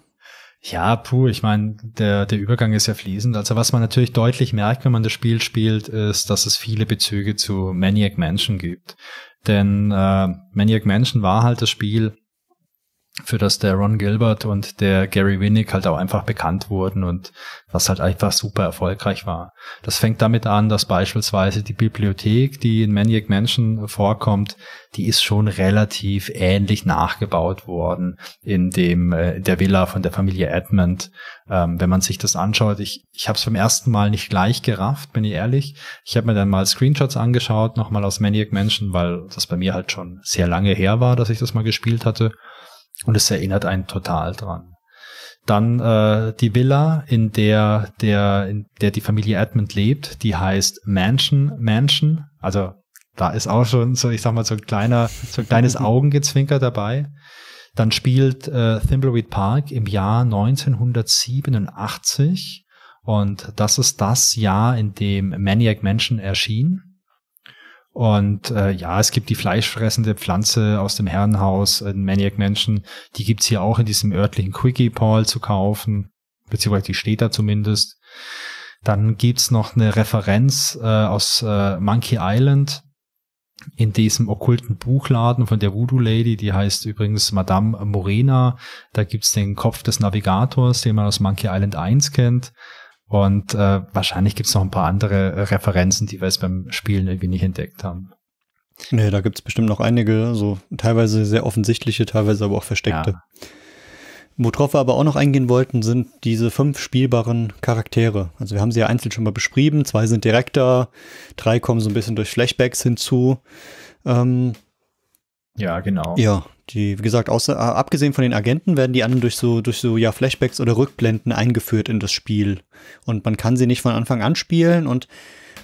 Ja, puh, ich meine, der, der Übergang ist ja fließend. Also was man natürlich deutlich merkt, wenn man das Spiel spielt, ist, dass es viele Bezüge zu Maniac Mansion gibt. Denn äh, Maniac Mansion war halt das Spiel, für das der Ron Gilbert und der Gary Winnick halt auch einfach bekannt wurden und was halt einfach super erfolgreich war. Das fängt damit an, dass beispielsweise die Bibliothek, die in Maniac Mansion vorkommt, die ist schon relativ ähnlich nachgebaut worden in dem äh, der Villa von der Familie Edmund. Ähm, wenn man sich das anschaut, ich, ich habe es beim ersten Mal nicht gleich gerafft, bin ich ehrlich. Ich habe mir dann mal Screenshots angeschaut, nochmal aus Maniac Mansion, weil das bei mir halt schon sehr lange her war, dass ich das mal gespielt hatte. Und es erinnert einen total dran. Dann äh, die Villa, in der, der, in der die Familie Edmund lebt, die heißt Mansion Mansion. Also da ist auch schon so, ich sag mal, so ein kleiner, so ein kleines Augengezwinker dabei. Dann spielt äh, Thimbleweed Park im Jahr 1987 und das ist das Jahr, in dem Maniac Mansion erschien. Und äh, ja, es gibt die fleischfressende Pflanze aus dem Herrenhaus, äh, Maniac Mansion. Die gibt's hier auch in diesem örtlichen Quickie Paul zu kaufen, beziehungsweise die steht da zumindest. Dann gibt's noch eine Referenz äh, aus äh, Monkey Island in diesem okkulten Buchladen von der Voodoo Lady, die heißt übrigens Madame Morena. Da gibt's den Kopf des Navigators, den man aus Monkey Island 1 kennt. Und äh, wahrscheinlich es noch ein paar andere Referenzen, die wir jetzt beim Spielen irgendwie nicht entdeckt haben. Nee, da gibt es bestimmt noch einige, so teilweise sehr offensichtliche, teilweise aber auch versteckte. Ja. Worauf wir aber auch noch eingehen wollten, sind diese fünf spielbaren Charaktere. Also wir haben sie ja einzeln schon mal beschrieben. Zwei sind direkter, drei kommen so ein bisschen durch Flashbacks hinzu. Ähm, ja, genau. Ja, die, wie gesagt, außer, äh, abgesehen von den Agenten werden die anderen durch so, durch so ja, Flashbacks oder Rückblenden eingeführt in das Spiel. Und man kann sie nicht von Anfang an spielen. Und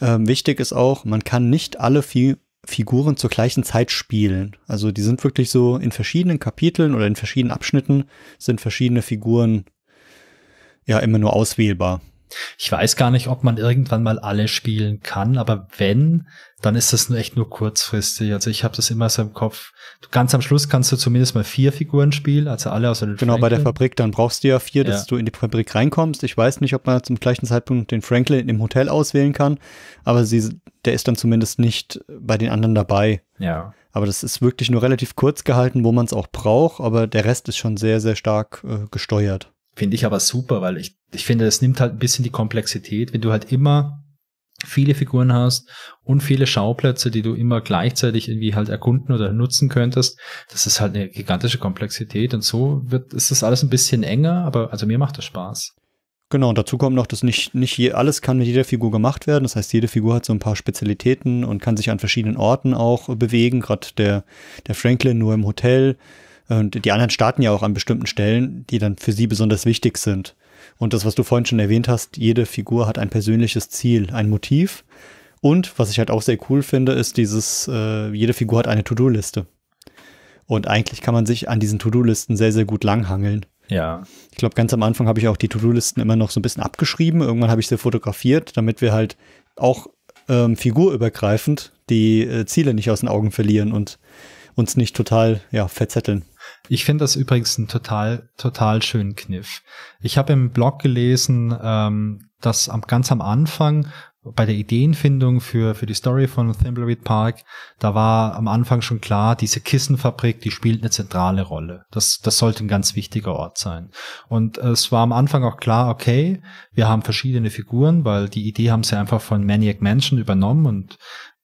ähm, wichtig ist auch, man kann nicht alle Fi Figuren zur gleichen Zeit spielen. Also die sind wirklich so in verschiedenen Kapiteln oder in verschiedenen Abschnitten sind verschiedene Figuren ja immer nur auswählbar. Ich weiß gar nicht, ob man irgendwann mal alle spielen kann, aber wenn, dann ist das nur echt nur kurzfristig. Also ich habe das immer so im Kopf. Ganz am Schluss kannst du zumindest mal vier Figuren spielen, also alle außer den Genau, Franklin. bei der Fabrik, dann brauchst du ja vier, dass ja. du in die Fabrik reinkommst. Ich weiß nicht, ob man zum gleichen Zeitpunkt den Franklin im Hotel auswählen kann, aber sie, der ist dann zumindest nicht bei den anderen dabei. Ja. Aber das ist wirklich nur relativ kurz gehalten, wo man es auch braucht, aber der Rest ist schon sehr, sehr stark äh, gesteuert. Finde ich aber super, weil ich, ich finde, das nimmt halt ein bisschen die Komplexität, wenn du halt immer viele Figuren hast und viele Schauplätze, die du immer gleichzeitig irgendwie halt erkunden oder nutzen könntest. Das ist halt eine gigantische Komplexität und so wird, ist das alles ein bisschen enger, aber also mir macht das Spaß. Genau, und dazu kommt noch, dass nicht, nicht je, alles kann mit jeder Figur gemacht werden. Das heißt, jede Figur hat so ein paar Spezialitäten und kann sich an verschiedenen Orten auch bewegen. Gerade der, der Franklin nur im Hotel. Und die anderen starten ja auch an bestimmten Stellen, die dann für sie besonders wichtig sind. Und das, was du vorhin schon erwähnt hast, jede Figur hat ein persönliches Ziel, ein Motiv. Und was ich halt auch sehr cool finde, ist dieses, äh, jede Figur hat eine To-Do-Liste. Und eigentlich kann man sich an diesen To-Do-Listen sehr, sehr gut langhangeln. Ja. Ich glaube, ganz am Anfang habe ich auch die To-Do-Listen immer noch so ein bisschen abgeschrieben. Irgendwann habe ich sie fotografiert, damit wir halt auch ähm, figurübergreifend die äh, Ziele nicht aus den Augen verlieren und uns nicht total ja, verzetteln. Ich finde das übrigens einen total, total schönen Kniff. Ich habe im Blog gelesen, ähm, dass am, ganz am Anfang bei der Ideenfindung für, für die Story von Thimbleweed Park, da war am Anfang schon klar, diese Kissenfabrik, die spielt eine zentrale Rolle. Das, das sollte ein ganz wichtiger Ort sein. Und es war am Anfang auch klar, okay, wir haben verschiedene Figuren, weil die Idee haben sie einfach von Maniac Mansion übernommen und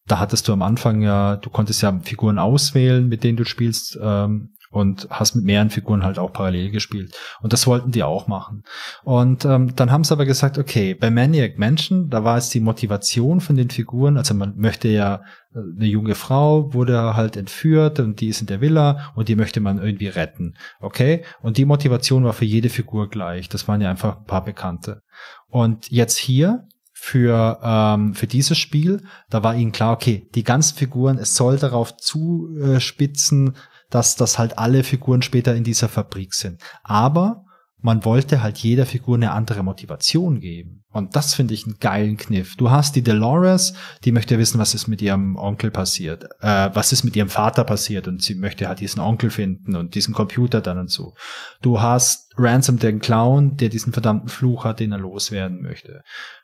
da hattest du am Anfang ja, du konntest ja Figuren auswählen, mit denen du spielst. Ähm, und hast mit mehreren Figuren halt auch parallel gespielt. Und das wollten die auch machen. Und ähm, dann haben sie aber gesagt, okay, bei Maniac Mansion, da war es die Motivation von den Figuren, also man möchte ja, äh, eine junge Frau wurde halt entführt und die ist in der Villa und die möchte man irgendwie retten. Okay? Und die Motivation war für jede Figur gleich. Das waren ja einfach ein paar Bekannte. Und jetzt hier, für, ähm, für dieses Spiel, da war ihnen klar, okay, die ganzen Figuren, es soll darauf zuspitzen, dass das halt alle Figuren später in dieser Fabrik sind. Aber man wollte halt jeder Figur eine andere Motivation geben. Und das finde ich einen geilen Kniff. Du hast die Dolores, die möchte wissen, was ist mit ihrem Onkel passiert, äh, was ist mit ihrem Vater passiert und sie möchte halt diesen Onkel finden und diesen Computer dann und so. Du hast Ransom, den Clown, der diesen verdammten Fluch hat, den er loswerden möchte.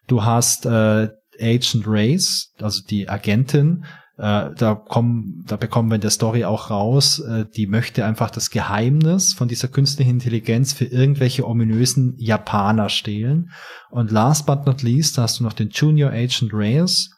Du hast äh, Agent Race, also die Agentin, äh, da, kommen, da bekommen wir in der Story auch raus, äh, die möchte einfach das Geheimnis von dieser künstlichen Intelligenz für irgendwelche ominösen Japaner stehlen. Und last but not least, da hast du noch den Junior Agent Reyes,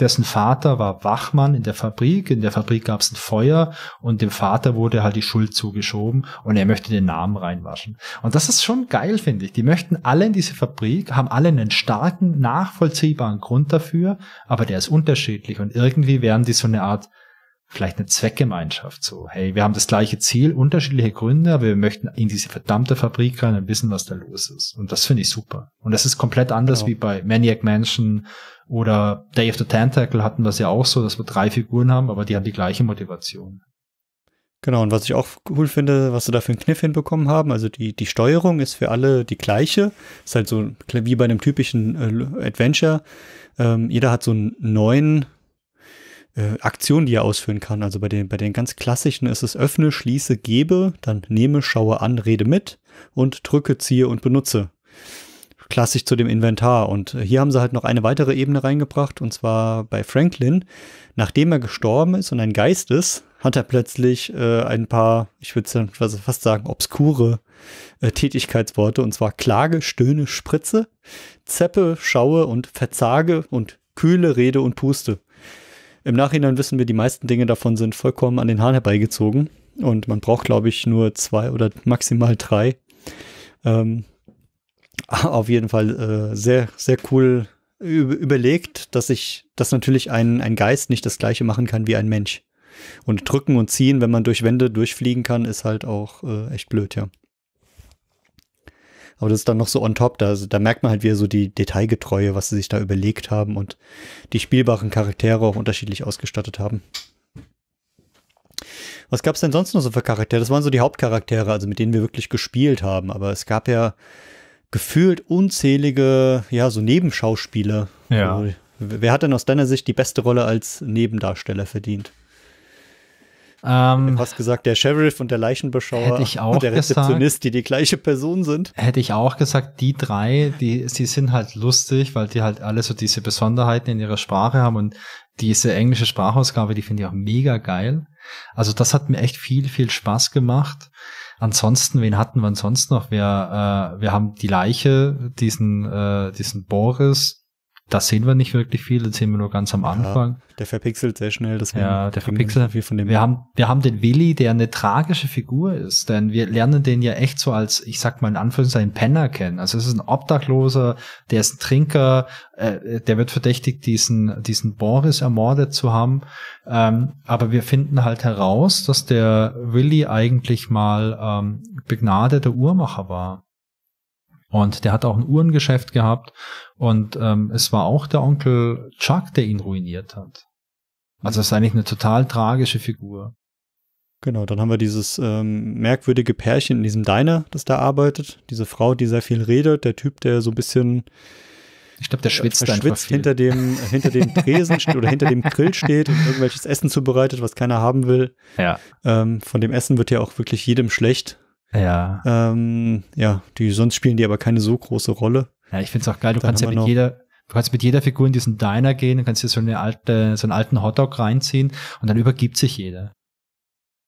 dessen Vater war Wachmann in der Fabrik. In der Fabrik gab es ein Feuer und dem Vater wurde halt die Schuld zugeschoben und er möchte den Namen reinwaschen. Und das ist schon geil, finde ich. Die möchten alle in diese Fabrik, haben alle einen starken, nachvollziehbaren Grund dafür, aber der ist unterschiedlich und irgendwie werden die so eine Art vielleicht eine Zweckgemeinschaft. So, hey, wir haben das gleiche Ziel, unterschiedliche Gründe, aber wir möchten in diese verdammte Fabrik rein und wissen, was da los ist. Und das finde ich super. Und das ist komplett anders genau. wie bei Maniac Mansion oder Day of the Tentacle hatten wir es ja auch so, dass wir drei Figuren haben, aber die haben die gleiche Motivation. Genau, und was ich auch cool finde, was sie da für einen Kniff hinbekommen haben, also die, die Steuerung ist für alle die gleiche. Ist halt so wie bei einem typischen äh, Adventure. Ähm, jeder hat so einen neuen äh, Aktionen, die er ausführen kann. Also bei den, bei den ganz klassischen ist es öffne, schließe, gebe, dann nehme, schaue an, rede mit und drücke, ziehe und benutze. Klassisch zu dem Inventar. Und hier haben sie halt noch eine weitere Ebene reingebracht, und zwar bei Franklin. Nachdem er gestorben ist und ein Geist ist, hat er plötzlich äh, ein paar, ich würde fast sagen, obskure äh, Tätigkeitsworte, und zwar Klage, Stöhne, Spritze, Zeppe, Schaue und Verzage und kühle Rede und Puste. Im Nachhinein wissen wir, die meisten Dinge davon sind vollkommen an den Haaren herbeigezogen. Und man braucht, glaube ich, nur zwei oder maximal drei. Ähm, auf jeden Fall äh, sehr, sehr cool überlegt, dass ich, dass natürlich ein, ein Geist nicht das gleiche machen kann wie ein Mensch. Und drücken und ziehen, wenn man durch Wände durchfliegen kann, ist halt auch äh, echt blöd, ja. Aber das ist dann noch so on top. Da, da merkt man halt wieder so die Detailgetreue, was sie sich da überlegt haben und die spielbaren Charaktere auch unterschiedlich ausgestattet haben. Was gab es denn sonst noch so für Charaktere? Das waren so die Hauptcharaktere, also mit denen wir wirklich gespielt haben. Aber es gab ja gefühlt unzählige, ja, so Nebenschauspieler. Ja. Wer hat denn aus deiner Sicht die beste Rolle als Nebendarsteller verdient? Ähm, du hast gesagt, der Sheriff und der Leichenbeschauer hätte ich auch und der Rezeptionist, gesagt, die die gleiche Person sind. Hätte ich auch gesagt, die drei, die, die sind halt lustig, weil die halt alle so diese Besonderheiten in ihrer Sprache haben und diese englische Sprachausgabe, die finde ich auch mega geil. Also das hat mir echt viel, viel Spaß gemacht. Ansonsten, wen hatten wir ansonsten noch? Wir, äh, wir haben die Leiche, diesen, äh, diesen Boris, das sehen wir nicht wirklich viel, das sehen wir nur ganz am Anfang. Ja, der verpixelt sehr schnell, das Ja, der verpixelt viel von dem. Wir haben, wir haben den Willi, der eine tragische Figur ist, denn wir lernen den ja echt so als, ich sag mal in Anführungszeichen, Penner kennen. Also es ist ein Obdachloser, der ist ein Trinker, äh, der wird verdächtigt, diesen, diesen Boris ermordet zu haben. Ähm, aber wir finden halt heraus, dass der Willi eigentlich mal ähm, begnadeter Uhrmacher war. Und der hat auch ein Uhrengeschäft gehabt und ähm, es war auch der Onkel Chuck, der ihn ruiniert hat. Also es ist eigentlich eine total tragische Figur. Genau, dann haben wir dieses ähm, merkwürdige Pärchen in diesem Diner, das da arbeitet. Diese Frau, die sehr viel redet, der Typ, der so ein bisschen ich glaube, der äh, schwitzt einfach viel. hinter dem äh, hinter dem Tresen oder hinter dem Grill steht und irgendwelches Essen zubereitet, was keiner haben will. Ja. Ähm, von dem Essen wird ja auch wirklich jedem schlecht. Ja. Ähm, ja, die sonst spielen die aber keine so große Rolle. Ja, ich finde es auch geil, du Dann kannst ja mit noch. jeder, Du kannst mit jeder Figur in diesen Diner gehen, du kannst dir so, eine alte, so einen alten Hotdog reinziehen und dann übergibt sich jeder.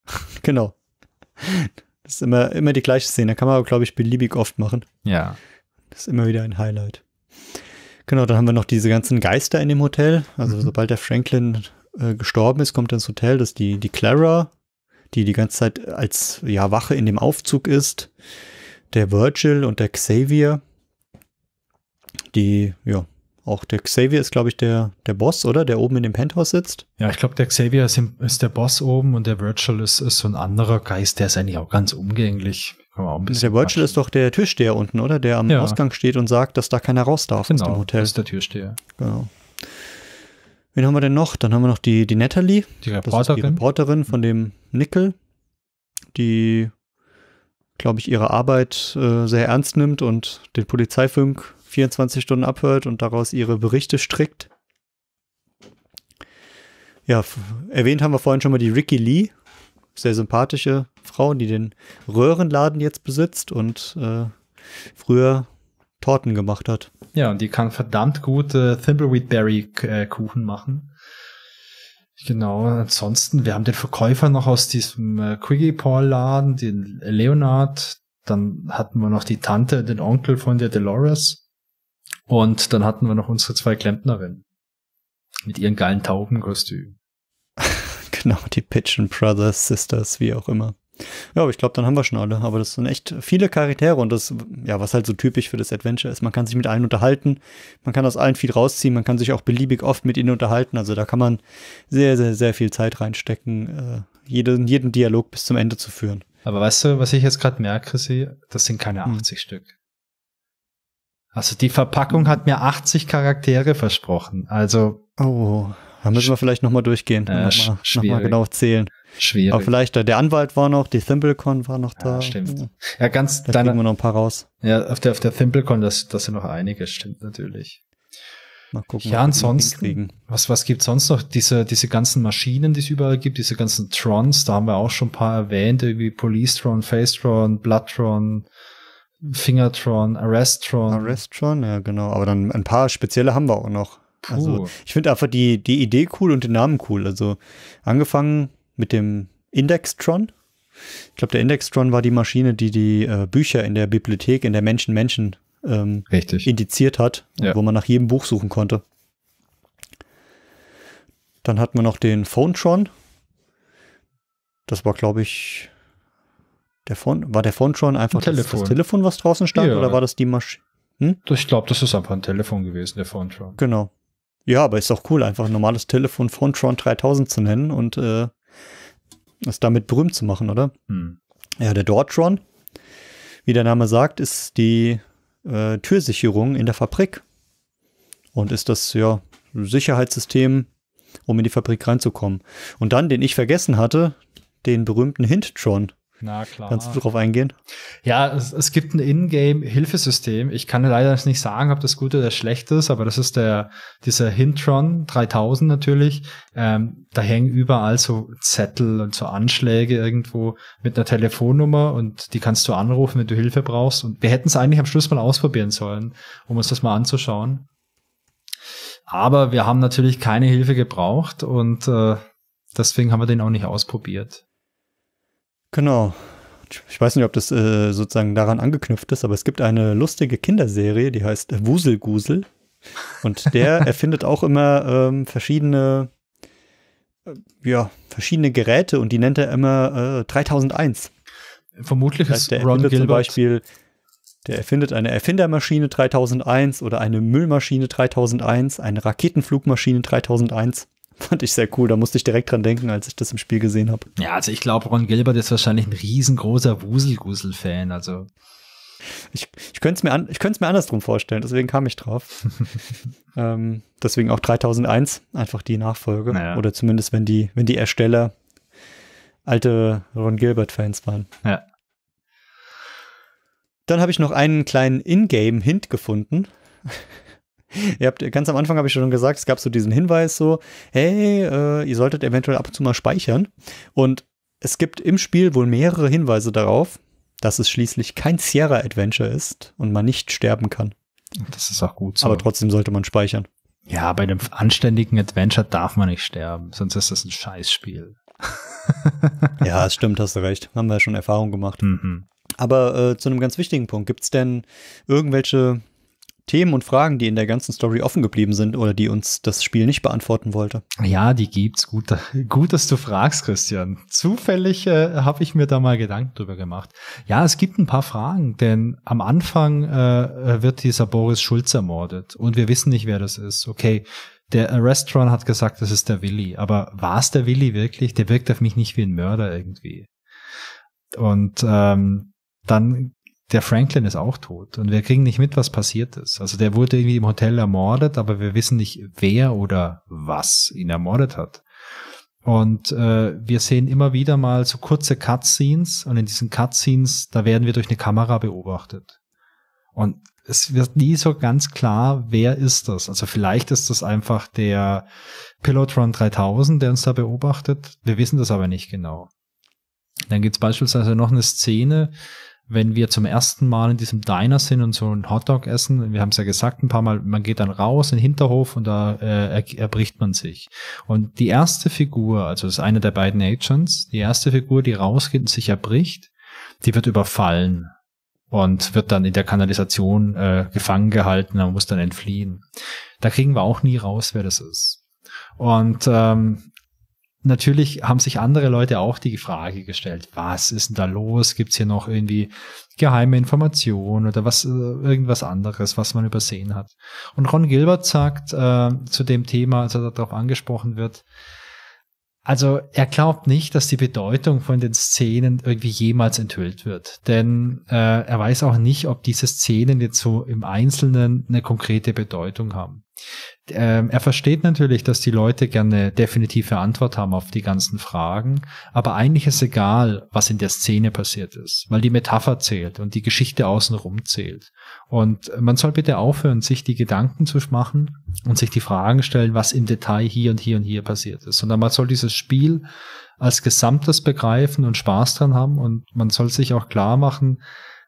Genau. Das ist immer, immer die gleiche Szene. Da Kann man aber, glaube ich, beliebig oft machen. Ja. Das ist immer wieder ein Highlight. Genau, dann haben wir noch diese ganzen Geister in dem Hotel. Also, mhm. sobald der Franklin äh, gestorben ist, kommt ins Hotel, dass die, die Clara, die die ganze Zeit als ja, Wache in dem Aufzug ist, der Virgil und der Xavier die, ja, auch der Xavier ist, glaube ich, der, der Boss, oder? Der oben in dem Penthouse sitzt. Ja, ich glaube, der Xavier ist, im, ist, der Boss oben und der Virtual ist, ist so ein anderer Geist, der ist eigentlich auch ganz umgänglich. Auch der Virtual ist doch der Türsteher unten, oder? Der am ja. Ausgang steht und sagt, dass da keiner raus darf genau, aus dem Hotel. Das ist der Türsteher. Genau. Wen haben wir denn noch? Dann haben wir noch die, die Natalie. Die Reporterin. die Reporterin von dem Nickel, die, glaube ich, ihre Arbeit äh, sehr ernst nimmt und den Polizeifunk 24 Stunden abhört und daraus ihre Berichte strickt. Ja, erwähnt haben wir vorhin schon mal die Ricky Lee, sehr sympathische Frau, die den Röhrenladen jetzt besitzt und äh, früher Torten gemacht hat. Ja, und die kann verdammt gut äh, Thimbleweed Berry äh, Kuchen machen. Genau, ansonsten, wir haben den Verkäufer noch aus diesem äh, Quiggy Paul Laden, den Leonard, dann hatten wir noch die Tante, den Onkel von der Dolores. Und dann hatten wir noch unsere zwei Klempnerinnen mit ihren geilen Taubenkostümen. genau, die Pigeon Brothers, Sisters, wie auch immer. Ja, aber ich glaube, dann haben wir schon alle. Aber das sind echt viele Charaktere und das, ja, was halt so typisch für das Adventure ist. Man kann sich mit allen unterhalten, man kann aus allen viel rausziehen, man kann sich auch beliebig oft mit ihnen unterhalten. Also da kann man sehr, sehr, sehr viel Zeit reinstecken, äh, jeden, jeden Dialog bis zum Ende zu führen. Aber weißt du, was ich jetzt gerade merke, Chrissy? Das sind keine 80 hm. Stück. Also die Verpackung hat mir 80 Charaktere versprochen. Also. Oh, da müssen wir vielleicht nochmal durchgehen. Äh, nochmal noch mal genau zählen. Schwierig. Aber vielleicht äh, der Anwalt war noch, die ThimbleCon war noch da. Ja, stimmt. Ja, ganz. Da kriegen wir noch ein paar raus. Ja, auf der, auf der ThimbleCon, das, das sind noch einige, stimmt natürlich. Mal gucken, ja, ansonsten, was, was gibt's sonst noch? Diese, diese ganzen Maschinen, die es überall gibt, diese ganzen Trons, da haben wir auch schon ein paar erwähnt, irgendwie Policetron, Facetron, Bloodtron, Fingertron, Arrestron. Arrestron, ja, genau. Aber dann ein paar spezielle haben wir auch noch. Puh. Also, ich finde einfach die, die Idee cool und den Namen cool. Also, angefangen mit dem Indextron. Ich glaube, der Indextron war die Maschine, die die äh, Bücher in der Bibliothek, in der Menschen-Menschen ähm, indiziert hat, ja. wo man nach jedem Buch suchen konnte. Dann hatten wir noch den Phonetron. Das war, glaube ich, der Fon war der Font schon einfach ein das, Telefon. das, Telefon, was draußen stand, ja. oder war das die Maschine? Hm? Ich glaube, das ist einfach ein Telefon gewesen, der Fontron. Genau. Ja, aber ist auch cool, einfach ein normales Telefon Fontron 3000 zu nennen und äh, es damit berühmt zu machen, oder? Hm. Ja, der Dortron, wie der Name sagt, ist die äh, Türsicherung in der Fabrik und ist das ja Sicherheitssystem, um in die Fabrik reinzukommen. Und dann, den ich vergessen hatte, den berühmten Hintron. Na klar. Kannst du drauf eingehen? Ja, es, es gibt ein Ingame-Hilfesystem. Ich kann leider nicht sagen, ob das gut oder schlecht ist, aber das ist der, dieser Hintron 3000 natürlich. Ähm, da hängen überall so Zettel und so Anschläge irgendwo mit einer Telefonnummer und die kannst du anrufen, wenn du Hilfe brauchst. Und wir hätten es eigentlich am Schluss mal ausprobieren sollen, um uns das mal anzuschauen. Aber wir haben natürlich keine Hilfe gebraucht und äh, deswegen haben wir den auch nicht ausprobiert. Genau. Ich weiß nicht, ob das äh, sozusagen daran angeknüpft ist, aber es gibt eine lustige Kinderserie, die heißt Wuselgusel. Und der erfindet auch immer ähm, verschiedene, äh, ja, verschiedene Geräte und die nennt er immer äh, 3001. Vermutlich das heißt, der ist der Gilbert. zum Beispiel, der erfindet eine Erfindermaschine 3001 oder eine Müllmaschine 3001, eine Raketenflugmaschine 3001. Fand ich sehr cool. Da musste ich direkt dran denken, als ich das im Spiel gesehen habe. Ja, also ich glaube, Ron Gilbert ist wahrscheinlich ein riesengroßer Wuselgusel-Fan. Also ich, ich könnte es mir, an, ich mir andersrum vorstellen, deswegen kam ich drauf. ähm, deswegen auch 3001, einfach die Nachfolge. Naja. Oder zumindest, wenn die, wenn die Ersteller alte Ron Gilbert-Fans waren. Ja. Dann habe ich noch einen kleinen Ingame-Hint gefunden ihr habt ganz am Anfang habe ich schon gesagt, es gab so diesen Hinweis so, hey, äh, ihr solltet eventuell ab und zu mal speichern. Und es gibt im Spiel wohl mehrere Hinweise darauf, dass es schließlich kein Sierra Adventure ist und man nicht sterben kann. Das ist auch gut so. Aber trotzdem sollte man speichern. Ja, bei einem anständigen Adventure darf man nicht sterben, sonst ist das ein Scheißspiel. ja, es stimmt, hast du recht. Haben wir ja schon Erfahrung gemacht. Mhm. Aber äh, zu einem ganz wichtigen Punkt, gibt es denn irgendwelche Themen und Fragen, die in der ganzen Story offen geblieben sind oder die uns das Spiel nicht beantworten wollte? Ja, die gibt's. Gut, gut dass du fragst, Christian. Zufällig äh, habe ich mir da mal Gedanken drüber gemacht. Ja, es gibt ein paar Fragen, denn am Anfang äh, äh, wird dieser Boris Schulz ermordet und wir wissen nicht, wer das ist. Okay. Der Restaurant hat gesagt, das ist der Willi. Aber war es der Willi wirklich? Der wirkt auf mich nicht wie ein Mörder irgendwie. Und ähm, dann der Franklin ist auch tot und wir kriegen nicht mit, was passiert ist. Also der wurde irgendwie im Hotel ermordet, aber wir wissen nicht, wer oder was ihn ermordet hat. Und äh, wir sehen immer wieder mal so kurze Cutscenes und in diesen Cutscenes, da werden wir durch eine Kamera beobachtet. Und es wird nie so ganz klar, wer ist das. Also vielleicht ist das einfach der Pilotron 3000, der uns da beobachtet. Wir wissen das aber nicht genau. Dann gibt es beispielsweise noch eine Szene, wenn wir zum ersten Mal in diesem Diner sind und so einen Hotdog essen, wir haben es ja gesagt ein paar Mal, man geht dann raus in den Hinterhof und da äh, erbricht man sich. Und die erste Figur, also das ist eine der beiden Agents, die erste Figur, die rausgeht und sich erbricht, die wird überfallen und wird dann in der Kanalisation äh, gefangen gehalten und muss dann entfliehen. Da kriegen wir auch nie raus, wer das ist. Und ähm, natürlich haben sich andere Leute auch die Frage gestellt, was ist denn da los? Gibt es hier noch irgendwie geheime Informationen oder was äh, irgendwas anderes, was man übersehen hat? Und Ron Gilbert sagt äh, zu dem Thema, als er darauf angesprochen wird, also er glaubt nicht, dass die Bedeutung von den Szenen irgendwie jemals enthüllt wird, denn äh, er weiß auch nicht, ob diese Szenen jetzt so im Einzelnen eine konkrete Bedeutung haben. Ähm, er versteht natürlich, dass die Leute gerne definitive Antwort haben auf die ganzen Fragen, aber eigentlich ist egal, was in der Szene passiert ist, weil die Metapher zählt und die Geschichte außenrum zählt. Und man soll bitte aufhören, sich die Gedanken zu machen und sich die Fragen stellen, was im Detail hier und hier und hier passiert ist, sondern man soll dieses Spiel als Gesamtes begreifen und Spaß dran haben und man soll sich auch klar machen,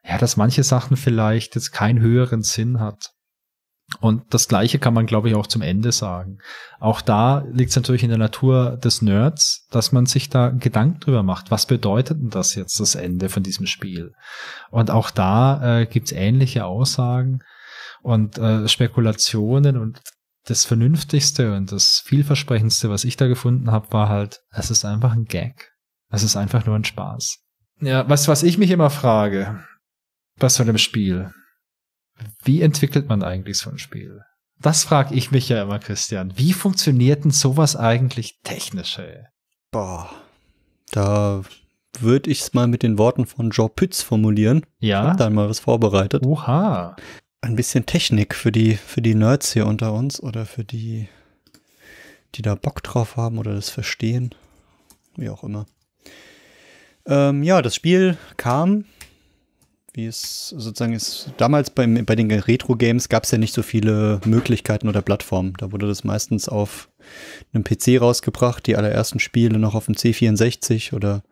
ja, dass manche Sachen vielleicht jetzt keinen höheren Sinn hat. Und das Gleiche kann man, glaube ich, auch zum Ende sagen. Auch da liegt es natürlich in der Natur des Nerds, dass man sich da Gedanken drüber macht. Was bedeutet denn das jetzt, das Ende von diesem Spiel? Und auch da äh, gibt ähnliche Aussagen und äh, Spekulationen und das Vernünftigste und das Vielversprechendste, was ich da gefunden habe, war halt, es ist einfach ein Gag. Es ist einfach nur ein Spaß. Ja, was, was ich mich immer frage, was von dem Spiel, wie entwickelt man eigentlich so ein Spiel? Das frage ich mich ja immer, Christian. Wie funktioniert denn sowas eigentlich technisch, ey? Boah, da würde ich es mal mit den Worten von Jean Pütz formulieren. Ja. Ich habe da mal was vorbereitet. Oha. Ein bisschen Technik für die, für die Nerds hier unter uns oder für die, die da Bock drauf haben oder das verstehen. Wie auch immer. Ähm, ja, das Spiel kam wie es sozusagen ist. Damals beim, bei den Retro-Games gab es ja nicht so viele Möglichkeiten oder Plattformen. Da wurde das meistens auf einem PC rausgebracht, die allerersten Spiele noch auf dem C64 oder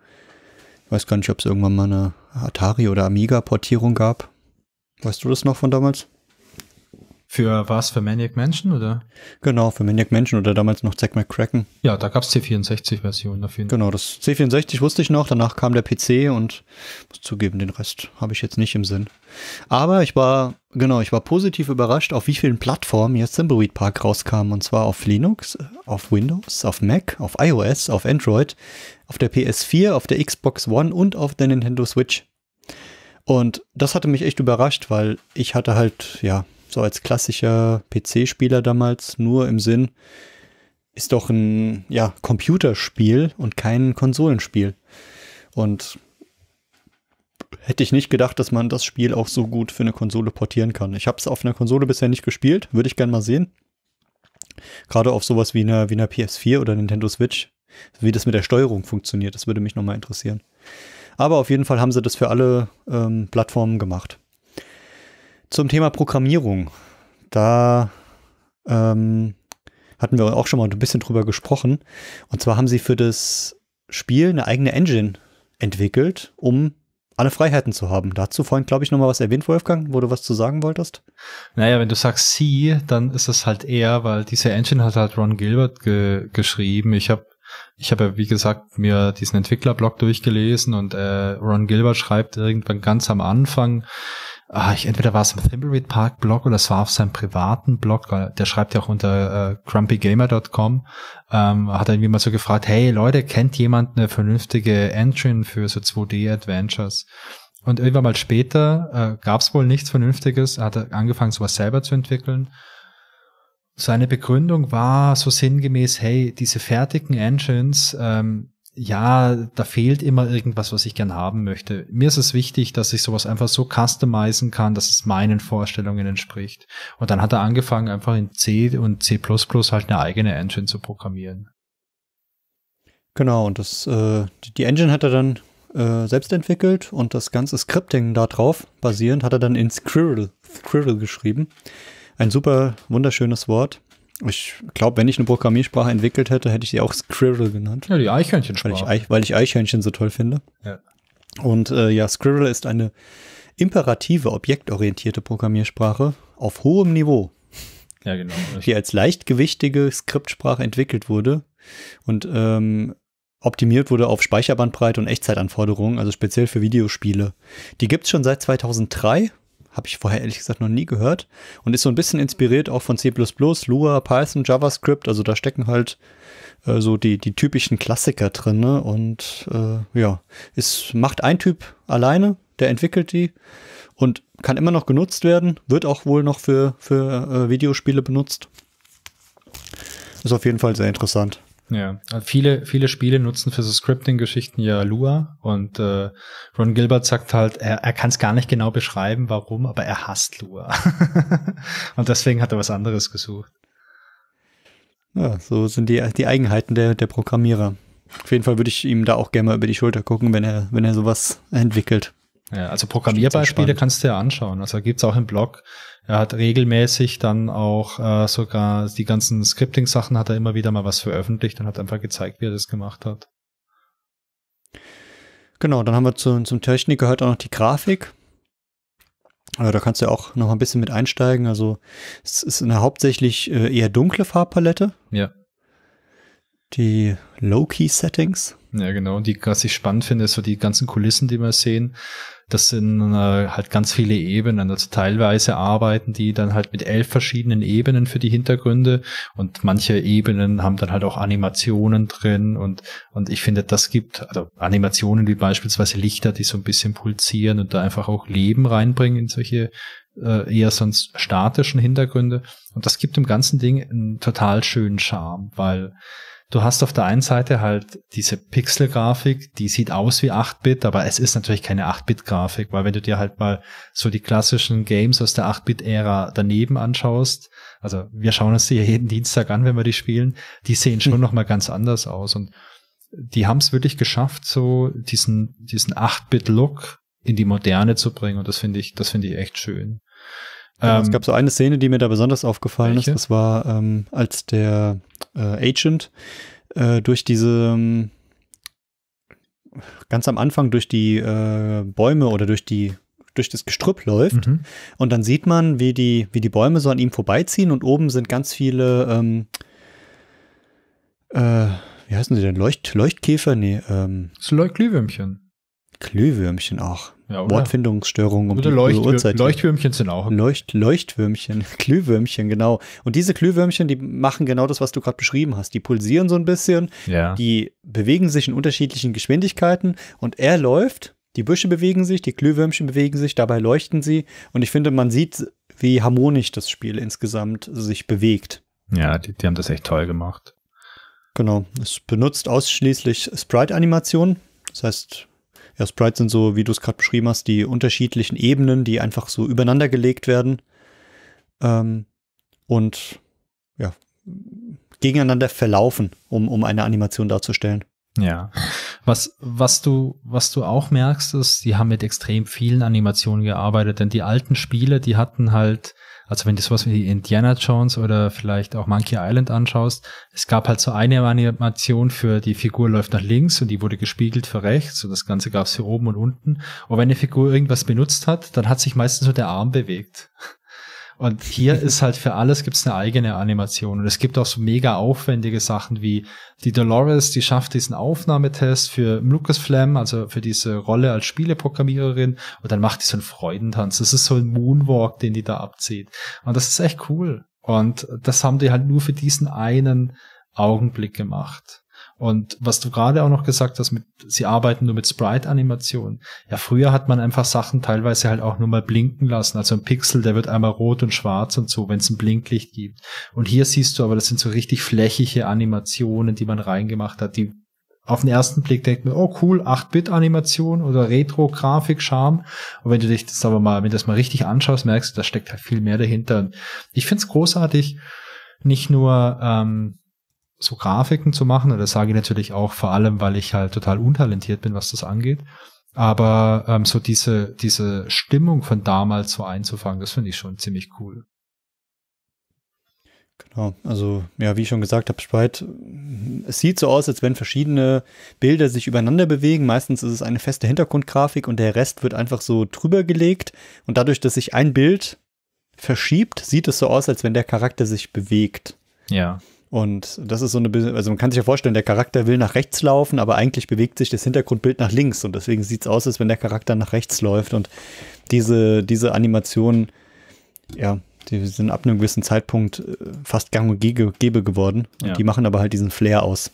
ich weiß gar nicht, ob es irgendwann mal eine Atari- oder Amiga-Portierung gab. Weißt du das noch von damals? Für was? Für Maniac Mansion oder? Genau, für Maniac Mansion oder damals noch Zack McCracken. Ja, da gab's C64-Version dafür. Genau, das C64 wusste ich noch, danach kam der PC und muss zugeben, den Rest habe ich jetzt nicht im Sinn. Aber ich war, genau, ich war positiv überrascht, auf wie vielen Plattformen jetzt Thimbleweed Park rauskam. Und zwar auf Linux, äh, auf Windows, auf Mac, auf iOS, auf Android, auf der PS4, auf der Xbox One und auf der Nintendo Switch. Und das hatte mich echt überrascht, weil ich hatte halt, ja, so als klassischer PC-Spieler damals nur im Sinn, ist doch ein ja, Computerspiel und kein Konsolenspiel. Und hätte ich nicht gedacht, dass man das Spiel auch so gut für eine Konsole portieren kann. Ich habe es auf einer Konsole bisher nicht gespielt, würde ich gerne mal sehen. Gerade auf sowas wie einer wie eine PS4 oder Nintendo Switch, wie das mit der Steuerung funktioniert, das würde mich nochmal interessieren. Aber auf jeden Fall haben sie das für alle ähm, Plattformen gemacht. Zum Thema Programmierung. Da ähm, hatten wir auch schon mal ein bisschen drüber gesprochen. Und zwar haben sie für das Spiel eine eigene Engine entwickelt, um alle Freiheiten zu haben. Dazu vorhin, glaube ich, noch mal was erwähnt, Wolfgang, wo du was zu sagen wolltest. Naja, wenn du sagst sie, dann ist es halt er, weil diese Engine hat halt Ron Gilbert ge geschrieben. Ich habe ich habe ja, wie gesagt, mir diesen Entwicklerblog durchgelesen und äh, Ron Gilbert schreibt irgendwann ganz am Anfang, ah, ich, entweder war es im Thimbleweed Park Blog oder es war auf seinem privaten Blog, der schreibt ja auch unter äh, grumpygamer.com, ähm, hat er irgendwie mal so gefragt, hey Leute, kennt jemand eine vernünftige Engine für so 2D-Adventures? Und irgendwann mal später äh, gab es wohl nichts Vernünftiges, hat er angefangen, sowas selber zu entwickeln. Seine Begründung war so sinngemäß, hey, diese fertigen Engines, ähm, ja, da fehlt immer irgendwas, was ich gern haben möchte. Mir ist es wichtig, dass ich sowas einfach so customizen kann, dass es meinen Vorstellungen entspricht. Und dann hat er angefangen, einfach in C und C++ halt eine eigene Engine zu programmieren. Genau, und das, äh, die Engine hat er dann äh, selbst entwickelt und das ganze Scripting darauf basierend hat er dann in Squirrel, Squirrel geschrieben. Ein super wunderschönes Wort. Ich glaube, wenn ich eine Programmiersprache entwickelt hätte, hätte ich die auch Scribble genannt. Ja, die Eichhörnchensprache. Weil ich, weil ich Eichhörnchen so toll finde. Ja. Und äh, ja, Scribble ist eine imperative, objektorientierte Programmiersprache auf hohem Niveau. Ja, genau. Die als leichtgewichtige Skriptsprache entwickelt wurde und ähm, optimiert wurde auf Speicherbandbreite und Echtzeitanforderungen, also speziell für Videospiele. Die gibt es schon seit 2003 habe ich vorher ehrlich gesagt noch nie gehört. Und ist so ein bisschen inspiriert auch von C, Lua, Python, JavaScript. Also da stecken halt äh, so die, die typischen Klassiker drin. Ne? Und äh, ja, es macht ein Typ alleine, der entwickelt die und kann immer noch genutzt werden. Wird auch wohl noch für, für äh, Videospiele benutzt. Ist auf jeden Fall sehr interessant. Ja, also viele, viele Spiele nutzen für so Scripting-Geschichten ja Lua und äh, Ron Gilbert sagt halt, er, er kann es gar nicht genau beschreiben, warum, aber er hasst Lua. und deswegen hat er was anderes gesucht. Ja, so sind die, die Eigenheiten der, der Programmierer. Auf jeden Fall würde ich ihm da auch gerne mal über die Schulter gucken, wenn er, wenn er sowas entwickelt. Ja, also Programmierbeispiele kannst du ja anschauen. Also gibt es auch im Blog er hat regelmäßig dann auch äh, sogar die ganzen Scripting-Sachen hat er immer wieder mal was veröffentlicht und hat einfach gezeigt, wie er das gemacht hat. Genau, dann haben wir zu, zum Technik gehört auch noch die Grafik. Also da kannst du ja auch noch ein bisschen mit einsteigen. Also es ist eine hauptsächlich äh, eher dunkle Farbpalette. Ja. Die Low-Key-Settings. Ja, genau. Und die, was ich spannend finde, ist so die ganzen Kulissen, die wir sehen. Das sind äh, halt ganz viele Ebenen. Also teilweise arbeiten die dann halt mit elf verschiedenen Ebenen für die Hintergründe und manche Ebenen haben dann halt auch Animationen drin und, und ich finde, das gibt, also Animationen wie beispielsweise Lichter, die so ein bisschen pulsieren und da einfach auch Leben reinbringen in solche äh, eher sonst statischen Hintergründe. Und das gibt dem ganzen Ding einen total schönen Charme, weil Du hast auf der einen Seite halt diese Pixel-Grafik, die sieht aus wie 8-Bit, aber es ist natürlich keine 8-Bit-Grafik, weil wenn du dir halt mal so die klassischen Games aus der 8-Bit-Ära daneben anschaust, also wir schauen uns die ja jeden Dienstag an, wenn wir die spielen, die sehen schon hm. nochmal ganz anders aus und die haben es wirklich geschafft, so diesen, diesen 8-Bit-Look in die Moderne zu bringen und das finde ich, das finde ich echt schön. Ja, ähm, es gab so eine Szene, die mir da besonders aufgefallen welche? ist. Das war, ähm, als der äh, Agent äh, durch diese ähm, ganz am Anfang durch die äh, Bäume oder durch die durch das Gestrüpp läuft mhm. und dann sieht man, wie die, wie die Bäume so an ihm vorbeiziehen und oben sind ganz viele ähm, äh, wie heißen sie denn? Leucht, Leuchtkäfer? Nee, ähm. Das sind Leuchtglühwürmchen. Glühwürmchen auch. Ja, Wortfindungsstörungen um oder die Leuchtwür Uhrzeit. Leuchtwürmchen sind auch. Leucht Leuchtwürmchen, Glühwürmchen, genau. Und diese Glühwürmchen, die machen genau das, was du gerade beschrieben hast. Die pulsieren so ein bisschen, ja. die bewegen sich in unterschiedlichen Geschwindigkeiten und er läuft, die Büsche bewegen sich, die Glühwürmchen bewegen sich, dabei leuchten sie. Und ich finde, man sieht, wie harmonisch das Spiel insgesamt sich bewegt. Ja, die, die haben das echt toll gemacht. Genau. Es benutzt ausschließlich Sprite-Animationen. Das heißt, ja, Sprites sind so, wie du es gerade beschrieben hast, die unterschiedlichen Ebenen, die einfach so übereinander gelegt werden ähm, und ja, gegeneinander verlaufen, um, um eine Animation darzustellen. Ja. Was, was, du, was du auch merkst, ist, die haben mit extrem vielen Animationen gearbeitet, denn die alten Spiele, die hatten halt also wenn du sowas wie Indiana Jones oder vielleicht auch Monkey Island anschaust, es gab halt so eine Animation für die Figur läuft nach links und die wurde gespiegelt für rechts und das Ganze gab es hier oben und unten. Und wenn eine Figur irgendwas benutzt hat, dann hat sich meistens nur der Arm bewegt. Und hier ist halt für alles gibt's eine eigene Animation. Und es gibt auch so mega aufwendige Sachen wie die Dolores, die schafft diesen Aufnahmetest für Lucas Lucasflam, also für diese Rolle als Spieleprogrammiererin. Und dann macht die so einen Freudentanz. Das ist so ein Moonwalk, den die da abzieht. Und das ist echt cool. Und das haben die halt nur für diesen einen Augenblick gemacht. Und was du gerade auch noch gesagt hast, mit, sie arbeiten nur mit Sprite-Animationen. Ja, früher hat man einfach Sachen teilweise halt auch nur mal blinken lassen. Also ein Pixel, der wird einmal rot und schwarz und so, wenn es ein Blinklicht gibt. Und hier siehst du aber, das sind so richtig flächige Animationen, die man reingemacht hat, die auf den ersten Blick denkt man, oh cool, 8-Bit-Animation oder Retro-Grafik-Charme. Und wenn du dich das aber mal, wenn du das mal richtig anschaust, merkst du, da steckt halt viel mehr dahinter. Und ich find's großartig, nicht nur, ähm, so Grafiken zu machen. Und das sage ich natürlich auch vor allem, weil ich halt total untalentiert bin, was das angeht. Aber ähm, so diese, diese Stimmung von damals so einzufangen, das finde ich schon ziemlich cool. Genau, also ja, wie ich schon gesagt habe, Sprite, es sieht so aus, als wenn verschiedene Bilder sich übereinander bewegen. Meistens ist es eine feste Hintergrundgrafik und der Rest wird einfach so drüber gelegt. Und dadurch, dass sich ein Bild verschiebt, sieht es so aus, als wenn der Charakter sich bewegt. Ja. Und das ist so eine, also man kann sich ja vorstellen, der Charakter will nach rechts laufen, aber eigentlich bewegt sich das Hintergrundbild nach links und deswegen sieht es aus, als wenn der Charakter nach rechts läuft und diese, diese Animationen, ja, die sind ab einem gewissen Zeitpunkt äh, fast gang und gäbe geworden. Ja. Und die machen aber halt diesen Flair aus.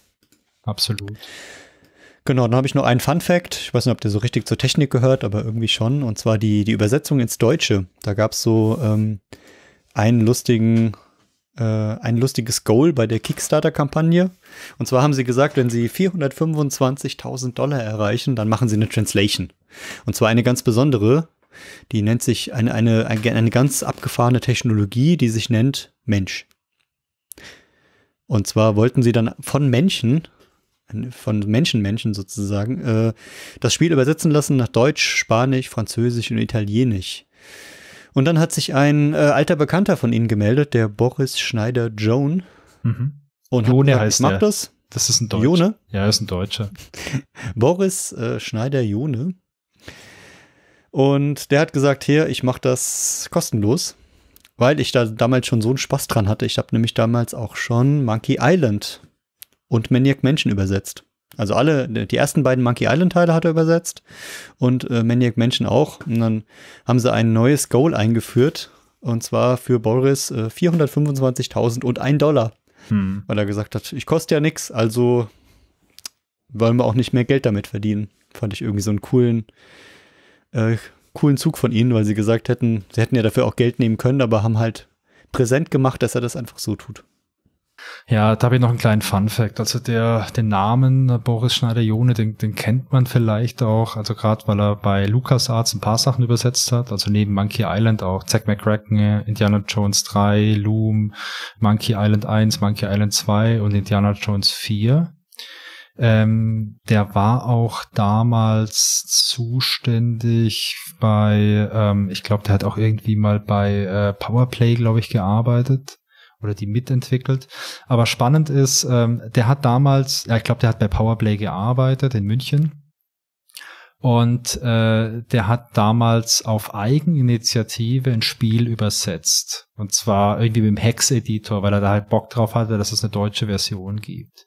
Absolut. Genau, dann habe ich noch einen Fun Fact. Ich weiß nicht, ob der so richtig zur Technik gehört, aber irgendwie schon. Und zwar die, die Übersetzung ins Deutsche. Da gab es so ähm, einen lustigen äh, ein lustiges Goal bei der Kickstarter-Kampagne. Und zwar haben sie gesagt, wenn sie 425.000 Dollar erreichen, dann machen sie eine Translation. Und zwar eine ganz besondere, die nennt sich eine, eine, eine ganz abgefahrene Technologie, die sich nennt Mensch. Und zwar wollten sie dann von Menschen, von Menschen, Menschen sozusagen, äh, das Spiel übersetzen lassen nach Deutsch, Spanisch, Französisch und Italienisch. Und dann hat sich ein äh, alter Bekannter von Ihnen gemeldet, der Boris Schneider Joan. Mhm. Und Jone gesagt, heißt ich mach das. Das ist ein Deutscher. Jone? Ja, ist ein Deutscher. Boris äh, Schneider Jone. Und der hat gesagt, hier, ich mache das kostenlos, weil ich da damals schon so einen Spaß dran hatte. Ich habe nämlich damals auch schon Monkey Island und Maniac Menschen übersetzt. Also alle, die ersten beiden Monkey Island-Teile hat er übersetzt und äh, Maniac Mansion auch. Und dann haben sie ein neues Goal eingeführt und zwar für Boris äh, 425.000 und ein Dollar. Hm. Weil er gesagt hat, ich koste ja nichts, also wollen wir auch nicht mehr Geld damit verdienen. Fand ich irgendwie so einen coolen, äh, coolen Zug von ihnen, weil sie gesagt hätten, sie hätten ja dafür auch Geld nehmen können, aber haben halt präsent gemacht, dass er das einfach so tut. Ja, da habe ich noch einen kleinen Fun-Fact. Also der, den Namen äh, Boris Schneider-Jone, den, den kennt man vielleicht auch, also gerade weil er bei LucasArts ein paar Sachen übersetzt hat, also neben Monkey Island auch Zack McCracken, Indiana Jones 3, Loom, Monkey Island 1, Monkey Island 2 und Indiana Jones 4. Ähm, der war auch damals zuständig bei, ähm, ich glaube, der hat auch irgendwie mal bei äh, Powerplay, glaube ich, gearbeitet oder die mitentwickelt. Aber spannend ist, ähm, der hat damals, ja, ich glaube, der hat bei Powerplay gearbeitet in München. Und äh, der hat damals auf Eigeninitiative ein Spiel übersetzt. Und zwar irgendwie mit dem Hex-Editor, weil er da halt Bock drauf hatte, dass es eine deutsche Version gibt.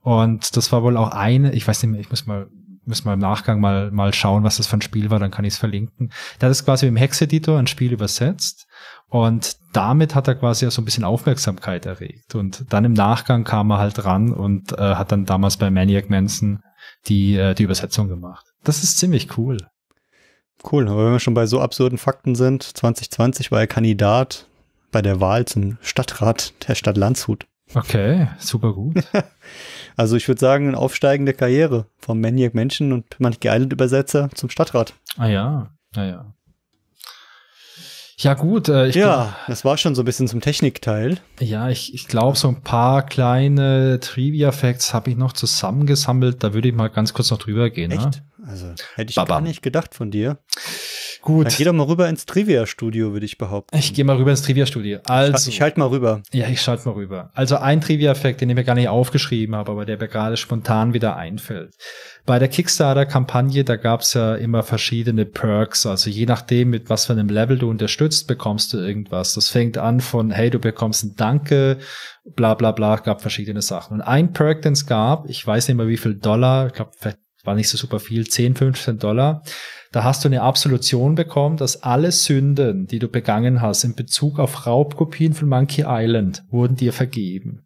Und das war wohl auch eine, ich weiß nicht mehr, ich muss mal müssen wir im Nachgang mal, mal schauen, was das für ein Spiel war, dann kann ich es verlinken. Der hat es quasi im Hex-Editor ein Spiel übersetzt und damit hat er quasi ja so ein bisschen Aufmerksamkeit erregt. Und dann im Nachgang kam er halt ran und äh, hat dann damals bei Maniac Manson die, äh, die Übersetzung gemacht. Das ist ziemlich cool. Cool, aber wenn wir schon bei so absurden Fakten sind, 2020 war er Kandidat bei der Wahl zum Stadtrat der Stadt Landshut. Okay, super gut. also ich würde sagen, eine aufsteigende Karriere vom Maniac Menschen und manch geeignet Übersetzer zum Stadtrat. Ah ja, naja. Ah ja, gut. Äh, ich ja, das war schon so ein bisschen zum Technikteil. Ja, ich, ich glaube, so ein paar kleine Trivia-Facts habe ich noch zusammengesammelt. Da würde ich mal ganz kurz noch drüber gehen. Ne? Echt? Ne? Also hätte ich Babam. gar nicht gedacht von dir gut. Dann geh doch mal rüber ins Trivia-Studio, würde ich behaupten. Ich gehe mal rüber ins Trivia-Studio. Also, ich schalte mal rüber. Ja, ich schalte mal rüber. Also ein Trivia-Effekt, den ich mir gar nicht aufgeschrieben habe, aber der mir gerade spontan wieder einfällt. Bei der Kickstarter-Kampagne, da gab es ja immer verschiedene Perks. Also je nachdem, mit was für einem Level du unterstützt, bekommst du irgendwas. Das fängt an von, hey, du bekommst ein Danke, bla bla bla, gab verschiedene Sachen. Und ein Perk, den es gab, ich weiß nicht mehr wie viel Dollar, ich glaube, vielleicht war nicht so super viel, 10, 15 Dollar. Da hast du eine Absolution bekommen, dass alle Sünden, die du begangen hast in Bezug auf Raubkopien von Monkey Island, wurden dir vergeben.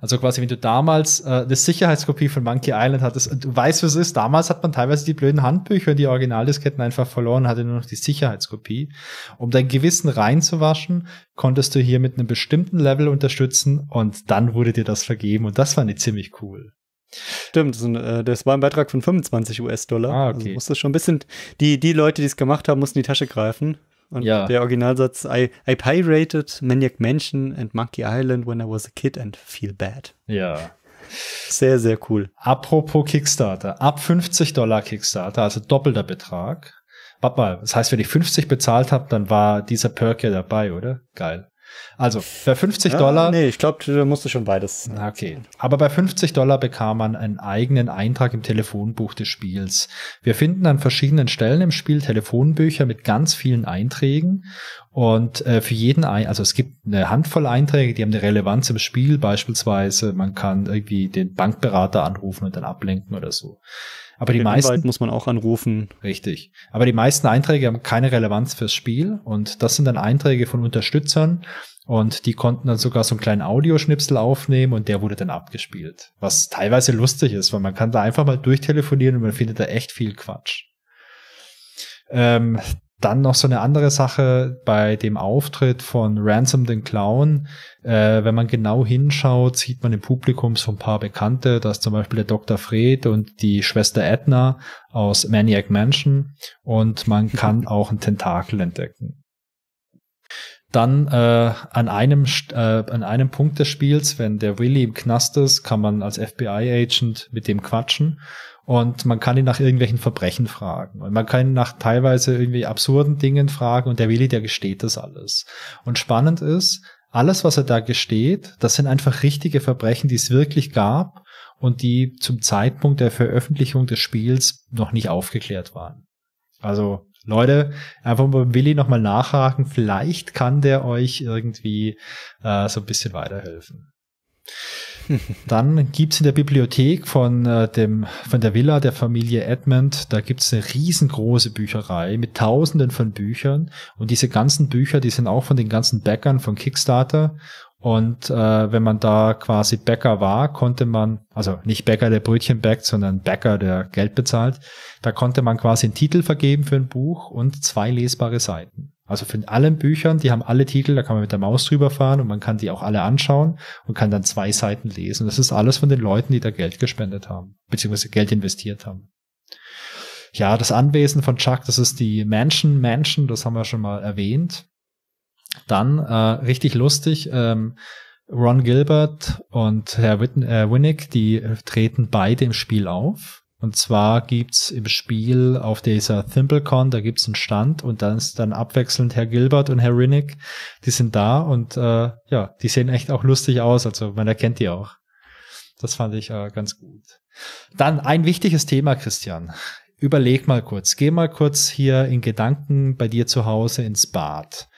Also quasi, wenn du damals äh, eine Sicherheitskopie von Monkey Island hattest, du weißt, was es ist, damals hat man teilweise die blöden Handbücher und die Originaldisketten einfach verloren, hatte nur noch die Sicherheitskopie. Um dein Gewissen reinzuwaschen, konntest du hier mit einem bestimmten Level unterstützen und dann wurde dir das vergeben und das fand ich ziemlich cool. Stimmt, das, sind, äh, das, war ein Beitrag von 25 US-Dollar. Ah, also okay. Also musste schon ein bisschen, die, die Leute, die es gemacht haben, mussten die Tasche greifen. Und ja. der Originalsatz, I, I pirated Maniac Mansion and Monkey Island when I was a kid and feel bad. Ja. Sehr, sehr cool. Apropos Kickstarter. Ab 50 Dollar Kickstarter, also doppelter Betrag. Warte mal, das heißt, wenn ich 50 bezahlt habe, dann war dieser Perk ja dabei, oder? Geil. Also für 50 ja, Dollar. Nee, ich glaube, du musst schon beides. Okay. Aber bei 50 Dollar bekam man einen eigenen Eintrag im Telefonbuch des Spiels. Wir finden an verschiedenen Stellen im Spiel Telefonbücher mit ganz vielen Einträgen. Und äh, für jeden, ein also es gibt eine Handvoll Einträge, die haben eine Relevanz im Spiel. Beispielsweise, man kann irgendwie den Bankberater anrufen und dann ablenken oder so. Aber die meisten Anwalt muss man auch anrufen. Richtig. Aber die meisten Einträge haben keine Relevanz fürs Spiel und das sind dann Einträge von Unterstützern und die konnten dann sogar so einen kleinen Audioschnipsel aufnehmen und der wurde dann abgespielt. Was teilweise lustig ist, weil man kann da einfach mal durchtelefonieren und man findet da echt viel Quatsch. Ähm, dann noch so eine andere Sache bei dem Auftritt von Ransom den Clown. Äh, wenn man genau hinschaut, sieht man im Publikum so ein paar Bekannte, Da ist zum Beispiel der Dr. Fred und die Schwester Edna aus Maniac Mansion und man kann auch einen Tentakel entdecken. Dann äh, an, einem, äh, an einem Punkt des Spiels, wenn der Willy im Knast ist, kann man als FBI-Agent mit dem quatschen und man kann ihn nach irgendwelchen Verbrechen fragen. Und man kann ihn nach teilweise irgendwie absurden Dingen fragen. Und der Willi, der gesteht das alles. Und spannend ist, alles, was er da gesteht, das sind einfach richtige Verbrechen, die es wirklich gab und die zum Zeitpunkt der Veröffentlichung des Spiels noch nicht aufgeklärt waren. Also Leute, einfach mal Willi nochmal nachhaken. Vielleicht kann der euch irgendwie äh, so ein bisschen weiterhelfen. Hm. Dann gibt's in der Bibliothek von, äh, dem, von der Villa der Familie Edmund, da gibt's eine riesengroße Bücherei mit tausenden von Büchern. Und diese ganzen Bücher, die sind auch von den ganzen Bäckern von Kickstarter. Und äh, wenn man da quasi Bäcker war, konnte man, also nicht Bäcker, der Brötchen backt, sondern Bäcker, der Geld bezahlt, da konnte man quasi einen Titel vergeben für ein Buch und zwei lesbare Seiten. Also von allen Büchern, die haben alle Titel, da kann man mit der Maus drüber fahren und man kann die auch alle anschauen und kann dann zwei Seiten lesen. Das ist alles von den Leuten, die da Geld gespendet haben, beziehungsweise Geld investiert haben. Ja, das Anwesen von Chuck, das ist die Mansion Mansion, das haben wir schon mal erwähnt. Dann, äh, richtig lustig, ähm, Ron Gilbert und Herr Witten, äh, Winnick, die äh, treten beide im Spiel auf. Und zwar gibt's im Spiel auf dieser ThimbleCon, da gibt's einen Stand und dann ist dann abwechselnd Herr Gilbert und Herr Rinnick, die sind da und äh, ja, die sehen echt auch lustig aus, also man erkennt die auch. Das fand ich äh, ganz gut. Dann ein wichtiges Thema, Christian. Überleg mal kurz, geh mal kurz hier in Gedanken bei dir zu Hause ins Bad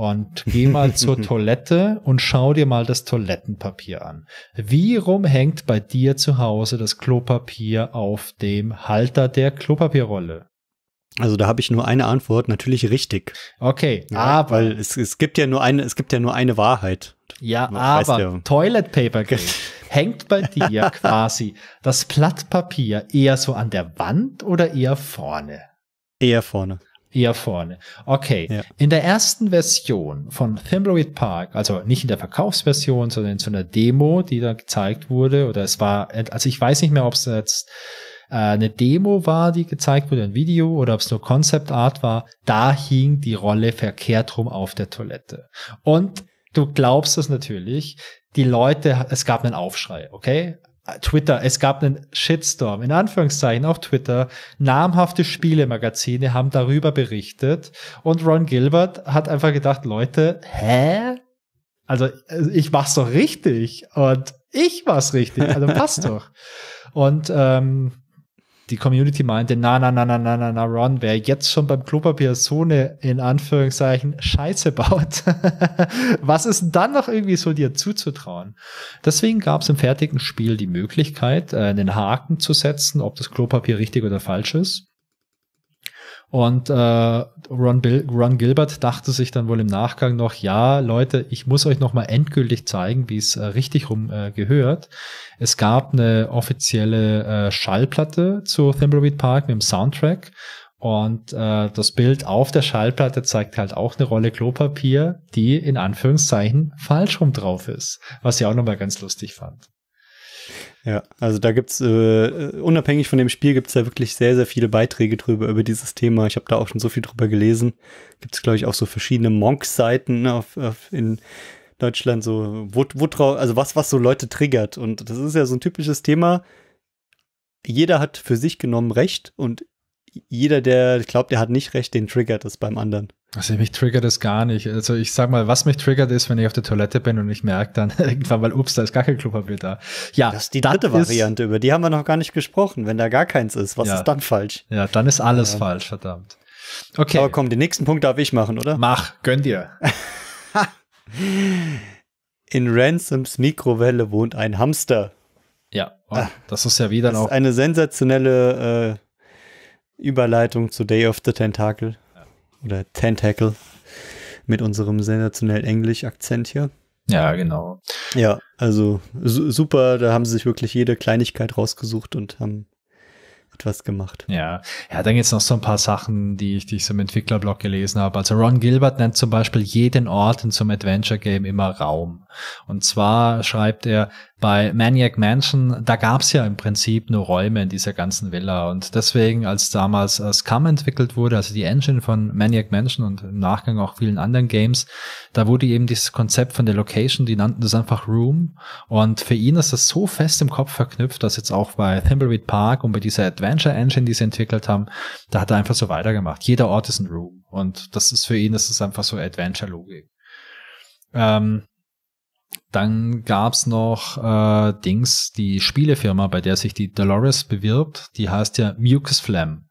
und geh mal zur Toilette und schau dir mal das Toilettenpapier an. Wie rum hängt bei dir zu Hause das Klopapier auf dem Halter der Klopapierrolle? Also da habe ich nur eine Antwort, natürlich richtig. Okay, ja, aber weil es, es gibt ja nur eine, es gibt ja nur eine Wahrheit. Ja, aber ja. Toilet Paper hängt bei dir quasi das Blatt eher so an der Wand oder eher vorne? Eher vorne. Eher vorne. Okay. Ja. In der ersten Version von Thimbleweed Park, also nicht in der Verkaufsversion, sondern in so einer Demo, die da gezeigt wurde, oder es war, also ich weiß nicht mehr, ob es jetzt äh, eine Demo war, die gezeigt wurde, ein Video, oder ob es nur Concept Art war, da hing die Rolle verkehrt rum auf der Toilette. Und du glaubst es natürlich, die Leute, es gab einen Aufschrei, okay? Twitter, es gab einen Shitstorm, in Anführungszeichen auf Twitter. Namhafte Spielemagazine haben darüber berichtet und Ron Gilbert hat einfach gedacht, Leute, hä? Also äh, ich mach's doch richtig und ich mach's richtig, also passt doch. Und ähm, die Community meinte, na, na, na, na, na, na, na, Ron, wer jetzt schon beim Klopapier so eine, in Anführungszeichen, Scheiße baut, was ist denn dann noch irgendwie so dir zuzutrauen? Deswegen gab es im fertigen Spiel die Möglichkeit, äh, einen Haken zu setzen, ob das Klopapier richtig oder falsch ist. Und äh, Ron, Bil Ron Gilbert dachte sich dann wohl im Nachgang noch, ja, Leute, ich muss euch nochmal endgültig zeigen, wie es äh, richtig rum äh, gehört. Es gab eine offizielle äh, Schallplatte zu Thimbleweed Park mit dem Soundtrack. Und äh, das Bild auf der Schallplatte zeigt halt auch eine Rolle Klopapier, die in Anführungszeichen falsch rum drauf ist, was ich auch nochmal ganz lustig fand. Ja, also da gibt's äh, äh unabhängig von dem Spiel gibt es da wirklich sehr, sehr viele Beiträge drüber über dieses Thema. Ich habe da auch schon so viel drüber gelesen. Gibt es, glaube ich, auch so verschiedene monk seiten auf, auf in Deutschland, so wo, Wotrau, also was, was so Leute triggert. Und das ist ja so ein typisches Thema. Jeder hat für sich genommen Recht und jeder, der glaubt, er hat nicht Recht, den triggert es beim anderen. Also mich triggert das gar nicht. Also ich sag mal, was mich triggert ist, wenn ich auf der Toilette bin und ich merke dann irgendwann mal, ups, da ist gar kein Klopapier da. Ja, das ist die dritte Variante, ist, über die haben wir noch gar nicht gesprochen. Wenn da gar keins ist, was ja, ist dann falsch? Ja, dann ist alles ja. falsch, verdammt. Okay. Aber komm, den nächsten Punkt darf ich machen, oder? Mach, gönn dir. In Ransoms Mikrowelle wohnt ein Hamster. Ja, oh, ah, das ist ja wieder das noch. Ist eine sensationelle äh, Überleitung zu Day of the Tentacle oder Tentacle mit unserem sensationellen Englisch-Akzent hier. Ja, genau. Ja, also su super, da haben sie sich wirklich jede Kleinigkeit rausgesucht und haben etwas gemacht. Ja, ja, dann jetzt noch so ein paar Sachen, die ich, die ich so im Entwicklerblog gelesen habe. Also Ron Gilbert nennt zum Beispiel jeden Ort in so einem Adventure Game immer Raum. Und zwar schreibt er, bei Maniac Mansion, da gab es ja im Prinzip nur Räume in dieser ganzen Villa. Und deswegen, als damals äh, Scum entwickelt wurde, also die Engine von Maniac Mansion und im Nachgang auch vielen anderen Games, da wurde eben dieses Konzept von der Location, die nannten das einfach Room. Und für ihn ist das so fest im Kopf verknüpft, dass jetzt auch bei Thimbleweed Park und bei dieser Adventure Engine, die sie entwickelt haben, da hat er einfach so weitergemacht. Jeder Ort ist ein Room. Und das ist für ihn, das ist einfach so Adventure-Logik. Ähm, dann gab's noch äh, Dings, die Spielefirma, bei der sich die Dolores bewirbt, die heißt ja Mucus Flam.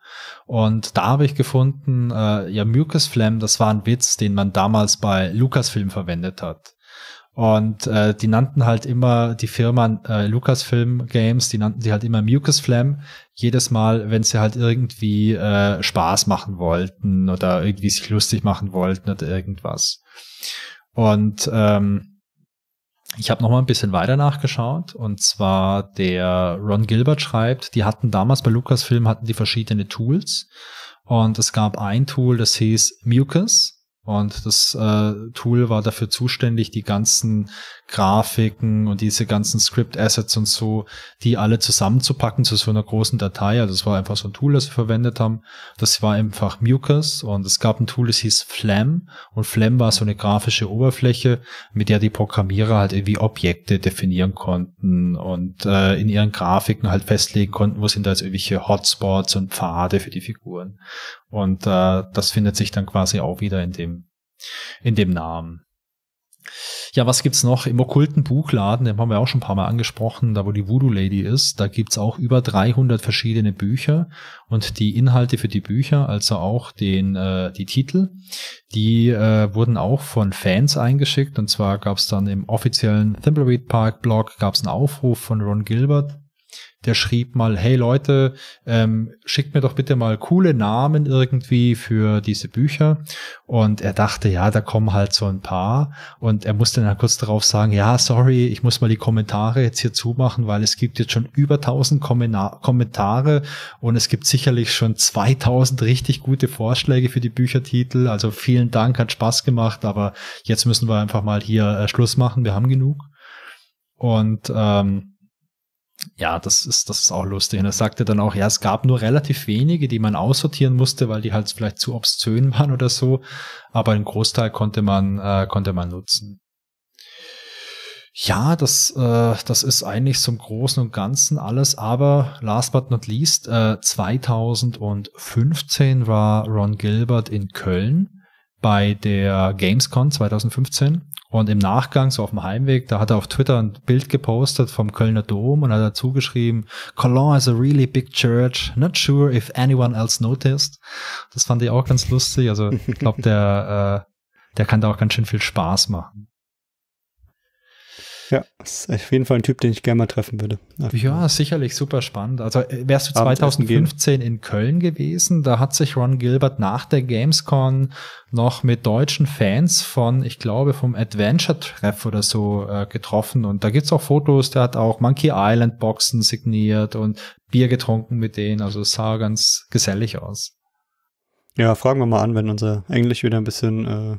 Und da habe ich gefunden, äh, ja, Mucus Flam, das war ein Witz, den man damals bei Lucasfilm verwendet hat. Und äh, die nannten halt immer die Firma äh, Lucasfilm Games, die nannten sie halt immer Mucus Flam. Jedes Mal, wenn sie halt irgendwie äh, Spaß machen wollten oder irgendwie sich lustig machen wollten oder irgendwas. Und ähm, ich habe noch mal ein bisschen weiter nachgeschaut und zwar der Ron Gilbert schreibt, die hatten damals bei Lucasfilm hatten die verschiedene Tools und es gab ein Tool, das hieß Mucus und das äh, Tool war dafür zuständig, die ganzen Grafiken und diese ganzen Script-Assets und so, die alle zusammenzupacken zu so einer großen Datei. Also es war einfach so ein Tool, das wir verwendet haben. Das war einfach Mucus und es gab ein Tool, das hieß Flam. Und Flam war so eine grafische Oberfläche, mit der die Programmierer halt irgendwie Objekte definieren konnten und äh, in ihren Grafiken halt festlegen konnten, wo sind da jetzt irgendwelche Hotspots und Pfade für die Figuren. Und äh, das findet sich dann quasi auch wieder in dem, in dem Namen. Ja, was gibt's noch? Im okkulten Buchladen, den haben wir auch schon ein paar Mal angesprochen, da wo die Voodoo Lady ist, da gibt's auch über 300 verschiedene Bücher und die Inhalte für die Bücher, also auch den, äh, die Titel, die äh, wurden auch von Fans eingeschickt und zwar gab's dann im offiziellen Thimbleweed Park Blog gab's einen Aufruf von Ron Gilbert, der schrieb mal, hey Leute, ähm, schickt mir doch bitte mal coole Namen irgendwie für diese Bücher. Und er dachte, ja, da kommen halt so ein paar. Und er musste dann kurz darauf sagen, ja, sorry, ich muss mal die Kommentare jetzt hier zumachen, weil es gibt jetzt schon über 1000 Kommentare und es gibt sicherlich schon 2000 richtig gute Vorschläge für die Büchertitel. Also vielen Dank, hat Spaß gemacht, aber jetzt müssen wir einfach mal hier äh, Schluss machen, wir haben genug. Und ähm, ja, das ist, das ist auch lustig. Und er sagte dann auch, ja, es gab nur relativ wenige, die man aussortieren musste, weil die halt vielleicht zu obszön waren oder so. Aber einen Großteil konnte man, äh, konnte man nutzen. Ja, das, äh, das ist eigentlich zum Großen und Ganzen alles. Aber last but not least, äh, 2015 war Ron Gilbert in Köln bei der Gamescon 2015 und im Nachgang, so auf dem Heimweg, da hat er auf Twitter ein Bild gepostet vom Kölner Dom und hat dazu geschrieben, Cologne is a really big church, not sure if anyone else noticed. Das fand ich auch ganz lustig. Also ich glaube, der, äh, der kann da auch ganz schön viel Spaß machen. Ja, ist auf jeden Fall ein Typ, den ich gerne mal treffen würde. Ja, sicherlich super spannend. Also äh, wärst du 2015 in Köln gewesen, da hat sich Ron Gilbert nach der Gamescon noch mit deutschen Fans von, ich glaube, vom Adventure-Treff oder so äh, getroffen. Und da gibt's auch Fotos, der hat auch Monkey Island Boxen signiert und Bier getrunken mit denen. Also es sah ganz gesellig aus. Ja, fragen wir mal an, wenn unser Englisch wieder ein bisschen äh,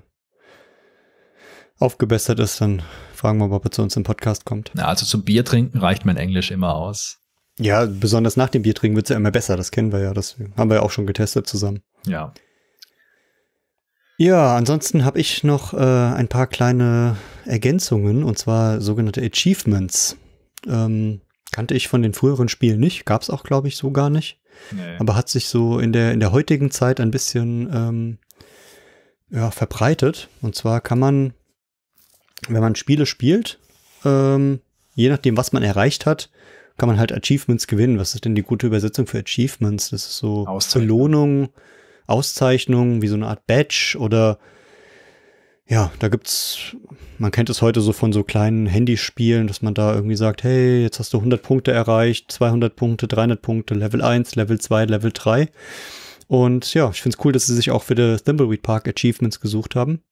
aufgebessert ist, dann Fragen wir mal, ob er zu uns im Podcast kommt. Na, also zum Bier trinken reicht mein Englisch immer aus. Ja, besonders nach dem Bier trinken wird es ja immer besser, das kennen wir ja, das haben wir ja auch schon getestet zusammen. Ja. Ja, ansonsten habe ich noch äh, ein paar kleine Ergänzungen und zwar sogenannte Achievements. Ähm, kannte ich von den früheren Spielen nicht, gab es auch, glaube ich, so gar nicht. Nee. Aber hat sich so in der, in der heutigen Zeit ein bisschen ähm, ja, verbreitet. Und zwar kann man wenn man Spiele spielt, ähm, je nachdem, was man erreicht hat, kann man halt Achievements gewinnen. Was ist denn die gute Übersetzung für Achievements? Das ist so Belohnung, Auszeichnung, wie so eine Art Badge oder ja, da gibt's, man kennt es heute so von so kleinen Handyspielen, dass man da irgendwie sagt, hey, jetzt hast du 100 Punkte erreicht, 200 Punkte, 300 Punkte, Level 1, Level 2, Level 3. Und ja, ich find's cool, dass sie sich auch für das Thimbleweed Park Achievements gesucht haben.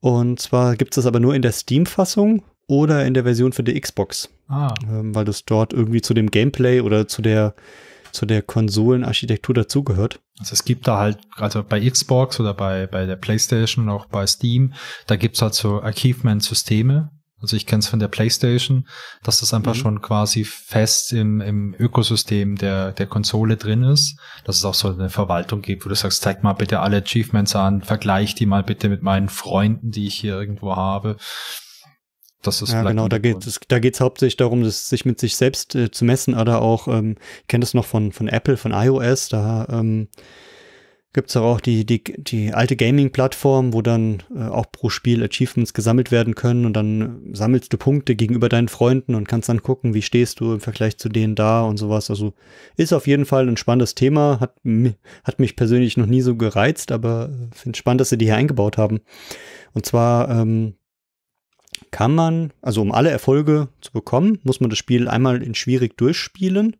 Und zwar gibt es das aber nur in der Steam-Fassung oder in der Version für die Xbox. Ah. Ähm, weil das dort irgendwie zu dem Gameplay oder zu der, zu der Konsolenarchitektur dazugehört. Also es gibt da halt, also bei Xbox oder bei, bei der Playstation auch bei Steam, da gibt es halt so Achievement-Systeme, also ich kenne es von der PlayStation, dass das einfach mhm. schon quasi fest im, im Ökosystem der, der Konsole drin ist, dass es auch so eine Verwaltung gibt, wo du sagst, zeig mal bitte alle Achievements an, vergleich die mal bitte mit meinen Freunden, die ich hier irgendwo habe. Das ist ja, genau, da geht es da geht's hauptsächlich darum, dass sich mit sich selbst äh, zu messen, oder auch, ähm, ich kenne das noch von, von Apple, von iOS, da ähm, gibt es auch die, die, die alte Gaming-Plattform, wo dann äh, auch pro Spiel Achievements gesammelt werden können und dann äh, sammelst du Punkte gegenüber deinen Freunden und kannst dann gucken, wie stehst du im Vergleich zu denen da und sowas. Also ist auf jeden Fall ein spannendes Thema, hat, hat mich persönlich noch nie so gereizt, aber finde es spannend, dass sie die hier eingebaut haben. Und zwar ähm, kann man, also um alle Erfolge zu bekommen, muss man das Spiel einmal in schwierig durchspielen.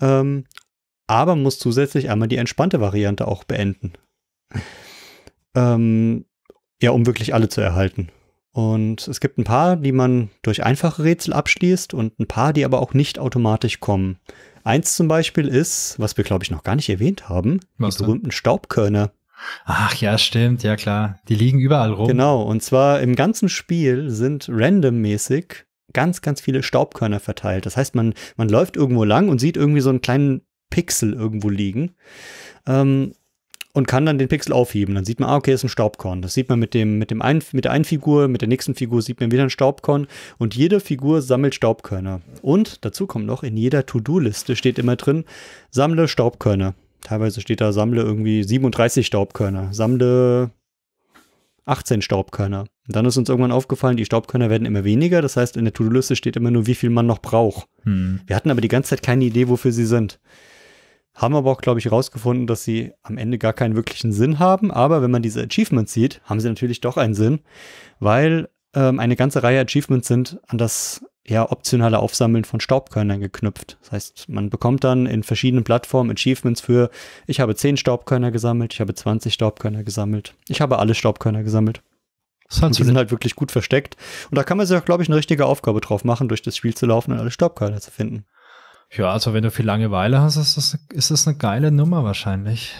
Ähm, aber muss zusätzlich einmal die entspannte Variante auch beenden. ähm, ja, um wirklich alle zu erhalten. Und es gibt ein paar, die man durch einfache Rätsel abschließt und ein paar, die aber auch nicht automatisch kommen. Eins zum Beispiel ist, was wir glaube ich noch gar nicht erwähnt haben, was die denn? berühmten Staubkörner. Ach ja, stimmt, ja klar. Die liegen überall rum. Genau, und zwar im ganzen Spiel sind randommäßig ganz, ganz viele Staubkörner verteilt. Das heißt, man, man läuft irgendwo lang und sieht irgendwie so einen kleinen Pixel irgendwo liegen. Ähm, und kann dann den Pixel aufheben. Dann sieht man, ah, okay, ist ein Staubkorn. Das sieht man mit, dem, mit, dem ein, mit der einen Figur, mit der nächsten Figur sieht man wieder ein Staubkorn. Und jede Figur sammelt Staubkörner. Und dazu kommt noch, in jeder To-Do-Liste steht immer drin, sammle Staubkörner. Teilweise steht da, sammle irgendwie 37 Staubkörner, sammle 18 Staubkörner. Und dann ist uns irgendwann aufgefallen, die Staubkörner werden immer weniger. Das heißt, in der To-Do-Liste steht immer nur, wie viel man noch braucht. Hm. Wir hatten aber die ganze Zeit keine Idee, wofür sie sind haben aber auch, glaube ich, herausgefunden, dass sie am Ende gar keinen wirklichen Sinn haben. Aber wenn man diese Achievements sieht, haben sie natürlich doch einen Sinn, weil ähm, eine ganze Reihe Achievements sind an das eher optionale Aufsammeln von Staubkörnern geknüpft. Das heißt, man bekommt dann in verschiedenen Plattformen Achievements für, ich habe 10 Staubkörner gesammelt, ich habe 20 Staubkörner gesammelt, ich habe alle Staubkörner gesammelt. Halt und die sind halt wirklich gut versteckt. Und da kann man sich auch, glaube ich, eine richtige Aufgabe drauf machen, durch das Spiel zu laufen und alle Staubkörner zu finden. Ja, also wenn du viel Langeweile hast, ist das, ist das eine geile Nummer wahrscheinlich.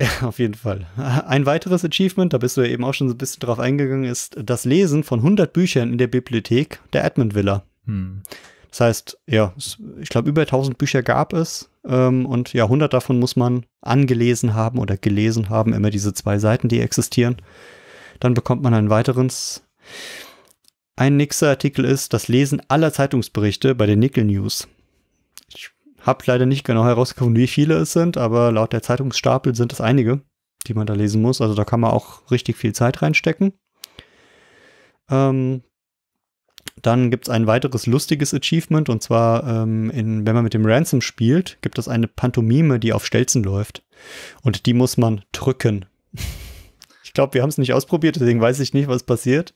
Ja, auf jeden Fall. Ein weiteres Achievement, da bist du ja eben auch schon so ein bisschen drauf eingegangen, ist das Lesen von 100 Büchern in der Bibliothek der Edmund Villa. Hm. Das heißt, ja, ich glaube, über 1000 Bücher gab es ähm, und ja, 100 davon muss man angelesen haben oder gelesen haben, immer diese zwei Seiten, die existieren. Dann bekommt man einen weiteren. Ein nächster Artikel ist das Lesen aller Zeitungsberichte bei den Nickel News. Ich habe leider nicht genau herausgefunden, wie viele es sind, aber laut der Zeitungsstapel sind es einige, die man da lesen muss. Also da kann man auch richtig viel Zeit reinstecken. Ähm, dann gibt es ein weiteres lustiges Achievement und zwar, ähm, in, wenn man mit dem Ransom spielt, gibt es eine Pantomime, die auf Stelzen läuft. Und die muss man drücken. ich glaube, wir haben es nicht ausprobiert, deswegen weiß ich nicht, was passiert.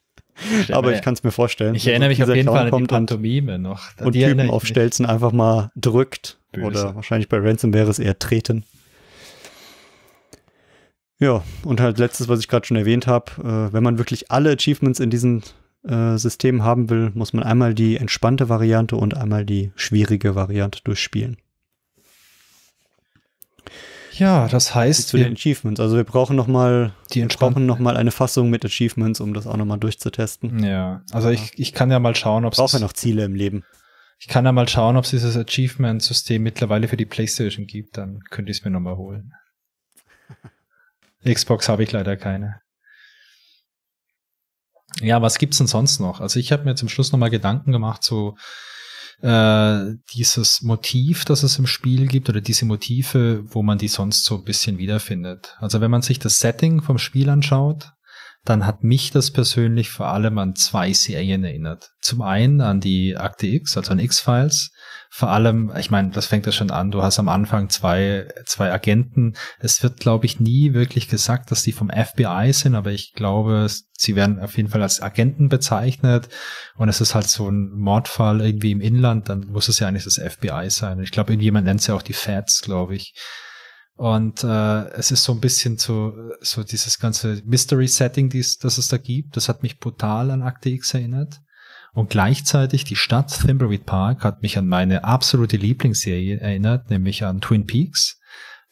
Aber ich kann es mir vorstellen. Ich erinnere mich auf jeden Clown Fall an die Pantomime noch. und Typen auf Stelzen einfach mal drückt. Böse. Oder wahrscheinlich bei Ransom wäre es eher treten. Ja, und halt letztes, was ich gerade schon erwähnt habe, äh, wenn man wirklich alle Achievements in diesem äh, Systemen haben will, muss man einmal die entspannte Variante und einmal die schwierige Variante durchspielen. Ja, das heißt. Zu den Achievements. Also wir brauchen nochmal noch mal eine Fassung mit Achievements, um das auch nochmal durchzutesten. Ja, also ja. Ich, ich kann ja mal schauen, ob es. Brauchen wir noch Ziele im Leben. Ich kann ja mal schauen, ob es dieses Achievement-System mittlerweile für die PlayStation gibt, dann könnte ich es mir nochmal holen. Xbox habe ich leider keine. Ja, was gibt's denn sonst noch? Also ich habe mir zum Schluss nochmal Gedanken gemacht zu so äh, dieses Motiv, das es im Spiel gibt, oder diese Motive, wo man die sonst so ein bisschen wiederfindet. Also wenn man sich das Setting vom Spiel anschaut, dann hat mich das persönlich vor allem an zwei Serien erinnert. Zum einen an die Akte X, also an X-Files, vor allem, ich meine, das fängt ja schon an, du hast am Anfang zwei, zwei Agenten. Es wird, glaube ich, nie wirklich gesagt, dass die vom FBI sind, aber ich glaube, sie werden auf jeden Fall als Agenten bezeichnet. Und es ist halt so ein Mordfall irgendwie im Inland, dann muss es ja eigentlich das FBI sein. ich glaube, irgendjemand nennt es ja auch die Feds, glaube ich. Und äh, es ist so ein bisschen so, so dieses ganze Mystery-Setting, das es da gibt. Das hat mich brutal an Akte X erinnert. Und gleichzeitig die Stadt Thimbleweed Park hat mich an meine absolute Lieblingsserie erinnert, nämlich an Twin Peaks.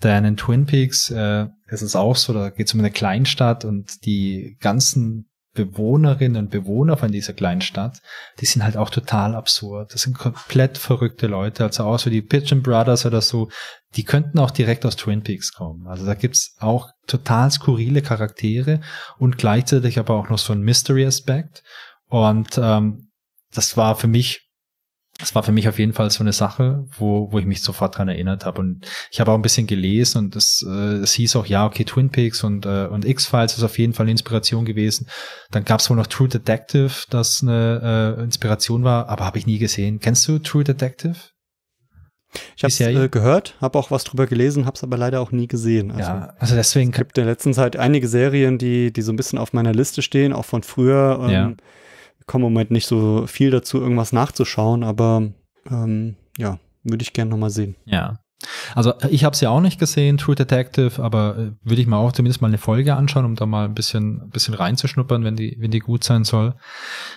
Denn in Twin Peaks äh, ist es auch so, da geht es um eine Kleinstadt und die ganzen Bewohnerinnen und Bewohner von dieser Kleinstadt, die sind halt auch total absurd. Das sind komplett verrückte Leute. Also auch so die Pigeon Brothers oder so, die könnten auch direkt aus Twin Peaks kommen. Also da gibt's auch total skurrile Charaktere und gleichzeitig aber auch noch so ein Mystery-Aspekt. Und ähm, das war für mich, das war für mich auf jeden Fall so eine Sache, wo, wo ich mich sofort dran erinnert habe. Und ich habe auch ein bisschen gelesen und es, äh, es hieß auch, ja, okay, Twin Peaks und, äh, und X-Files ist auf jeden Fall eine Inspiration gewesen. Dann gab es wohl noch True Detective, das eine äh, Inspiration war, aber habe ich nie gesehen. Kennst du True Detective? Ich habe es äh, gehört, habe auch was drüber gelesen, habe es aber leider auch nie gesehen. Also, ja, also deswegen. Es gibt in der letzten Zeit einige Serien, die, die so ein bisschen auf meiner Liste stehen, auch von früher. Ähm, ja komme im Moment nicht so viel dazu, irgendwas nachzuschauen, aber ähm, ja, würde ich gerne nochmal sehen. Ja. Also äh, ich habe es ja auch nicht gesehen, True Detective, aber äh, würde ich mir auch zumindest mal eine Folge anschauen, um da mal ein bisschen, ein bisschen reinzuschnuppern, wenn die, wenn die gut sein soll.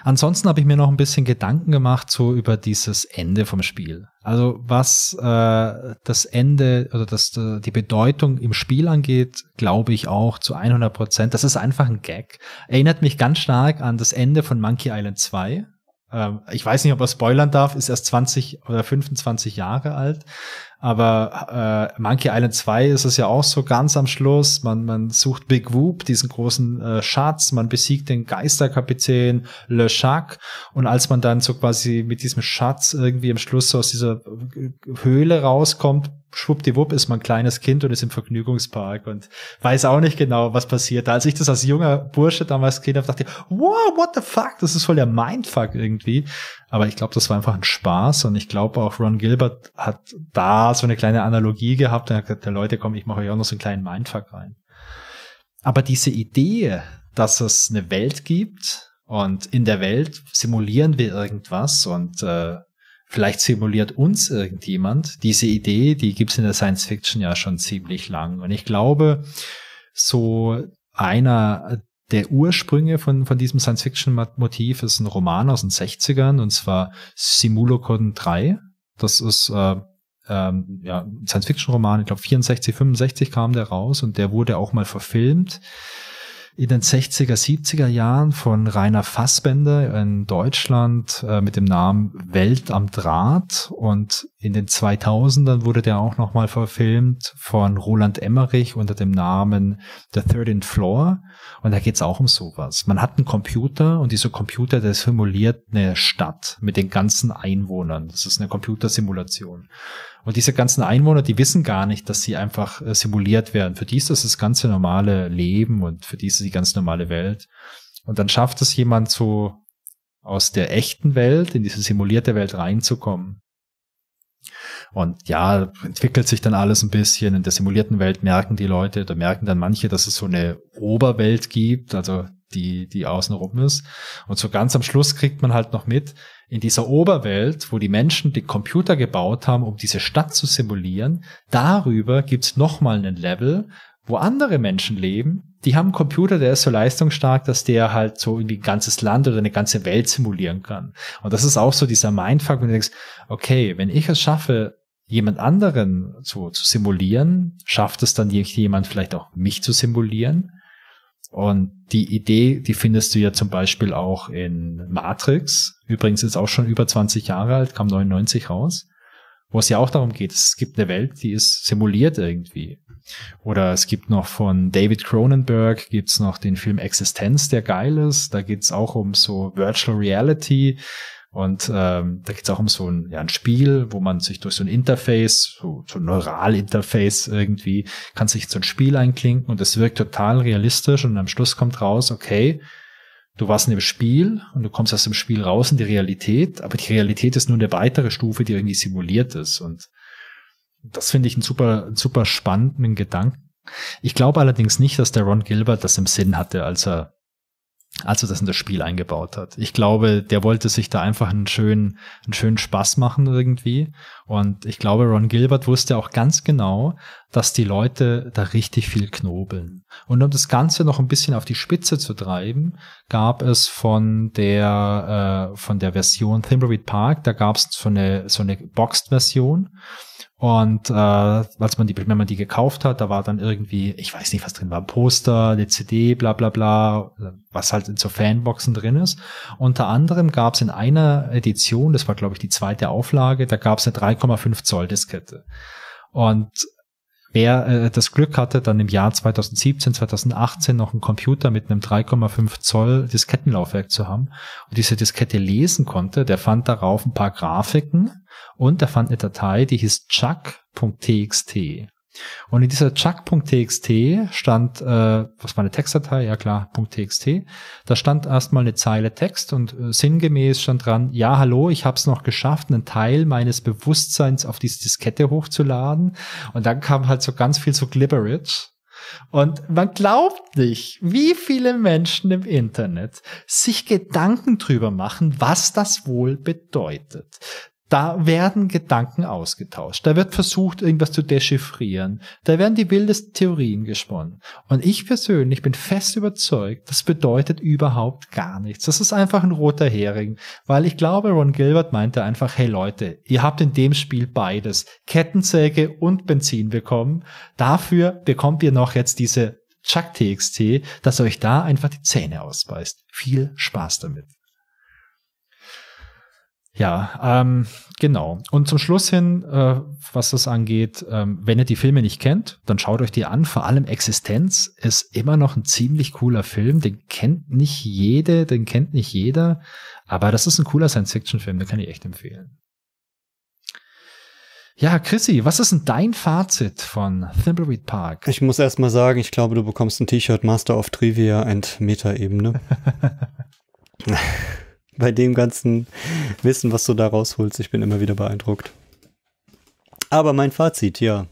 Ansonsten habe ich mir noch ein bisschen Gedanken gemacht so über dieses Ende vom Spiel. Also was äh, das Ende oder das, äh, die Bedeutung im Spiel angeht, glaube ich auch zu 100 Prozent. Das ist einfach ein Gag. Erinnert mich ganz stark an das Ende von Monkey Island 2 ähm, ich weiß nicht, ob er spoilern darf, ist erst 20 oder 25 Jahre alt. Aber äh, Monkey Island 2 ist es ja auch so ganz am Schluss. Man, man sucht Big Whoop, diesen großen äh, Schatz, man besiegt den Geisterkapitän Le Chac. Und als man dann so quasi mit diesem Schatz irgendwie am Schluss so aus dieser äh, Höhle rauskommt, schwuppdiwupp ist man kleines Kind und ist im Vergnügungspark und weiß auch nicht genau, was passiert. als ich das als junger Bursche damals gesehen habe, dachte ich, wow, what the fuck, das ist voll der Mindfuck irgendwie. Aber ich glaube, das war einfach ein Spaß und ich glaube auch Ron Gilbert hat da so eine kleine Analogie gehabt und hat gesagt, der Leute, komm, ich mache euch auch noch so einen kleinen Mindfuck rein. Aber diese Idee, dass es eine Welt gibt und in der Welt simulieren wir irgendwas und äh, Vielleicht simuliert uns irgendjemand diese Idee, die gibt's in der Science Fiction ja schon ziemlich lang. Und ich glaube, so einer der Ursprünge von, von diesem Science Fiction Motiv ist ein Roman aus den 60ern, und zwar Simulacron 3. Das ist äh, ähm, ja, Science-Fiction-Roman, ich glaube 64, 65 kam der raus und der wurde auch mal verfilmt in den 60er, 70er Jahren von Rainer Fassbender in Deutschland äh, mit dem Namen Welt am Draht und in den 2000ern wurde der auch nochmal verfilmt von Roland Emmerich unter dem Namen The Thirteenth Floor und da geht's auch um sowas. Man hat einen Computer und dieser Computer, der simuliert eine Stadt mit den ganzen Einwohnern. Das ist eine Computersimulation. Und diese ganzen Einwohner, die wissen gar nicht, dass sie einfach äh, simuliert werden. Für die ist das das ganze normale Leben und für die ist die ganz normale Welt. Und dann schafft es jemand so aus der echten Welt in diese simulierte Welt reinzukommen. Und ja, entwickelt sich dann alles ein bisschen. In der simulierten Welt merken die Leute, da merken dann manche, dass es so eine Oberwelt gibt, also die, die außenrum ist. Und so ganz am Schluss kriegt man halt noch mit, in dieser Oberwelt, wo die Menschen die Computer gebaut haben, um diese Stadt zu simulieren, darüber gibt's nochmal einen Level, wo andere Menschen leben, die haben einen Computer, der ist so leistungsstark, dass der halt so irgendwie ein ganzes Land oder eine ganze Welt simulieren kann. Und das ist auch so dieser Mindfuck, wenn du denkst, okay, wenn ich es schaffe, jemand anderen so zu simulieren, schafft es dann jemand vielleicht auch mich zu simulieren? Und die Idee, die findest du ja zum Beispiel auch in Matrix, übrigens jetzt auch schon über 20 Jahre alt, kam 99 raus, wo es ja auch darum geht, es gibt eine Welt, die ist simuliert irgendwie. Oder es gibt noch von David Cronenberg, gibt's noch den Film Existenz, der geil ist. Da geht's auch um so Virtual Reality. Und ähm, da geht's auch um so ein, ja, ein Spiel, wo man sich durch so ein Interface, so, so ein Neural-Interface irgendwie, kann sich so ein Spiel einklinken und es wirkt total realistisch und am Schluss kommt raus, okay, Du warst in dem Spiel und du kommst aus dem Spiel raus in die Realität, aber die Realität ist nur eine weitere Stufe, die irgendwie simuliert ist. Und das finde ich einen super, einen super spannenden Gedanken. Ich glaube allerdings nicht, dass der Ron Gilbert das im Sinn hatte, als er als er das in das Spiel eingebaut hat. Ich glaube, der wollte sich da einfach einen schönen, einen schönen Spaß machen irgendwie. Und ich glaube, Ron Gilbert wusste auch ganz genau, dass die Leute da richtig viel knobeln. Und um das Ganze noch ein bisschen auf die Spitze zu treiben, gab es von der, äh, von der Version Thimbleweed Park, da gab es so eine, so eine Boxed-Version. Und äh, als man die, wenn man die gekauft hat, da war dann irgendwie, ich weiß nicht, was drin war, ein Poster, eine CD, bla bla bla, was halt in so Fanboxen drin ist. Unter anderem gab es in einer Edition, das war glaube ich die zweite Auflage, da gab es eine 3,5 Zoll Diskette. Und Wer äh, das Glück hatte, dann im Jahr 2017, 2018 noch einen Computer mit einem 3,5 Zoll Diskettenlaufwerk zu haben und diese Diskette lesen konnte, der fand darauf ein paar Grafiken und er fand eine Datei, die hieß chuck.txt. Und in dieser chuck.txt stand, äh, was war eine Textdatei? Ja klar, .txt. Da stand erstmal eine Zeile Text und äh, sinngemäß stand dran, ja hallo, ich habe es noch geschafft, einen Teil meines Bewusstseins auf diese Diskette hochzuladen. Und dann kam halt so ganz viel so Glibberage. Und man glaubt nicht, wie viele Menschen im Internet sich Gedanken drüber machen, was das wohl bedeutet. Da werden Gedanken ausgetauscht. Da wird versucht, irgendwas zu dechiffrieren. Da werden die wildesten Theorien gesponnen. Und ich persönlich bin fest überzeugt, das bedeutet überhaupt gar nichts. Das ist einfach ein roter Hering, weil ich glaube, Ron Gilbert meinte einfach, hey Leute, ihr habt in dem Spiel beides, Kettensäge und Benzin bekommen. Dafür bekommt ihr noch jetzt diese Chuck TXT, dass euch da einfach die Zähne ausbeißt. Viel Spaß damit. Ja, ähm, genau. Und zum Schluss hin, äh, was das angeht, ähm, wenn ihr die Filme nicht kennt, dann schaut euch die an. Vor allem Existenz ist immer noch ein ziemlich cooler Film. Den kennt nicht jede, den kennt nicht jeder. Aber das ist ein cooler Science-Fiction-Film, den kann ich echt empfehlen. Ja, Chrissy, was ist denn dein Fazit von Thimbleweed Park? Ich muss erst mal sagen, ich glaube, du bekommst ein T-Shirt Master of Trivia and Meta-Ebene. bei dem ganzen Wissen, was du da rausholst. Ich bin immer wieder beeindruckt. Aber mein Fazit, ja.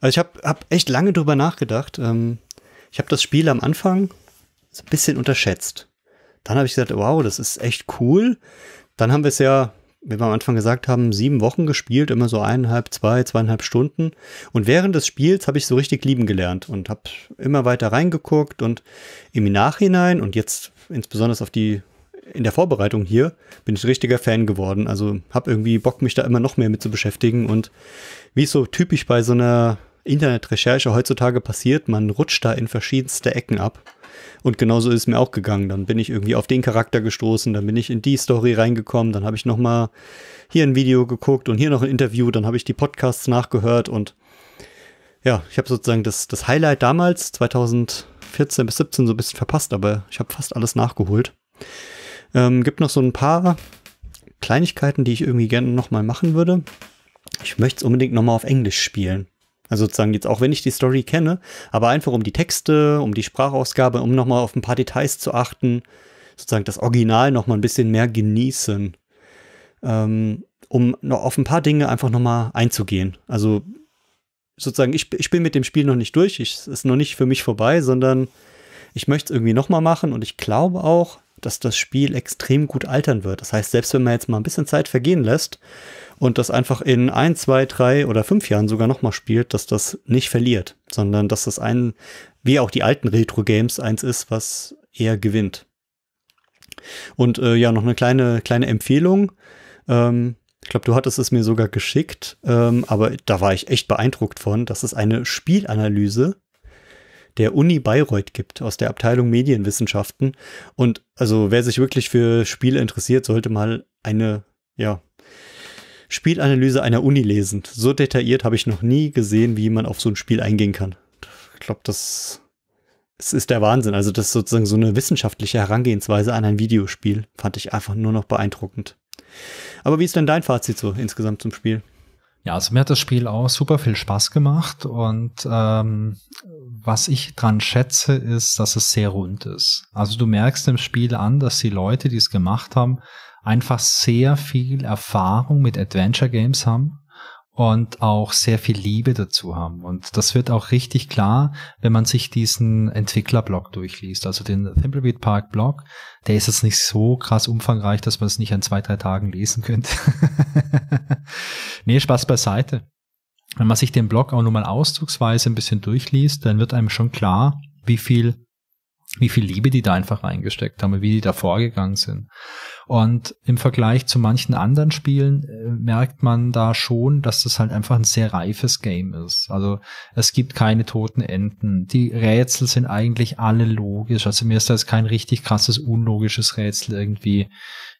Also ich habe hab echt lange drüber nachgedacht. Ähm, ich habe das Spiel am Anfang ein bisschen unterschätzt. Dann habe ich gesagt, wow, das ist echt cool. Dann haben wir es ja, wie wir am Anfang gesagt haben, sieben Wochen gespielt, immer so eineinhalb, zwei, zweieinhalb Stunden. Und während des Spiels habe ich so richtig lieben gelernt und habe immer weiter reingeguckt und im Nachhinein und jetzt insbesondere auf die in der Vorbereitung hier bin ich richtiger Fan geworden. Also habe irgendwie Bock, mich da immer noch mehr mit zu beschäftigen. Und wie es so typisch bei so einer Internetrecherche heutzutage passiert, man rutscht da in verschiedenste Ecken ab. Und genauso ist es mir auch gegangen. Dann bin ich irgendwie auf den Charakter gestoßen, dann bin ich in die Story reingekommen, dann habe ich nochmal hier ein Video geguckt und hier noch ein Interview, dann habe ich die Podcasts nachgehört und ja, ich habe sozusagen das, das Highlight damals, 2014 bis 2017, so ein bisschen verpasst, aber ich habe fast alles nachgeholt. Ähm, gibt noch so ein paar Kleinigkeiten, die ich irgendwie gerne nochmal machen würde. Ich möchte es unbedingt nochmal auf Englisch spielen. Also sozusagen jetzt auch, wenn ich die Story kenne, aber einfach um die Texte, um die Sprachausgabe, um nochmal auf ein paar Details zu achten, sozusagen das Original nochmal ein bisschen mehr genießen, ähm, um noch auf ein paar Dinge einfach nochmal einzugehen. Also sozusagen, ich, ich bin mit dem Spiel noch nicht durch, es ist noch nicht für mich vorbei, sondern ich möchte es irgendwie nochmal machen und ich glaube auch, dass das Spiel extrem gut altern wird. Das heißt, selbst wenn man jetzt mal ein bisschen Zeit vergehen lässt und das einfach in ein, zwei, drei oder fünf Jahren sogar nochmal spielt, dass das nicht verliert, sondern dass das ein, wie auch die alten Retro-Games, eins ist, was eher gewinnt. Und äh, ja, noch eine kleine, kleine Empfehlung. Ähm, ich glaube, du hattest es mir sogar geschickt, ähm, aber da war ich echt beeindruckt von. Das ist eine Spielanalyse der Uni Bayreuth gibt, aus der Abteilung Medienwissenschaften. Und also wer sich wirklich für Spiele interessiert, sollte mal eine, ja, Spielanalyse einer Uni lesen. So detailliert habe ich noch nie gesehen, wie man auf so ein Spiel eingehen kann. Ich glaube, das, das ist der Wahnsinn. Also das ist sozusagen so eine wissenschaftliche Herangehensweise an ein Videospiel. Fand ich einfach nur noch beeindruckend. Aber wie ist denn dein Fazit so insgesamt zum Spiel? Ja, also mir hat das Spiel auch super viel Spaß gemacht und ähm, was ich dran schätze, ist, dass es sehr rund ist. Also du merkst im Spiel an, dass die Leute, die es gemacht haben, einfach sehr viel Erfahrung mit Adventure Games haben und auch sehr viel Liebe dazu haben. Und das wird auch richtig klar, wenn man sich diesen Entwicklerblog durchliest, also den Thimbleweed Park Blog. Der ist jetzt nicht so krass umfangreich, dass man es nicht an zwei, drei Tagen lesen könnte. nee, Spaß beiseite wenn man sich den Blog auch nur mal auszugsweise ein bisschen durchliest, dann wird einem schon klar, wie viel, wie viel Liebe die da einfach reingesteckt haben, und wie die da vorgegangen sind. Und im Vergleich zu manchen anderen Spielen äh, merkt man da schon, dass das halt einfach ein sehr reifes Game ist. Also es gibt keine toten Enden. Die Rätsel sind eigentlich alle logisch. Also mir ist da jetzt kein richtig krasses, unlogisches Rätsel irgendwie,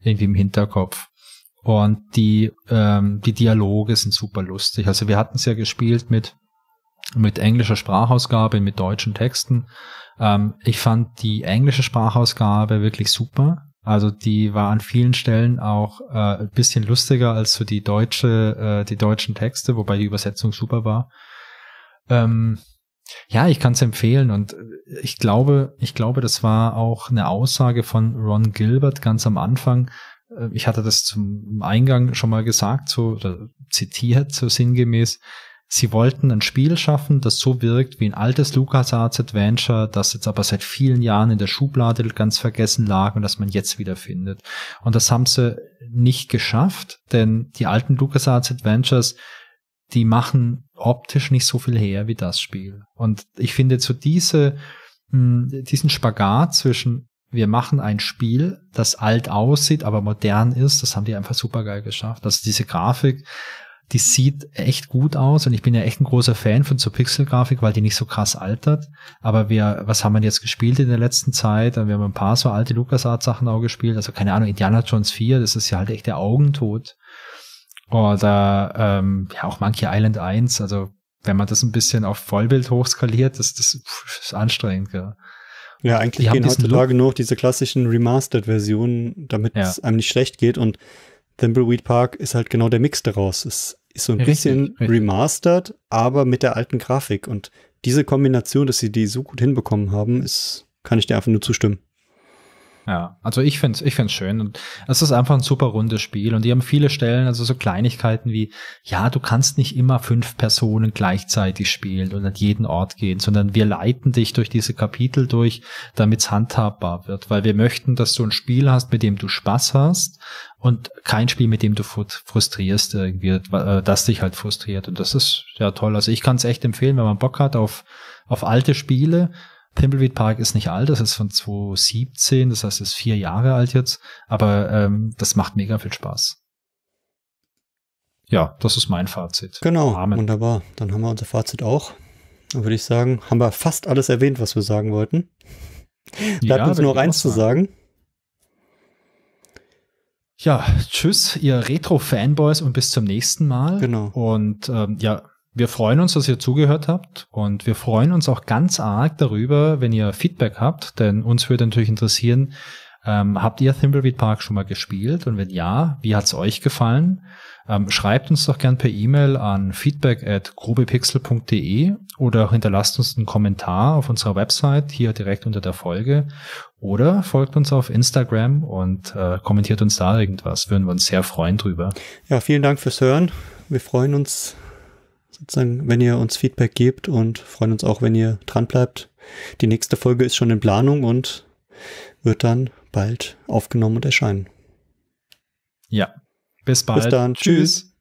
irgendwie im Hinterkopf. Und die, ähm, die Dialoge sind super lustig. Also wir hatten es ja gespielt mit, mit englischer Sprachausgabe, mit deutschen Texten. Ähm, ich fand die englische Sprachausgabe wirklich super. Also die war an vielen Stellen auch äh, ein bisschen lustiger als so die deutsche, äh, die deutschen Texte, wobei die Übersetzung super war. Ähm, ja, ich kann es empfehlen und ich glaube, ich glaube, das war auch eine Aussage von Ron Gilbert ganz am Anfang, äh, ich hatte das zum Eingang schon mal gesagt, so oder zitiert, so sinngemäß. Sie wollten ein Spiel schaffen, das so wirkt wie ein altes LucasArts Adventure, das jetzt aber seit vielen Jahren in der Schublade ganz vergessen lag und das man jetzt wieder findet. Und das haben sie nicht geschafft, denn die alten LucasArts Adventures, die machen optisch nicht so viel her wie das Spiel. Und ich finde so diese, hm, diesen Spagat zwischen wir machen ein Spiel, das alt aussieht, aber modern ist. Das haben die einfach super geil geschafft. Also diese Grafik, die sieht echt gut aus und ich bin ja echt ein großer Fan von so Pixel-Grafik, weil die nicht so krass altert. Aber wir, was haben wir jetzt gespielt in der letzten Zeit? Wir haben ein paar so alte LucasArts-Sachen auch gespielt. Also keine Ahnung, Indiana Jones 4, das ist ja halt echt der Augentod. Oder ähm, ja, auch Monkey Island 1. Also wenn man das ein bisschen auf Vollbild hochskaliert, das, das ist anstrengend. Ja. Ja, eigentlich die gehen heutzutage nur noch diese klassischen Remastered-Versionen, damit ja. es einem nicht schlecht geht. Und Thimbleweed Park ist halt genau der Mix daraus. Es ist so ein richtig, bisschen richtig. remastered, aber mit der alten Grafik. Und diese Kombination, dass sie die so gut hinbekommen haben, ist, kann ich dir einfach nur zustimmen. Ja, also ich finde es ich find's schön. Und es ist einfach ein super rundes Spiel. Und die haben viele Stellen, also so Kleinigkeiten wie, ja, du kannst nicht immer fünf Personen gleichzeitig spielen und an jeden Ort gehen, sondern wir leiten dich durch diese Kapitel durch, damit es handhabbar wird. Weil wir möchten, dass du ein Spiel hast, mit dem du Spaß hast und kein Spiel, mit dem du frustrierst, irgendwie, äh, das dich halt frustriert. Und das ist ja toll. Also ich kann es echt empfehlen, wenn man Bock hat auf, auf alte Spiele Thimbleweed Park ist nicht alt, das ist von 2017, das heißt, es ist vier Jahre alt jetzt, aber ähm, das macht mega viel Spaß. Ja, das ist mein Fazit. Genau, Amen. wunderbar. Dann haben wir unser Fazit auch. Dann würde ich sagen, haben wir fast alles erwähnt, was wir sagen wollten. Bleibt ja, uns nur eins zu sagen. Ja, tschüss, ihr Retro-Fanboys und bis zum nächsten Mal. Genau. Und ähm, ja, wir freuen uns, dass ihr zugehört habt und wir freuen uns auch ganz arg darüber, wenn ihr Feedback habt, denn uns würde natürlich interessieren, ähm, habt ihr Thimbleweed Park schon mal gespielt und wenn ja, wie hat's euch gefallen? Ähm, schreibt uns doch gern per E-Mail an feedback at grobepixel.de oder hinterlasst uns einen Kommentar auf unserer Website, hier direkt unter der Folge. Oder folgt uns auf Instagram und äh, kommentiert uns da irgendwas. Würden wir uns sehr freuen drüber. Ja, vielen Dank fürs Hören. Wir freuen uns sozusagen, wenn ihr uns Feedback gebt und freuen uns auch, wenn ihr dran bleibt. Die nächste Folge ist schon in Planung und wird dann bald aufgenommen und erscheinen. Ja, bis bald. Bis dann. Tschüss. Tschüss.